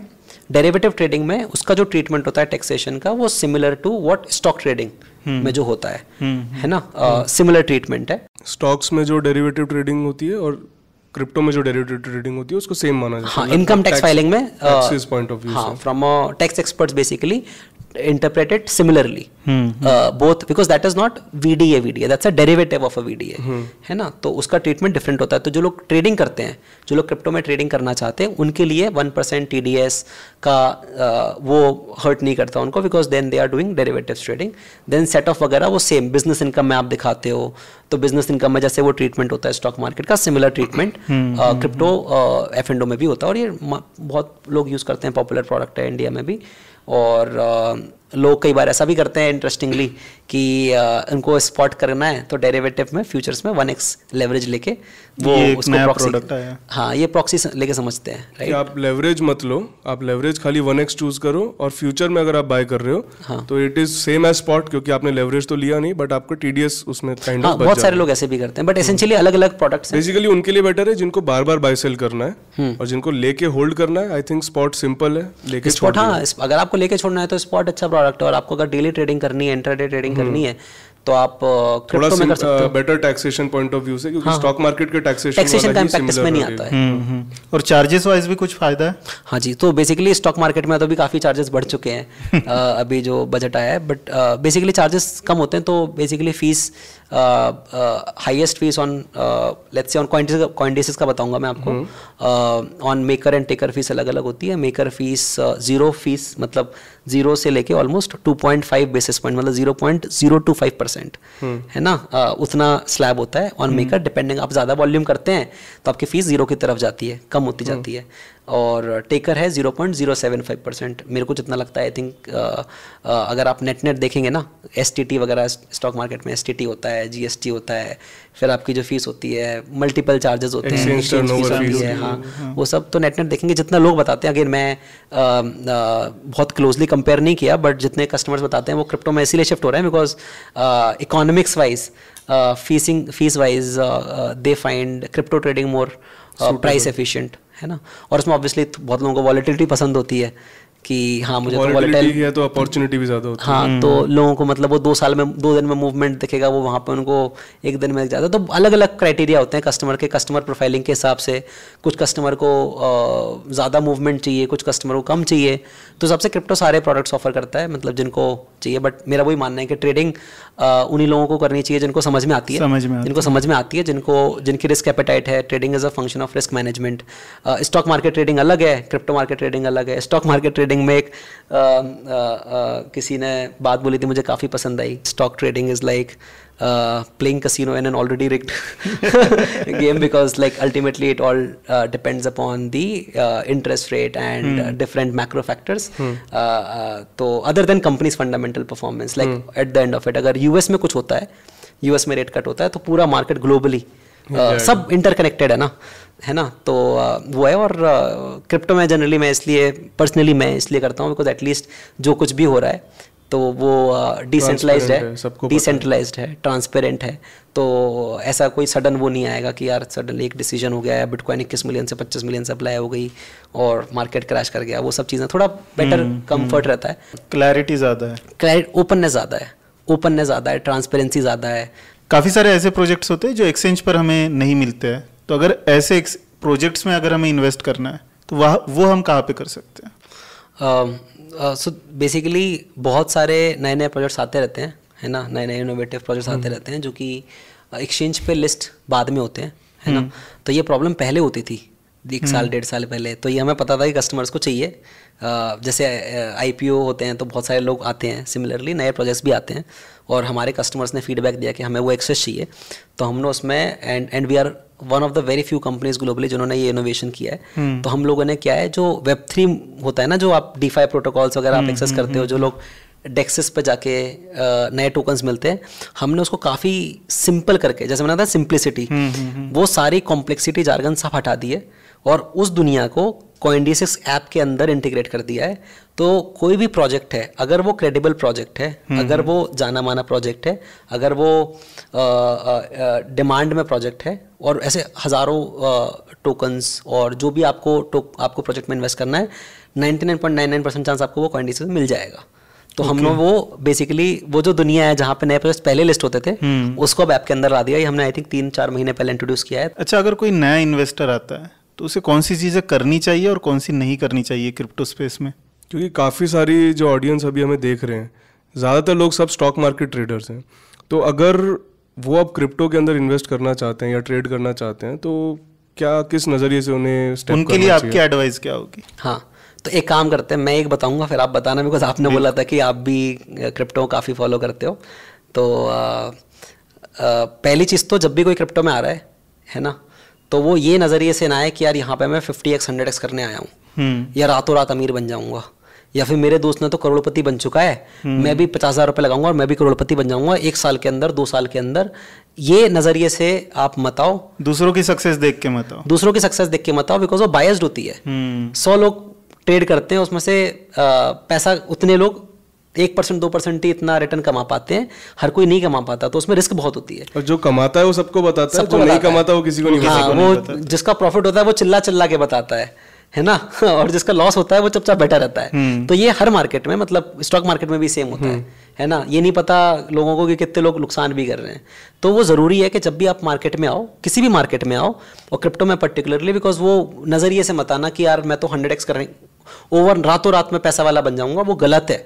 डेरिवेटिव ट्रेडिंग में उसका जो ट्रीटमेंट होता है टैक्सेशन का वो similar to what stock trading में जो होता है
हम्म, हम्म। है ना सिमिलर ट्रीटमेंट है स्टॉक्स में जो डेरिवेटिव ट्रेडिंग होती है और क्रिप्टो में जो डेरिवेटिव ट्रेडिंग होती है उसको सेम माना जाता है इनकम टैक्स फाइलिंग में point of view
from tax experts basically interpreted similarly hmm, hmm. uh, both because that is not VDA VDA that's a derivative of a VDA hmm. है ना तो उसका ट्रीटमेंट डिफरेंट होता है तो जो लोग ट्रेडिंग करते हैं जो लोग क्रिप्टो में ट्रेडिंग करना चाहते हैं उनके लिए one percent T D S का uh, वो हर्ट नहीं करता उनको because then they are doing derivative trading then set off वगैरह वो सेम बिजनेस इनकम में आप दिखाते हो तो बिजनेस इनकम में जैसे वो ट्रीटमेंट होता है स्टॉक मार्केट का similar treatment
crypto
F and O में भी होता है और ये बहुत लोग यूज़ करते हैं पॉपुलर प्रोडक्ट है इंडिया में भी और लोग कई बार ऐसा भी करते हैं इंटरेस्टिंगली कि उनको स्पॉट करना है तो डेरिवेटिव में फ्यूचर्स में वन एक्स लेवरेज लेके वो ये उसको प्रोडक्ट प्रॉक्सी हाँ ये प्रॉक्सी लेके समझते हैं राइट
आप लेवरेज मत लो आप लेवरेज खाली वन एक्स चूज करो और फ्यूचर में अगर आप बाय कर रहे हो हाँ. तो it is same as spot क्योंकि आपने लेवरेज तो लिया नहीं बट आपको टीडीएस उसमें काइंड हाँ, ऑफ बहुत सारे लोग ऐसे भी करते हैं बट एसेंशियली अलग अलग
प्रोडक्ट बेसिकली
उनके लिए बेटर है जिनको बार बार बाय सेल करना है हम्म। और जिनको लेके होल्ड करना है आई थिंक स्पॉट सिंपल है लेके स्पॉट हाँ
अगर आपको लेके छोड़ना है तो स्पॉट अच्छा प्रोडक्ट है और आपको अगर डेली ट्रेडिंग करनी है इंटरडे ट्रेडिंग करनी हम्म। है तो आप uh, थोड़ा में कर सकते हो
better taxation point of view से क्योंकि स्टॉक हाँ। मार्केट के टैक्सेशन टैक्सेशन का इंपैक्ट इसमें नहीं आता है
हम्म, हम्म। और चार्जेस वाइज भी कुछ फायदा है हाँ जी तो बेसिकली स्टॉक मार्केट में तो भी काफ़ी चार्जेस बढ़ चुके हैं uh, अभी जो बजट आया है बट बेसिकली चार्जेस कम होते हैं तो basically fees highest fees on let's say on quantities का बताऊंगा मैं आपको on maker and taker fees अलग अलग होती है मेकर फीस जीरो फीस मतलब जीरो से लेके ऑलमोस्ट 2.5 बेसिस पॉइंट मतलब zero point zero two five percent है ना आ, उतना स्लैब होता है ऑन मेकर डिपेंडिंग आप ज़्यादा वॉल्यूम करते हैं तो आपकी फीस जीरो की तरफ जाती है कम होती हम्म। जाती है और टेकर है 0.075 परसेंट मेरे को जितना लगता है आई थिंक अगर आप नेट नेट देखेंगे ना एस वगैरह स्टॉक मार्केट में एस होता है टी होता है फिर आपकी जो फीस होती है मल्टीपल चार्जेस होते हैं हाँ वो सब तो नेट नेट देखेंगे जितना लोग बताते हैं अगर मैं बहुत क्लोजली कंपेयर नहीं किया बट जितने कस्टमर्स बताते हैं वो क्रिप्टो में इसीलिए शिफ्ट हो रहे हैं बिकॉज इकोनॉमिक्स वाइज फीसिंग fees wise they find crypto trading more price efficient है ना और उसमें ऑब्वियसली बहुत लोगों को वॉलीटिलिटी पसंद होती है कि हाँ मुझे तो वॉलेटिलिटी है
तो अपॉर्चुनिटी भी ज्यादा होती हाँ, है हाँ तो हम्म।
लोगों को मतलब वो दो साल में दो दिन में मूवमेंट दिखेगा वो वहाँ पे उनको एक दिन में जाता है तो अलग अलग क्राइटेरिया होते हैं कस्टमर के कस्टमर प्रोफाइलिंग के हिसाब से कुछ कस्टमर को ज़्यादा मूवमेंट चाहिए कुछ कस्टमर को कम चाहिए तो सबसे क्रिप्टो सारे प्रोडक्ट्स ऑफर करता है मतलब जिनको चाहिए बट मेरा वही मानना है कि ट्रेडिंग उन्हीं लोगों को करनी चाहिए जिनको समझ में आती है समझ में जिनको समझ में आती है जिनको जिनकी रिस्क एपेटाइट है trading is a function of risk management stock market trading अलग है क्रिप्टो मार्केट ट्रेडिंग अलग है स्टॉक मार्केट ट्रेडिंग ट्रेडिंग में एक आ, आ, आ, किसी ने बात बोली थी मुझे काफ़ी पसंद आई stock trading is like playing casino in an already rigged game because like ultimately it all depends upon the interest rate and different macro factors तो other than companies fundamental performance like at the end of it अगर यूएस में कुछ होता है यूएस में रेट कट होता है तो पूरा मार्केट ग्लोबली आ, uh, सब इंटरकनेक्टेड है ना है ना तो आ, uh, वो है और क्रिप्टो uh, में जनरली मैं इसलिए पर्सनली मैं इसलिए करता हूँ बिकॉज एटलीस्ट जो कुछ भी हो रहा है तो वो डिसेंट्रलाइज है डिसेंट्रलाइज है ट्रांसपेरेंट है तो ऐसा कोई सडन वो नहीं आएगा कि यार सडनली एक डिसीजन हो गया है बिटकॉइन इक्कीस मिलियन से पच्चीस मिलियन सप्लाई हो गई और मार्केट क्रैश कर गया वो सब चीज़ें थोड़ा बेटर कंफर्ट हम्म, हम्म। रहता है क्लैरिटी ज़्यादा है ओपननेस ज़्यादा है ओपननेस ज़्यादा है ट्रांसपेरेंसी ज़्यादा है काफ़ी सारे
ऐसे प्रोजेक्ट्स होते हैं जो एक्सचेंज पर हमें नहीं मिलते हैं तो अगर ऐसे प्रोजेक्ट्स में अगर हमें इन्वेस्ट करना है
तो वह वो हम कहाँ पे कर सकते हैं सो um, बेसिकली uh, बहुत सारे नए नए प्रोजेक्ट्स आते रहते हैं है ना नए नए इनोवेटिव प्रोजेक्ट्स आते हम्म। रहते हैं जो कि एक्सचेंज uh, पे लिस्ट बाद में होते हैं है ना हम्म। तो ये प्रॉब्लम पहले होती थी एक साल हम्म। डेढ़ साल पहले तो ये हमें पता था कि कस्टमर्स को चाहिए जैसे आई होते हैं तो बहुत सारे लोग आते हैं सिमिलरली नए प्रोजेक्ट्स भी आते हैं और हमारे कस्टमर्स ने फीडबैक दिया कि हमें वो एक्सेस चाहिए तो हमने उसमें and and we are one of the very few companies globally जिन्होंने ये इनोवेशन किया है हम्म। तो हम लोगों ने क्या है जो वेब थ्री होता है ना जो आप फाइव प्रोटोकॉल्स वगैरह आप एक्सेस हम्म, करते हो जो लोग डेक्सिस पे जाके नए टोकन्स मिलते हैं हमने उसको काफ़ी सिंपल करके जैसे मैंने था सिंप्लिसिटी वो सारी कॉम्प्लेक्सिटी जारगन सब हटा दिए और उस दुनिया को कोइंडिसिक्स ऐप के अंदर इंटीग्रेट कर दिया है तो कोई भी प्रोजेक्ट है अगर वो क्रेडिबल हम्म, प्रोजेक्ट हम्म। है अगर वो जाना माना प्रोजेक्ट है अगर वो डिमांड में प्रोजेक्ट है और ऐसे हज़ारों टोकन्स और जो भी आपको आपको प्रोजेक्ट में इन्वेस्ट करना है 99.99 परसेंट चांस आपको वो कोइंडिसिक्स मिल जाएगा तो okay. हमने वो बेसिकली वो जो दुनिया है जहाँ पे नए प्रोजेक्ट पहले लिस्ट होते थे हम्म। उसको अब ऐप के अंदर ला दिया ये हमने आई थिंक तीन चार महीने पहले इंट्रोड्यूस किया है अच्छा अगर कोई नया इन्वेस्टर आता है तो उसे कौन सी चीज़ें
करनी चाहिए और कौन सी नहीं करनी चाहिए क्रिप्टो स्पेस में क्योंकि काफ़ी सारी जो ऑडियंस अभी हमें देख रहे हैं ज़्यादातर लोग सब स्टॉक मार्केट ट्रेडर्स हैं तो अगर वो अब क्रिप्टो के अंदर इन्वेस्ट करना चाहते हैं या ट्रेड करना चाहते हैं तो क्या किस नज़रिए से उन्हें उनके लिए आपकी
एडवाइस क्या होगी हाँ तो एक काम करते हैं मैं एक बताऊंगा फिर आप बताना बिकॉज आपने बोला था कि आप भी क्रिप्टो काफ़ी फॉलो करते हो तो आ, आ, पहली चीज़ तो जब भी कोई क्रिप्टो में आ रहा है है ना तो वो ये नज़रिए से ना आए कि यार यहाँ पे मैं फिफ्टी एक्स हंड्रेड एक्स करने आया हूँ हम्म। या रातों रात अमीर बन जाऊँगा या फिर मेरे दोस्त ने तो करोड़पति बन चुका है हम्म। मैं भी पचास हज़ार रुपये लगाऊंगा और मैं भी करोड़पति बन जाऊंगा एक साल के अंदर दो साल के अंदर ये नज़रिए से आप मत आओ दूसरों की सक्सेस देख के मत आओ दूसरों की सक्सेस देख के मत आओ बिकॉज वो बायस्ड होती है हम्म। सौ लोग ट्रेड करते हैं उसमें से पैसा उतने लोग एक परसेंट दो परसेंट ही इतना रिटर्न कमा पाते हैं हर कोई नहीं कमा पाता तो उसमें रिस्क बहुत होती है
और जो कमाता है वो सबको बताता सब है जो नहीं कमाता वो किसी को नहीं, हाँ, को नहीं बताता
जिसका प्रॉफिट होता है वो चिल्ला चिल्ला के बताता है है ना और जिसका लॉस होता है वो चुपचाप बैठा रहता है हम्म। तो ये हर मार्केट में मतलब स्टॉक मार्केट में भी सेम होता है हम्म। है ना ये नहीं पता लोगों को कि कितने लोग नुकसान भी कर रहे हैं तो वो ज़रूरी है कि जब भी आप मार्केट में आओ किसी भी मार्केट में आओ और क्रिप्टो में पर्टिकुलरली बिकॉज वो नज़रिए से मताना कि यार मैं तो हंड्रेड एक्स कर ओवर रातों रात में पैसा वाला बन जाऊंगा वो गलत है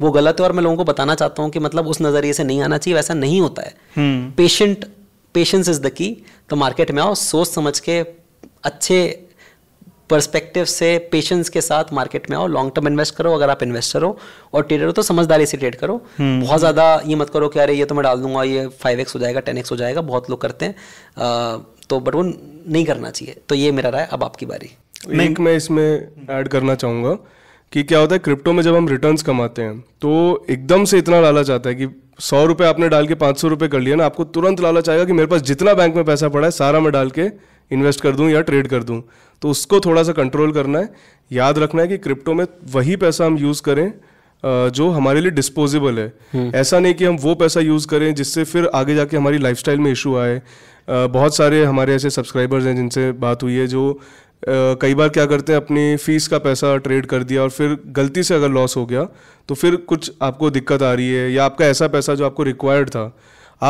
वो गलत है और मैं लोगों को बताना चाहता हूँ कि मतलब उस नज़रिए से नहीं आना चाहिए वैसा नहीं होता
है
patient patience is the key तो मार्केट में आओ सोच समझ के अच्छे परस्पेक्टिव से पेशेंस के साथ मार्केट में आओ लॉन्ग टर्म इन्वेस्ट करो अगर आप इन्वेस्टर हो और ट्रेडर हो तो समझदारी से ट्रेड करो
हम्म। बहुत ज़्यादा
ये मत करो कि अरे ये तो मैं डाल दूंगा ये फाइव एक्स हो जाएगा टेन एक्स हो जाएगा बहुत लोग करते हैं आ, तो बट वो नहीं करना चाहिए तो ये मेरा राय अब आपकी बारी
एक मैं इसमें ऐड करना चाहूँगा कि क्या होता है क्रिप्टो में जब हम रिटर्न्स कमाते हैं तो एकदम से इतना लालच आता है कि सौ रुपये आपने डाल के पाँच सौ रुपये कर लिया ना आपको तुरंत लालच आएगा कि मेरे पास जितना बैंक में पैसा पड़ा है सारा मैं डाल के इन्वेस्ट कर दूँ या ट्रेड कर दूँ तो उसको थोड़ा सा कंट्रोल करना है याद रखना है कि क्रिप्टो में वही पैसा हम यूज़ करें जो हमारे लिए डिस्पोजेबल है हम्म। ऐसा नहीं कि हम वो पैसा यूज़ करें जिससे फिर आगे जाके हमारी लाइफ में इशू आए बहुत सारे हमारे ऐसे सब्सक्राइबर्स हैं जिनसे बात हुई है जो कई बार क्या करते हैं अपनी फ़ीस का पैसा ट्रेड कर दिया और फिर गलती से अगर लॉस हो गया तो फिर कुछ आपको दिक्कत आ रही है या आपका ऐसा पैसा जो आपको रिक्वायर्ड था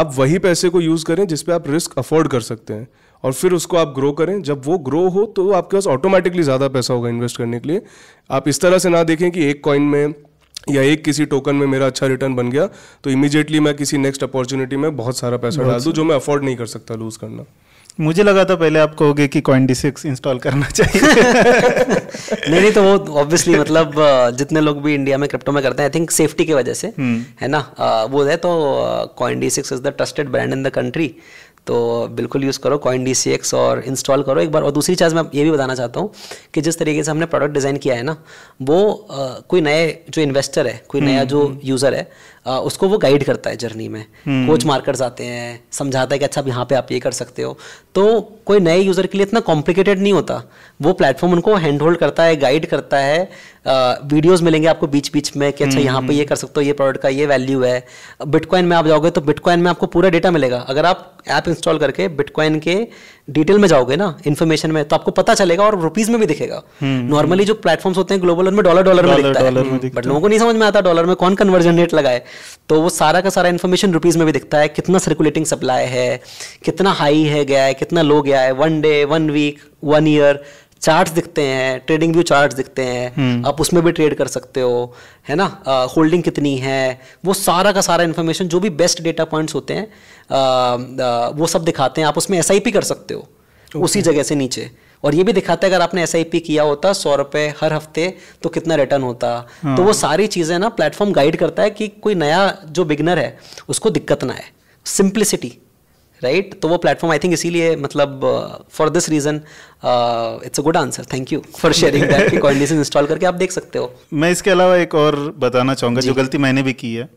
आप वही पैसे को यूज़ करें जिसपे आप रिस्क अफोर्ड कर सकते हैं और फिर उसको आप ग्रो करें जब वो ग्रो हो तो आपके पास ऑटोमेटिकली ज़्यादा पैसा होगा इन्वेस्ट करने के लिए आप इस तरह से ना देखें कि एक कॉइन में या एक किसी टोकन में मेरा अच्छा रिटर्न बन गया तो इमीजिएटली मैं किसी नेक्स्ट अपॉर्चुनिटी में बहुत सारा पैसा डाल दूँ जो मैं अफोर्ड नहीं कर सकता लूज़ करना
मुझे लगा था पहले आप कहोगे कि कॉइन डी सिक्स इंस्टॉल करना चाहिए
नहीं नहीं तो वो ऑब्वियसली मतलब जितने लोग भी इंडिया में क्रिप्टो में करते हैं आई थिंक सेफ्टी की वजह से हम्म। है ना वो है तो CoinDCX is the trusted brand in the country तो बिल्कुल यूज़ करो कॉइन डी सी एक्स और इंस्टॉल करो एक बार और दूसरी चीज़ मैं ये भी बताना चाहता हूँ कि जिस तरीके से हमने प्रोडक्ट डिज़ाइन किया है ना वो आ, कोई नए जो इन्वेस्टर है कोई हम्म, नया जो यूज़र हम्म। है उसको वो गाइड करता है जर्नी में कोच हम्म। मार्कर्स आते हैं समझाता है कि अच्छा अब यहाँ पे आप ये कर सकते हो तो कोई नए यूज़र के लिए इतना कॉम्प्लिकेटेड नहीं होता वो प्लेटफॉर्म उनको हैंड होल्ड करता है गाइड करता है वीडियोस मिलेंगे आपको बीच बीच में कि अच्छा हम्म, यहाँ पे हम्म। ये कर सकते हो ये प्रोडक्ट का ये वैल्यू है बिटकॉइन में आप जाओगे तो बिटकॉइन में आपको पूरा डेटा मिलेगा अगर आप ऐप इंस्टॉल करके बिटकॉइन के डिटेल में जाओगे ना इन्फॉर्मेशन में तो आपको पता चलेगा और रुपीज में भी दिखेगा
नॉर्मली हम्म, हम्म।
जो प्लेटफॉर्म्स होते हैं ग्लोबल में डॉलर डॉलर में दिखता है बट हम्म, लोगों को नहीं समझ में आता डॉलर में कौन कन्वर्जन रेट लगाए तो वो सारा का सारा इन्फॉर्मेशन रुपीज में भी दिखता है कितना सर्कुलेटिंग सप्लाई है कितना हाई है गया है कितना लो गया है one day one week one year charts दिखते हैं ट्रेडिंग व्यू चार्ट्स दिखते हैं आप उसमें भी ट्रेड कर सकते हो है ना होल्डिंग कितनी है वो सारा का सारा इन्फॉर्मेशन जो भी बेस्ट डेटा पॉइंट्स होते हैं वो सब दिखाते हैं आप उसमें एस कर सकते हो
okay. उसी
जगह से नीचे और ये भी दिखाता है अगर आपने एस किया होता सौ रुपये हर हफ्ते तो कितना रिटर्न होता हाँ। तो वो सारी चीज़ें ना प्लेटफॉर्म गाइड करता है कि कोई नया जो बिगनर है उसको दिक्कत ना आए सिंप्लिसिटी राइट तो वो प्लेटफॉर्म आई थिंक इसीलिए मतलब for this reason it's a good answer thank you for sharing that कि इंस्टॉल करके आप देख सकते हो
मैं इसके अलावा एक और बताना चाहूँगा जो गलती मैंने भी की है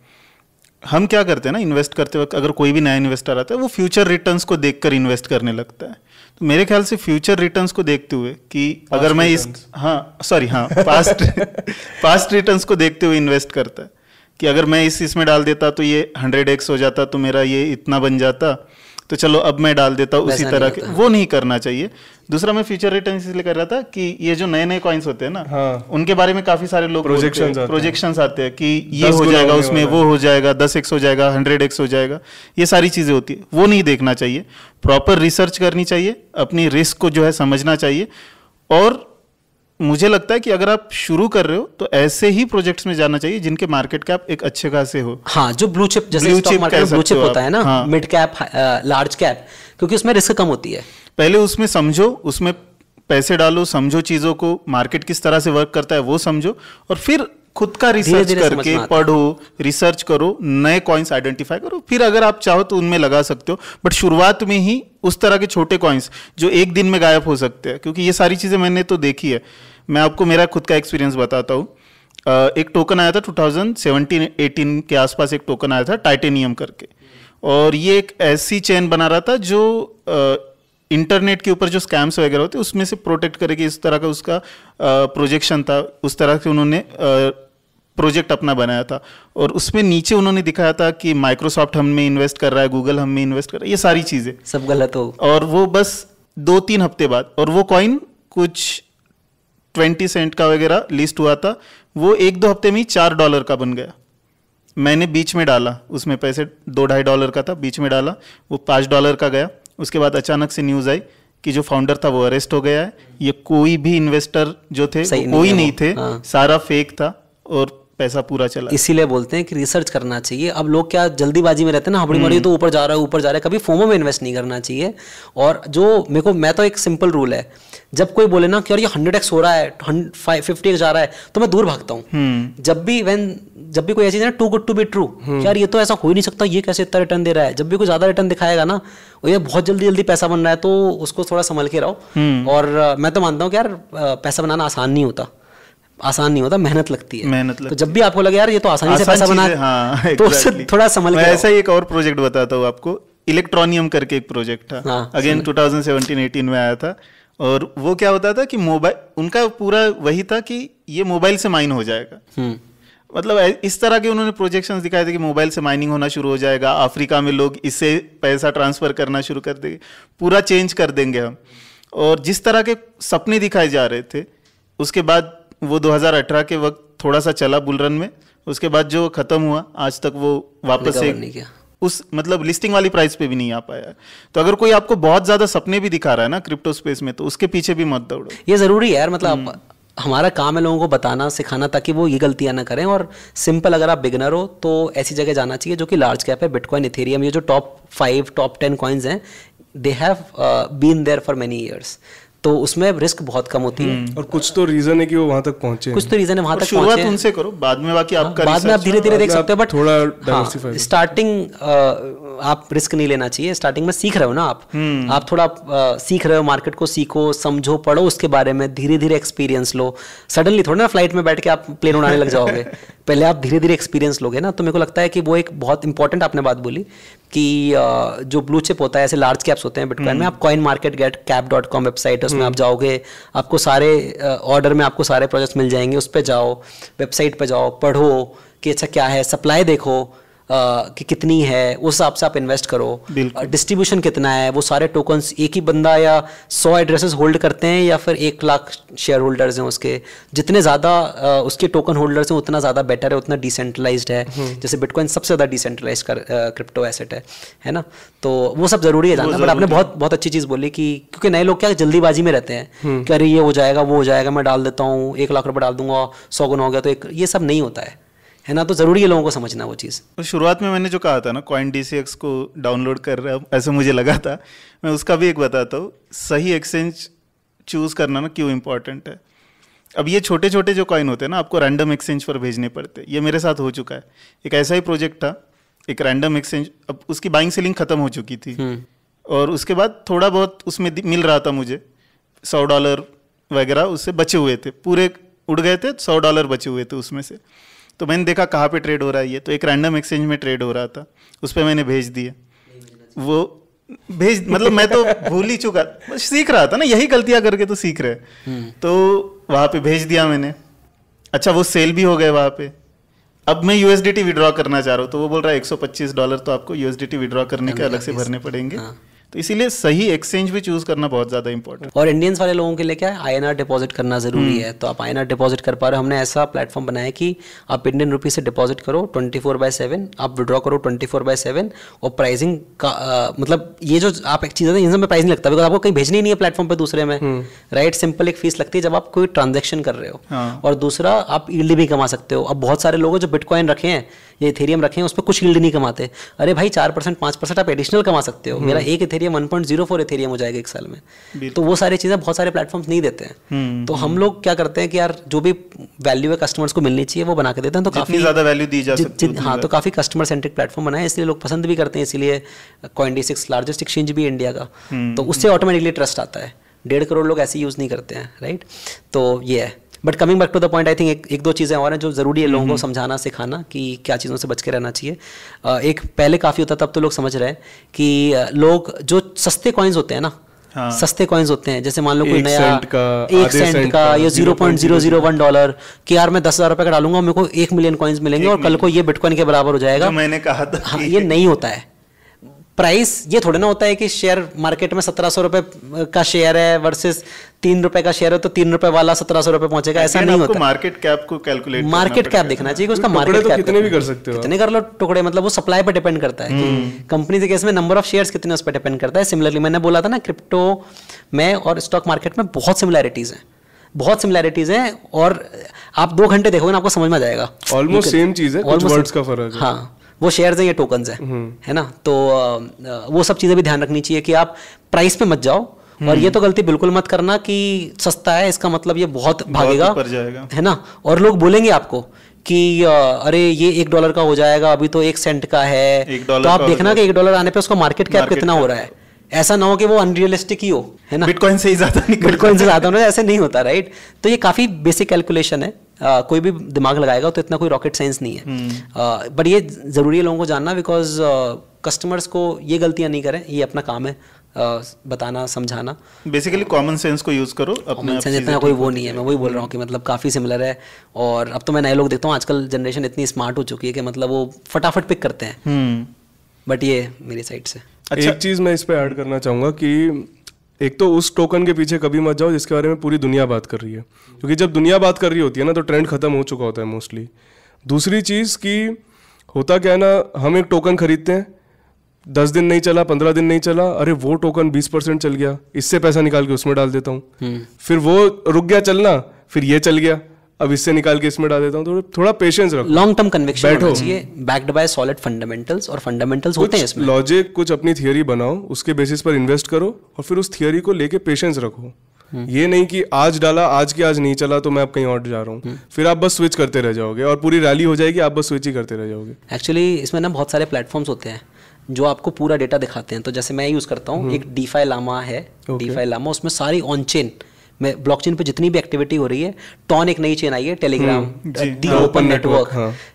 हम क्या करते हैं ना इन्वेस्ट करते वक्त अगर कोई भी नया इन्वेस्टर आता है वो फ्यूचर रिटर्न्स को देखकर इन्वेस्ट करने लगता है तो मेरे ख्याल से फ्यूचर रिटर्न्स को देखते हुए कि अगर मैं इस हाँ सॉरी हाँ पास्ट पास्ट रिटर्न्स को देखते हुए इन्वेस्ट करता है कि अगर मैं इस इसमें डाल देता तो ये हंड्रेड एक्स हो जाता तो मेरा ये इतना बन जाता तो चलो अब मैं डाल देता हूँ उसी तरह के वो नहीं करना चाहिए दूसरा मैं फ्यूचर रिटर्न इसलिए कर रहा था कि ये जो नए नए कॉइन्स होते हैं ना हाँ। उनके बारे में काफी सारे लोग प्रोजेक्शन प्रोजेक्शन आते हैं कि ये हो जाएगा उसमें वो हो जाएगा दस एक्स हो जाएगा हंड्रेड एक्स हो जाएगा ये सारी चीजें होती है वो नहीं देखना चाहिए प्रॉपर रिसर्च करनी चाहिए अपनी रिस्क को जो है समझना चाहिए और मुझे लगता है कि अगर आप शुरू कर रहे हो तो ऐसे ही प्रोजेक्ट्स में जाना चाहिए जिनके मार्केट कैप एक अच्छे खासे हो हाँ जो ब्लू चिप जैसे ब्लू चिप, ब्लू चिप होता है ना हाँ।
मिड कैप लार्ज
कैप क्योंकि उसमें रिस्क कम होती है पहले उसमें समझो उसमें पैसे डालो समझो चीजों को मार्केट किस तरह से वर्क करता है वो समझो और फिर खुद का रिसर्च दिरे दिरे करके पढ़ो रिसर्च करो नए कॉइन्स आइडेंटिफाई करो फिर अगर आप चाहो तो उनमें लगा सकते हो बट शुरुआत में ही उस तरह के छोटे कॉइन्स जो एक दिन में गायब हो सकते हैं क्योंकि ये सारी चीज़ें मैंने तो देखी है मैं आपको मेरा खुद का एक्सपीरियंस बताता हूँ एक टोकन आया था 2017-18 के आसपास एक टोकन आया था टाइटेनियम करके और ये एक ऐसी चेन बना रहा था जो इंटरनेट के ऊपर जो स्कैम्स वगैरह होते उसमें से प्रोटेक्ट करेगी इस तरह का उसका प्रोजेक्शन था उस तरह से उन्होंने प्रोजेक्ट अपना बनाया था और उसमें नीचे उन्होंने दिखाया था कि माइक्रोसॉफ्ट हम में इन्वेस्ट कर रहा है गूगल हम में इन्वेस्ट कर रहा है ये सारी चीज़ें सब गलत हो और वो बस दो तीन हफ्ते बाद और वो कॉइन कुछ ट्वेंटी सेंट का वगैरह लिस्ट हुआ था वो एक दो हफ्ते में ही चार डॉलर का बन गया मैंने बीच में डाला उसमें पैसे दो ढाई डॉलर का था बीच में डाला वो पाँच डॉलर का गया उसके बाद अचानक से न्यूज़ आई कि जो फाउंडर था वो अरेस्ट हो गया है ये कोई भी
इन्वेस्टर जो थे कोई नहीं, नहीं थे हाँ। सारा फेक था और पैसा पूरा चला इसीलिए बोलते हैं कि रिसर्च करना चाहिए अब लोग क्या जल्दीबाजी में रहते हैं ना हबड़ी मड़ी हम्म। तो ऊपर जा रहा है ऊपर जा रहा है कभी फोमो में इन्वेस्ट नहीं करना चाहिए और जो मेरे को मैं तो एक सिंपल रूल है जब कोई बोले ना कि यार ये हंड्रेड एक्स हो रहा है फिफ्टी एक्स जा रहा है तो मैं दूर भागता हूँ हम्म। जब भी वैन जब भी कोई ऐसी ना too good to be true यार ये तो ऐसा हो ही नहीं सकता ये कैसे इतना रिटर्न दे रहा है जब भी कोई ज्यादा रिटर्न दिखाएगा ना ये बहुत जल्दी जल्दी पैसा बन रहा है तो उसको थोड़ा संभल के रहो हम्म। और मैं तो मानता हूँ कि यार पैसा बनाना आसान नहीं होता आसान नहीं होता मेहनत लगती है मेहनत तो लगती तो जब भी आपको लगे यार ये तो आसानी से पैसा बना हाँ, तो उससे थोड़ा
संभल मैं ऐसा एक और प्रोजेक्ट बताता हूँ आपको इलेक्ट्रॉनियम करके एक प्रोजेक्ट था अगेन टू थाउजेंड में आया था और वो क्या होता था कि मोबाइल उनका पूरा वही था कि ये मोबाइल से माइन हो जाएगा
हम्म।
मतलब इस तरह के उन्होंने प्रोजेक्शन दिखाए थे कि मोबाइल से माइनिंग होना शुरू हो जाएगा अफ्रीका में लोग इससे पैसा ट्रांसफर करना शुरू कर देंगे पूरा चेंज कर देंगे हम और जिस तरह के सपने दिखाए जा रहे थे उसके बाद वो 2018 के वक्त थोड़ा सा चला बुलरन में उसके बाद जो ख़त्म हुआ आज तक वो वापस से उस मतलब लिस्टिंग वाली प्राइस पे भी नहीं आ पाया
तो अगर कोई आपको बहुत ज़्यादा सपने भी दिखा रहा है ना क्रिप्टो स्पेस में तो उसके पीछे भी मत दौड़ो ये ज़रूरी है यार मतलब हम्म। हमारा काम है लोगों को बताना सिखाना ताकि वो ये गलतियां ना करें और सिंपल अगर आप बिगनर हो तो ऐसी जगह जाना चाहिए जो कि लार्ज कैप है बिटकॉइन इथेरियम ये जो top five top ten coins हैं they have been there for many years तो उसमें रिस्क बहुत कम होती है
और कुछ तो रीजन है कि वो वहां तक पहुंचे कुछ तो रीजन है वहां तक शुरुआत उनसे
करो बाद में बाकी हाँ, आपका बाद में आप धीरे धीरे देख सकते हो बट
थोड़ा
स्टार्टिंग हाँ, आप रिस्क नहीं लेना चाहिए स्टार्टिंग में सीख रहे हो ना आप hmm. आप थोड़ा आ, सीख रहे हो मार्केट को सीखो समझो पढ़ो उसके बारे में धीरे धीरे एक्सपीरियंस लो सडनली थोड़ा ना फ्लाइट में बैठ के आप प्लेन उड़ाने लग जाओगे पहले आप धीरे धीरे एक्सपीरियंस लोगे ना तो मेरे को लगता है कि वो एक बहुत इंपॉर्टेंट आपने बात बोली कि आ, जो ब्लू चिप होता है ऐसे लार्ज कैप्स होते हैं बिटकॉइन में हम्म। आप coin market get cap dot com website उसमें आप हम्म। जाओगे आपको सारे ऑर्डर में आपको सारे प्रोजेक्ट्स मिल जाएंगे उस पर जाओ वेबसाइट पर जाओ पढ़ो कि अच्छा क्या है सप्लाई देखो कि कितनी है उस हिसाब से आप इन्वेस्ट करो डिस्ट्रीब्यूशन कितना है वो सारे टोकन्स एक ही बंदा या सौ एड्रेसेस होल्ड करते हैं या फिर एक लाख शेयर होल्डर्स हैं उसके जितने ज़्यादा उसके टोकन होल्डर्स हैं उतना ज़्यादा बेटर है उतना डिसेंट्रलाइज है हम्म। जैसे बिटकॉइन सबसे ज़्यादा डिसेंट्रलाइज कर क्रिप्टो एसेट है है ना तो वो सब ज़रूरी है जानना बट आपने बहुत बहुत अच्छी चीज़ बोली कि क्योंकि नए लोग क्या जल्दीबाजी में रहते हैं हम्म। कि अरे ये हो जाएगा वो हो जाएगा मैं डाल देता हूँ एक लाख रुपये डाल दूंगा सौ गुना हो गया तो एक ये सब नहीं होता है है ना तो ज़रूरी है लोगों को समझना वो चीज़
तो शुरुआत में मैंने जो कहा था ना कॉइन डी को डाउनलोड कर रहा ऐसे मुझे लगा था मैं उसका भी एक बताता हूँ सही एक्सचेंज चूज़ करना ना क्यों इम्पोर्टेंट है अब ये छोटे छोटे जो कॉइन होते हैं ना आपको रैंडम एक्सचेंज पर भेजने पड़ते हैं ये मेरे साथ हो चुका है एक ऐसा ही प्रोजेक्ट था एक रैंडम एक्सचेंज अब उसकी बाइंग सेलिंग खत्म हो चुकी थी हम्म। और उसके बाद थोड़ा बहुत उसमें मिल रहा था मुझे सौ डॉलर वगैरह उससे बचे हुए थे पूरे उड़ गए थे सौ डॉलर बचे हुए थे उसमें से तो मैंने देखा कहाँ पे ट्रेड हो रहा है ये तो एक रैंडम एक्सचेंज में ट्रेड हो रहा था उस पर मैंने भेज दिया वो भेज मतलब मैं तो भूल ही चुका सीख रहा था ना यही गलतियाँ करके तो सीख रहे हम्म। तो वहाँ पे भेज दिया मैंने अच्छा वो सेल भी हो गए वहाँ पे अब मैं टी विड्रॉ करना चाह रहा हूँ तो वो बोल रहा है पच्चीस डॉलर तो आपको टी विड्रॉ करने के अलग से भरने पड़ेंगे हाँ।
तो इसीलिए सही एक्सचेंज भी चूज करना बहुत ज्यादा इंपॉर्टेंट और इंडियंस वाले लोगों के लिए क्या आई डिपॉजिट करना जरूरी हम्म। है तो आप आई डिपॉजिट कर पा रहे हो हमने ऐसा प्लेटफॉर्म बनाया कि आप इंडियन रुपीज से डिपॉजिट करो ट्वेंटी फोर बाय सेवन आप विड्रॉ करो ट्वेंटी फोर बाय सेवन और प्राइसिंग का आ, मतलब ये जो आप एक चीज है इन प्राइस नहीं लगता बिकॉज आपको कहीं भेजनी नहीं है प्लेटफॉर्म पर दूसरे में राइट हम्म। सिंपल एक फीस लगती है जब आप कोई ट्रांजेक्शन कर रहे हो हाँ। और दूसरा आप ईल्ड भी कमा सकते हो अब बहुत सारे लोग जो बिटकॉइन रखे हैं ये इथेरियम रखे हैं उस पर कुछ ईल्ड नहीं कमाते अरे भाई चार परसेंट पांच परसेंट आप एडिशनल कमा सकते हो हम्म। मेरा एक इथेरियम इथेरियम फोर इथेरियम हो जाएगा एक साल में तो वो सारी चीज़ें बहुत सारे प्लेटफॉर्म्स नहीं देते हैं हम्म, तो हम्म। हम लोग क्या करते हैं कि यार जो भी वैल्यू है कस्टमर्स को मिलनी चाहिए वो बना के देते हैं तो काफ़ी ज़्यादा वैल्यू दी जा सकती है हाँ तो काफ़ी कस्टमर सेंट्रिक प्लेटफॉर्म बनाए इसलिए लोग पसंद भी करते हैं इसलिए क्वेंटी सिक्स लार्जेस्ट एक्सचेंज भी इंडिया का हम्म, तो उससे ऑटोमेटिकली ट्रस्ट आता है डेढ़ करोड़ लोग ऐसे यूज़ नहीं करते हैं राइट तो ये है but coming back to the point I think एक, दो चीज़ें और हैं जो ज़रूरी है लोगों को समझाना सिखाना कि क्या चीज़ों से बच के रहना चाहिए एक पहले काफ़ी होता तब तो लोग समझ रहे हैं कि लोग जो सस्ते कॉइन्स होते हैं ना हाँ। सस्ते कॉइन्स होते हैं जैसे मान लो कोई नया सेंट का, एक सेंट, का या zero point zero zero one dollar कि यार मैं दस हजार रुपये का डालूंगा मेरे को एक मिलियन कॉइन्स मिलेंगे और कल को ये बिटकॉइन के बराबर हो जाएगा मैंने कहा था हाँ, ये नहीं होता है प्राइस ये थोड़े ना होता है कि शेयर मार्केट में सत्रह सौ रुपये का शेयर है वर्सेस तीन रुपए का शेयर है तो तीन रुपए वाला सत्रह सौ रुपए पहुंचेगा ऐसा नहीं होता मार्केट
कैप को कैलकुलेट मार्केट कैप देखना चाहिए उसका मार्केट तो कैप तो कितने भी कर
सकते हो कितने कर लो टुकड़े मतलब वो सप्लाई पर डिपेंड करता है कंपनी हम्म। के केस में नंबर ऑफ शेयर कितने उस पर डिपेंड करता है सिमिलरली मैंने बोला था ना क्रिप्टो में और स्टॉक मार्केट में बहुत सिमिलैरिटीज़ हैं बहुत सिमिलैरिटीज हैं और आप दो घंटे देखोगे ना आपको समझ में आ जाएगा ऑलमोस्ट सेम चीज़ है कुछ वर्ड्स का फर्क है हाँ वो शेयर्स हैं या टोकन्स हैं हम्म। है ना तो वो सब चीज़ें भी ध्यान रखनी चाहिए कि आप प्राइस पे मत जाओ हम्म। और ये तो गलती बिल्कुल मत करना कि सस्ता है इसका मतलब ये बहुत भागेगा बहुत है ना और लोग बोलेंगे आपको कि अरे ये एक डॉलर का हो जाएगा अभी तो एक सेंट का है तो आप देखना कि एक डॉलर आने पे उसका मार्केट कैप कितना हो रहा है ऐसा ना हो कि वो अनरियलिस्टिक ही हो है ना बिटकॉइन से ही ज्यादा बिटकॉइन से ज्यादा ऐसे नहीं होता राइट तो ये काफी बेसिक कैलकुलेशन है Uh, कोई भी दिमाग लगाएगा तो इतना कोई रॉकेट साइंस नहीं है बट hmm. uh, ये ज़रूरी है लोगों को जानना बिकॉज कस्टमर्स uh, को ये गलतियाँ नहीं करें ये अपना काम है Uh, बताना समझाना बेसिकली कॉमन सेंस को यूज़ करो अपने सेंस इतना कोई वो नहीं है मैं वही बोल रहा हूँ कि मतलब काफ़ी सिमिलर है और अब तो मैं नए लोग देखता हूँ आजकल जनरेशन इतनी स्मार्ट हो चुकी है कि मतलब वो फटाफट पिक करते हैं बट हम्म। ये मेरी साइड से अच्छा एक
चीज मैं इस पर ऐड करना चाहूंगा कि एक तो उस टोकन के पीछे कभी मत जाओ जिसके बारे में पूरी दुनिया बात कर रही है क्योंकि जब दुनिया बात कर रही होती है ना तो ट्रेंड खत्म हो चुका होता है मोस्टली दूसरी चीज़ कि होता क्या है ना हम एक टोकन खरीदते हैं दस दिन नहीं चला पंद्रह दिन नहीं चला अरे वो टोकन बीस परसेंट चल गया इससे पैसा निकाल के उसमें डाल देता हूँ हम्म। फिर वो रुक गया चलना फिर ये चल गया अब इससे निकाल के इसमें डाल देता हूँ तो थोड़ा पेशेंस रखो लॉन्ग टर्म कन्वेक्शन बैठो चाहिए बैक्ड बाय सॉलिड फंडामेंटल्स और फंडामेंटल्स होते हैं इसमें लॉजिक कुछ अपनी थियोरी बनाओ उसके बेसिस पर इन्वेस्ट करो और फिर उस थियोरी को लेके पेशेंस रखो हम्म। ये नहीं कि आज डाला आज के आज नहीं चला तो मैं अब कहीं और जा रहा हूँ हम्म। फिर आप बस स्विच करते रह जाओगे और पूरी रैली हो जाएगी आप बस स्विच ही करते रह जाओगे एक्चुअली इसमें ना बहुत सारे प्लेटफॉर्म्स होते हैं जो आपको पूरा डेटा दिखाते हैं तो जैसे मैं यूज़ करता
हूँ हम्म। एक डीफाई लामा है डीफाई लामा उसमें सारी ऑन चेन मैं ब्लॉकचेन पे जितनी भी एक्टिविटी हो रही है टॉन एक नई चेन आई है टेलीग्राम दी ओपन नेटवर्क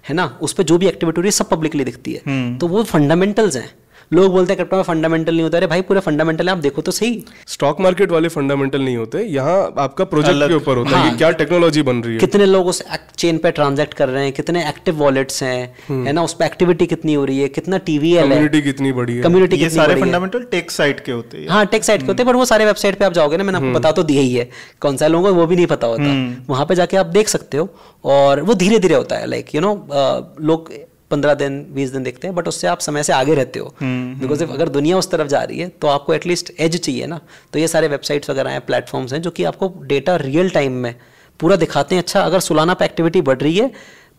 है ना उस पर जो भी एक्टिविटी हो रही है सब पब्लिकली दिखती है हम्म। तो वो फंडामेंटल्स हैं लोग बोलते हैं क्रिप्टो में फंडामेंटल नहीं होता अरे भाई पूरे फंडामेंटल है आप देखो तो सही स्टॉक मार्केट वाले फंडामेंटल नहीं होते यहाँ
आपका प्रोजेक्ट के ऊपर होता है हाँ। क्या टेक्नोलॉजी बन रही है कितने
लोग उस चेन पे ट्रांजेक्ट कर रहे हैं कितने एक्टिव वॉलेट्स हैं हम्म। है ना उस पर एक्टिविटी कितनी हो रही है कितना टीवी है कम्युनिटी कितनी बड़ी है कम्युनिटी कितनी सारे फंडामेंटल टेक साइट के होते हैं हाँ टेक साइट के होते हैं पर वो सारे वेबसाइट पे आप जाओगे ना मैंने आपको हम्म। बता तो दिया ही है कौन सा लोगों को वो भी नहीं पता होता हम्म। वहां पे जाके आप देख सकते हो और वो धीरे धीरे होता है लाइक यू नो लोग पंद्रह दिन बीस दिन देखते हैं बट उससे आप समय से आगे रहते हो
बिकॉज हम्म, इफ हम्म।
अगर दुनिया उस तरफ जा रही है तो आपको एटलीस्ट एज चाहिए ना तो ये सारे वेबसाइट्स वगैरह हैं प्लेटफॉर्म्स हैं जो कि आपको डेटा रियल टाइम में पूरा दिखाते हैं अच्छा अगर सुलाना पे एक्टिविटी बढ़ रही है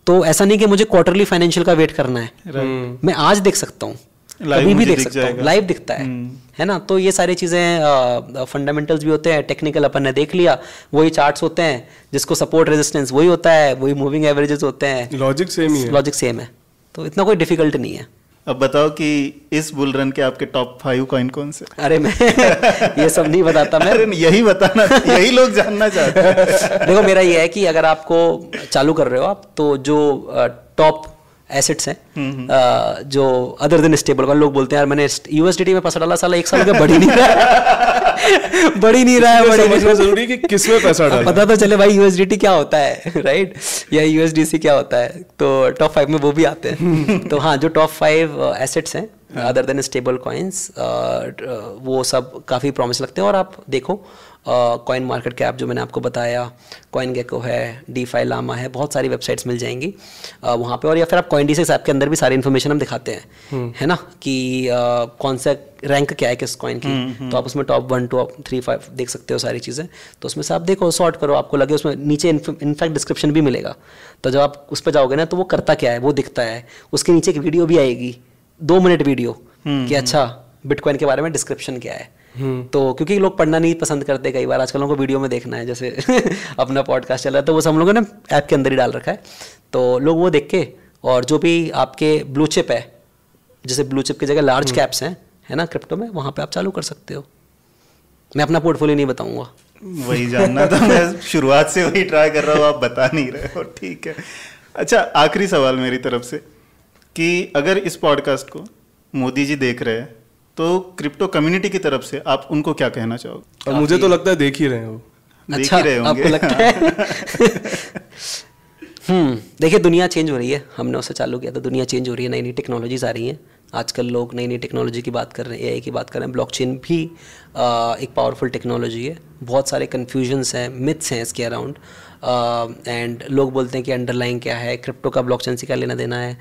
तो ऐसा नहीं कि मुझे क्वार्टरली फाइनेंशियल का वेट करना है हम्म। मैं आज देख सकता हूँ कभी भी देख सकता हूँ लाइव दिखता है है ना तो ये सारी चीज़ें फंडामेंटल्स भी होते हैं टेक्निकल अपन ने देख लिया वही चार्ट्स होते हैं जिसको सपोर्ट रेजिस्टेंस वही होता है वही मूविंग एवरेजेस होते हैं लॉजिक सेम ही है लॉजिक सेम है तो इतना कोई डिफिकल्ट नहीं है अब बताओ कि इस बुल रन के आपके टॉप फाइव कॉइन कौन से अरे मैं ये सब नहीं बताता मैं यही बताना यही लोग जानना चाहते हैं देखो मेरा ये है कि अगर आपको चालू कर रहे हो आप तो जो टॉप एसेट्स हैं हम्म, हम्म। जो अदर देन स्टेबल कॉइन लोग बोलते हैं यार मैंने यूएसडीटी में पैसा डाला साला एक साल का बढ़ नहीं रहा बढ़ नहीं रहा है बड़ी समझना जरूरी कि
किस में पैसा डाला पता तो चले
भाई यूएसडीटी क्या होता है राइट या यूएसडीसी क्या होता है तो टॉप फाइव में वो भी आते हैं तो हाँ जो टॉप फाइव एसेट्स हैं अदर देन स्टेबल कॉइन्स वो सब काफ़ी प्रॉमिस लगते हैं और आप देखो कॉइन मार्केट कैप जो मैंने आपको बताया कॉइन गेको है डी फाइल लामा है बहुत सारी वेबसाइट्स मिल जाएंगी uh, वहाँ पे और या फिर आप कॉइन डी ऐप के अंदर भी सारी इन्फॉर्मेशन हम दिखाते हैं हम्म। है ना कि uh, कौन सा रैंक क्या है किस कॉइन की हम्म, हम्म। तो आप उसमें top one two three five देख सकते हो सारी चीज़ें तो उसमें से आप देखो शॉर्ट करो आपको लगे उसमें नीचे इनफैक्ट डिस्क्रिप्शन भी मिलेगा तो जब आप उस पर जाओगे ना तो वो करता क्या है वो दिखता है उसके नीचे एक वीडियो भी आएगी दो मिनट वीडियो कि अच्छा बिटकॉइन के बारे में डिस्क्रिप्शन क्या है हम्म। तो क्योंकि लोग पढ़ना नहीं पसंद करते कई बार आजकल लोगों को वीडियो में देखना है जैसे अपना पॉडकास्ट चल रहा है तो वो सब लोगों ने ऐप के अंदर ही डाल रखा है तो लोग वो देख के और जो भी आपके ब्लू चिप है जैसे ब्लू चिप की जगह लार्ज हम्म। कैप्स हैं है ना क्रिप्टो में वहाँ पे आप चालू कर सकते हो मैं अपना पोर्टफोलियो नहीं बताऊँगा वही जानना था मैं
शुरुआत से वही ट्राई कर रहा हूँ आप बता नहीं रहे हो ठीक है अच्छा आखिरी सवाल मेरी तरफ से कि अगर इस पॉडकास्ट को मोदी जी देख रहे हैं
तो क्रिप्टो
कम्युनिटी की
तरफ से आप उनको क्या कहना चाहोगे और मुझे तो लगता
है देख ही रहे हो अच्छा, देख ही रहे होंगे आपको लगता है
हम्म देखिए दुनिया चेंज हो रही है हमने उसे चालू किया था तो दुनिया चेंज हो रही है नई नई टेक्नोलॉजीज आ रही हैं आजकल लोग नई नई टेक्नोलॉजी की बात कर रहे हैं ए की बात कर रहे हैं ब्लॉकचेन भी आ, एक पावरफुल टेक्नोलॉजी है बहुत सारे कन्फ्यूजन्स हैं मिथ्स हैं इसके अराउंड एंड लोग बोलते हैं कि अंडरलाइन क्या है क्रिप्टो का ब्लॉकचेन से क्या लेना देना है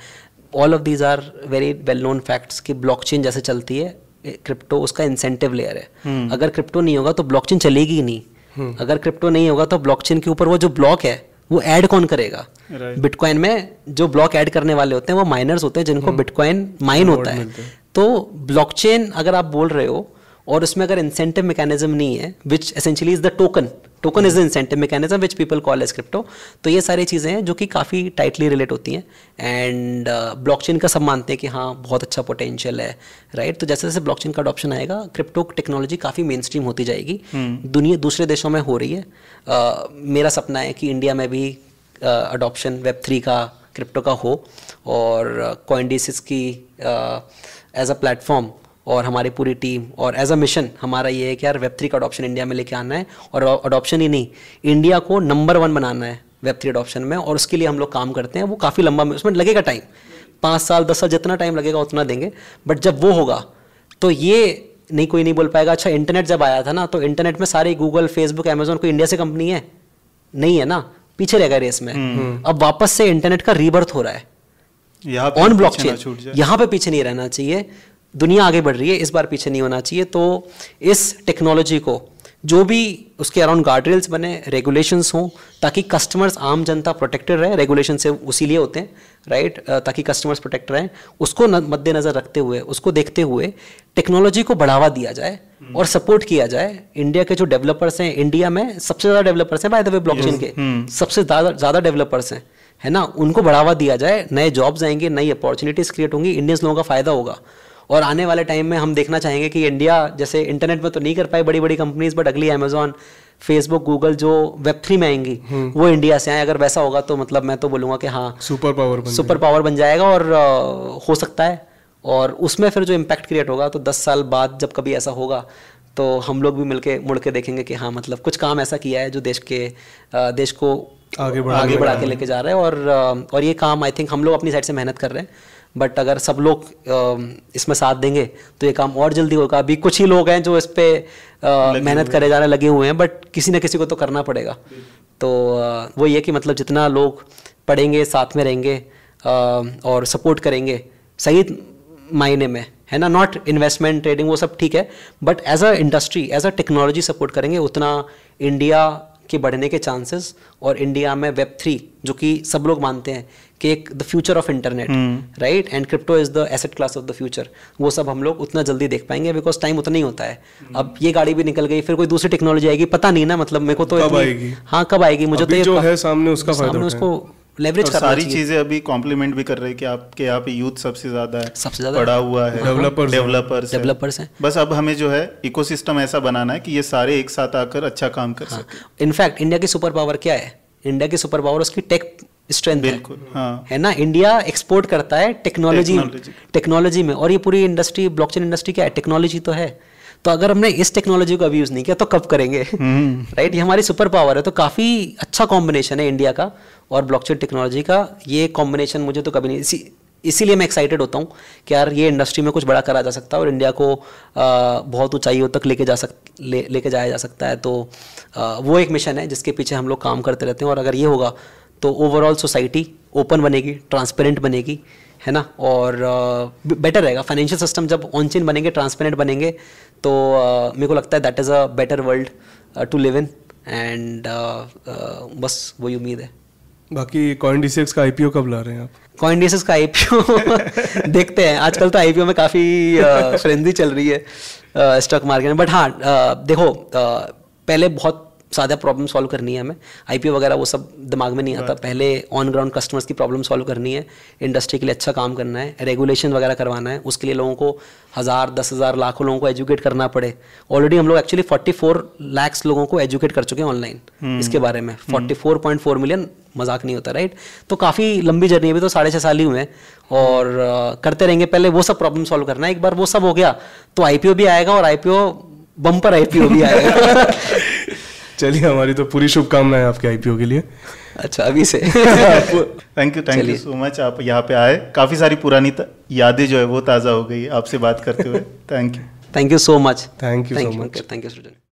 all of these are very well known facts कि ब्लॉकचेन जैसे चलती है क्रिप्टो उसका इंसेंटिव लेयर है हम्म। अगर क्रिप्टो नहीं होगा तो ब्लॉकचेन चलेगी नहीं हम्म। अगर क्रिप्टो नहीं होगा तो ब्लॉकचेन के ऊपर वो जो ब्लॉक है वो ऐड कौन करेगा
बिटकॉइन
में जो ब्लॉक ऐड करने वाले होते हैं वो माइनर्स होते हैं जिनको बिटकॉइन हम्म। माइन होता है तो ब्लॉकचेन अगर आप बोल रहे हो और उसमें अगर इंसेंटिव मैकेनिज्म नहीं है which essentially is the token token is incentive mechanism which people call as crypto तो ये सारी चीज़ें हैं जो कि काफ़ी टाइटली रिलेट होती हैं एंड ब्लॉकचेन uh, का सब मानते हैं कि हाँ बहुत अच्छा पोटेंशियल है राइट right? तो जैसे जैसे ब्लॉकचेन का अडॉप्शन आएगा क्रिप्टो टेक्नोलॉजी काफ़ी मेन स्ट्रीम होती जाएगी हम्म। दुनिया दूसरे देशों में हो रही है uh, मेरा सपना है कि इंडिया में भी अडॉप्शन वेब थ्री का क्रिप्टो का हो और uh, की एज अ प्लेटफॉर्म और हमारी पूरी टीम और एज अ मिशन हमारा ये है कि यार वेब थ्री का अडॉप्शन इंडिया में लेके आना है और अडॉप्शन ही नहीं इंडिया को नंबर वन बनाना है वेब थ्री अडॉप्शन में और उसके लिए हम लोग काम करते हैं वो काफ़ी लंबा उसमें लगेगा टाइम पाँच साल दस साल जितना टाइम लगेगा उतना देंगे बट जब वो होगा तो ये नहीं कोई नहीं बोल पाएगा अच्छा इंटरनेट जब आया था ना तो इंटरनेट में सारे गूगल फेसबुक अमेजोन कोई इंडिया से कंपनी है नहीं है ना पीछे रह गए रेस में हम्म। हम्म। अब वापस से इंटरनेट का रीबर्थ हो रहा है ऑन ब्लॉकचेन यहाँ पे पीछे नहीं रहना चाहिए दुनिया आगे बढ़ रही है इस बार पीछे नहीं होना चाहिए तो इस टेक्नोलॉजी को जो भी उसके अराउंड गार्डरेल्स बने रेगुलेशंस हों ताकि कस्टमर्स आम जनता प्रोटेक्टेड रहे रेगुलेशन से उसी लिए होते हैं राइट ताकि कस्टमर्स प्रोटेक्ट रहें उसको मद्देनज़र रखते हुए उसको देखते हुए टेक्नोलॉजी को बढ़ावा दिया जाए हम्म। और सपोर्ट किया जाए इंडिया के जो डेवलपर्स हैं इंडिया में सबसे ज़्यादा डेवलपर्स हैं बाय द वे ब्लॉकचेन के हम्म। सबसे ज़्यादा डेवलपर्स हैं है ना उनको बढ़ावा दिया जाए नए जॉब्स आएंगे नई अपॉर्चुनिटीज़ क्रिएट होंगी इंडियंस लोगों का फ़ायदा होगा और आने वाले टाइम में हम देखना चाहेंगे कि इंडिया जैसे इंटरनेट में तो नहीं कर पाई बड़ी बड़ी कंपनीज बट अगली अमेजोन फेसबुक गूगल जो वेब थ्री में आएंगी हम्म। वो इंडिया से आए अगर वैसा होगा तो मतलब मैं तो बोलूंगा कि हाँ सुपर पावर बन सुपर पावर बन जाएगा और हो सकता है और उसमें फिर जो इम्पैक्ट क्रिएट होगा तो दस साल बाद जब कभी ऐसा होगा तो हम लोग भी मिलके मुड़ के देखेंगे कि हाँ मतलब कुछ काम ऐसा किया है जो देश के देश को
आगे बढ़ा आगे बढ़ा के लेके
जा रहा है और और ये काम आई थिंक हम लोग अपनी साइड से मेहनत कर रहे हैं बट अगर सब लोग इसमें साथ देंगे तो ये काम और जल्दी होगा अभी कुछ ही लोग हैं जो इस पर मेहनत करे जाने लगे हुए हैं बट किसी न किसी को तो करना पड़ेगा तो वो ये कि मतलब जितना लोग पढ़ेंगे साथ में रहेंगे और सपोर्ट करेंगे सही मायने में है ना नॉट इन्वेस्टमेंट ट्रेडिंग वो सब ठीक है but as a industry as a technology support करेंगे उतना इंडिया के बढ़ने के चांसेस और इंडिया में वेब थ्री जो कि सब लोग मानते हैं कि एक the future of internet right and crypto is the asset class of the future वो सब हम लोग उतना जल्दी देख पाएंगे बिकॉज टाइम उतना ही होता है hmm. अब ये गाड़ी भी निकल गई फिर कोई दूसरी टेक्नोलॉजी आएगी पता नहीं ना मतलब मेरे को तो कब आएगी हाँ कब आएगी
मुझे तो जो है सामने उसका सामने उसको लेवरेज कर सारी चीजें अभी कॉम्प्लीमेंट भी कर रहे हैं कि आपके यहाँ पे यूथ सबसे ज्यादा है सबसे ज्यादा पड़ा हुआ है डेवलपर्स डेवलपर्स डेवलपर्स हैं बस अब हमें जो है इकोसिस्टम ऐसा बनाना है कि ये सारे एक साथ आकर अच्छा काम कर हाँ। सके इनफैक्ट इंडिया की सुपर पावर क्या
है इंडिया की सुपर पावर उसकी टेक स्ट्रेंथ बिल्कुल है,
हाँ।,
हाँ।
है ना इंडिया एक्सपोर्ट करता है टेक्नोलॉजी टेक्नोलॉजी में और ये पूरी इंडस्ट्री ब्लॉकचेन इंडस्ट्री क्या है टेक्नोलॉजी तो है तो अगर हमने इस टेक्नोलॉजी को अभी यूज नहीं किया तो कब करेंगे राइट
हम्म।
ये हमारी सुपर पावर है तो काफी अच्छा कॉम्बिनेशन है इंडिया का और ब्लॉकचेन टेक्नोलॉजी का ये कॉम्बिनेशन मुझे तो कभी नहीं इसी इसीलिए मैं एक्साइटेड होता हूँ कि यार ये इंडस्ट्री में कुछ बड़ा करा जा सकता है और इंडिया को आ, बहुत ऊंचाइयों तक लेके जा सक ले लेके जाया जा सकता है तो आ, वो एक मिशन है जिसके पीछे हम लोग काम करते रहते हैं और अगर ये होगा तो ओवरऑल सोसाइटी ओपन बनेगी ट्रांसपेरेंट बनेगी है ना और बेटर uh, रहेगा फाइनेंशियल सिस्टम जब ऑन चेन बनेंगे ट्रांसपेरेंट बनेंगे तो uh, मेरे को लगता है that is a better world to live in and बस वही उम्मीद है
बाकी कॉइन डी का आई कब ला रहे हैं आप कॉइन डी का आई
देखते हैं आजकल तो आई में काफ़ी फ्रेंडली uh, चल रही है स्टॉक uh, मार्केट में बट हाँ uh, देखो uh, पहले बहुत सादा प्रॉब्लम सॉल्व करनी है हमें आई वगैरह वो सब दिमाग में नहीं आता पहले ऑन ग्राउंड कस्टमर्स की प्रॉब्लम सॉल्व करनी है इंडस्ट्री के लिए अच्छा काम करना है रेगुलेशन वगैरह करवाना है उसके लिए लोगों को हज़ार दस हज़ार लाखों लोगों को एजुकेट करना पड़े ऑलरेडी हम लोग एक्चुअली फोर्टी फोर लैक्स लोगों को एजुकेट कर चुके हैं ऑनलाइन हम्म। इसके बारे में forty four point four million मजाक नहीं होता राइट तो काफ़ी लंबी जर्नी अभी तो साढ़े छः साल ही हुए हैं और हम्म। करते रहेंगे पहले वो सब प्रॉब्लम सॉल्व करना है एक बार वो सब हो गया तो आईपीओ भी आएगा और आईपीओ बम्पर आईपीओ भी आएगा
चलिए हमारी तो पूरी शुभकामनाएं आपके आईपीओ के लिए अच्छा
अभी से thank you thank you so much आप यहाँ पे आए काफ़ी सारी पुरानी यादें जो है वो ताज़ा हो गई आपसे बात करते हुए
thank you thank
you so much thank you so much
thank you student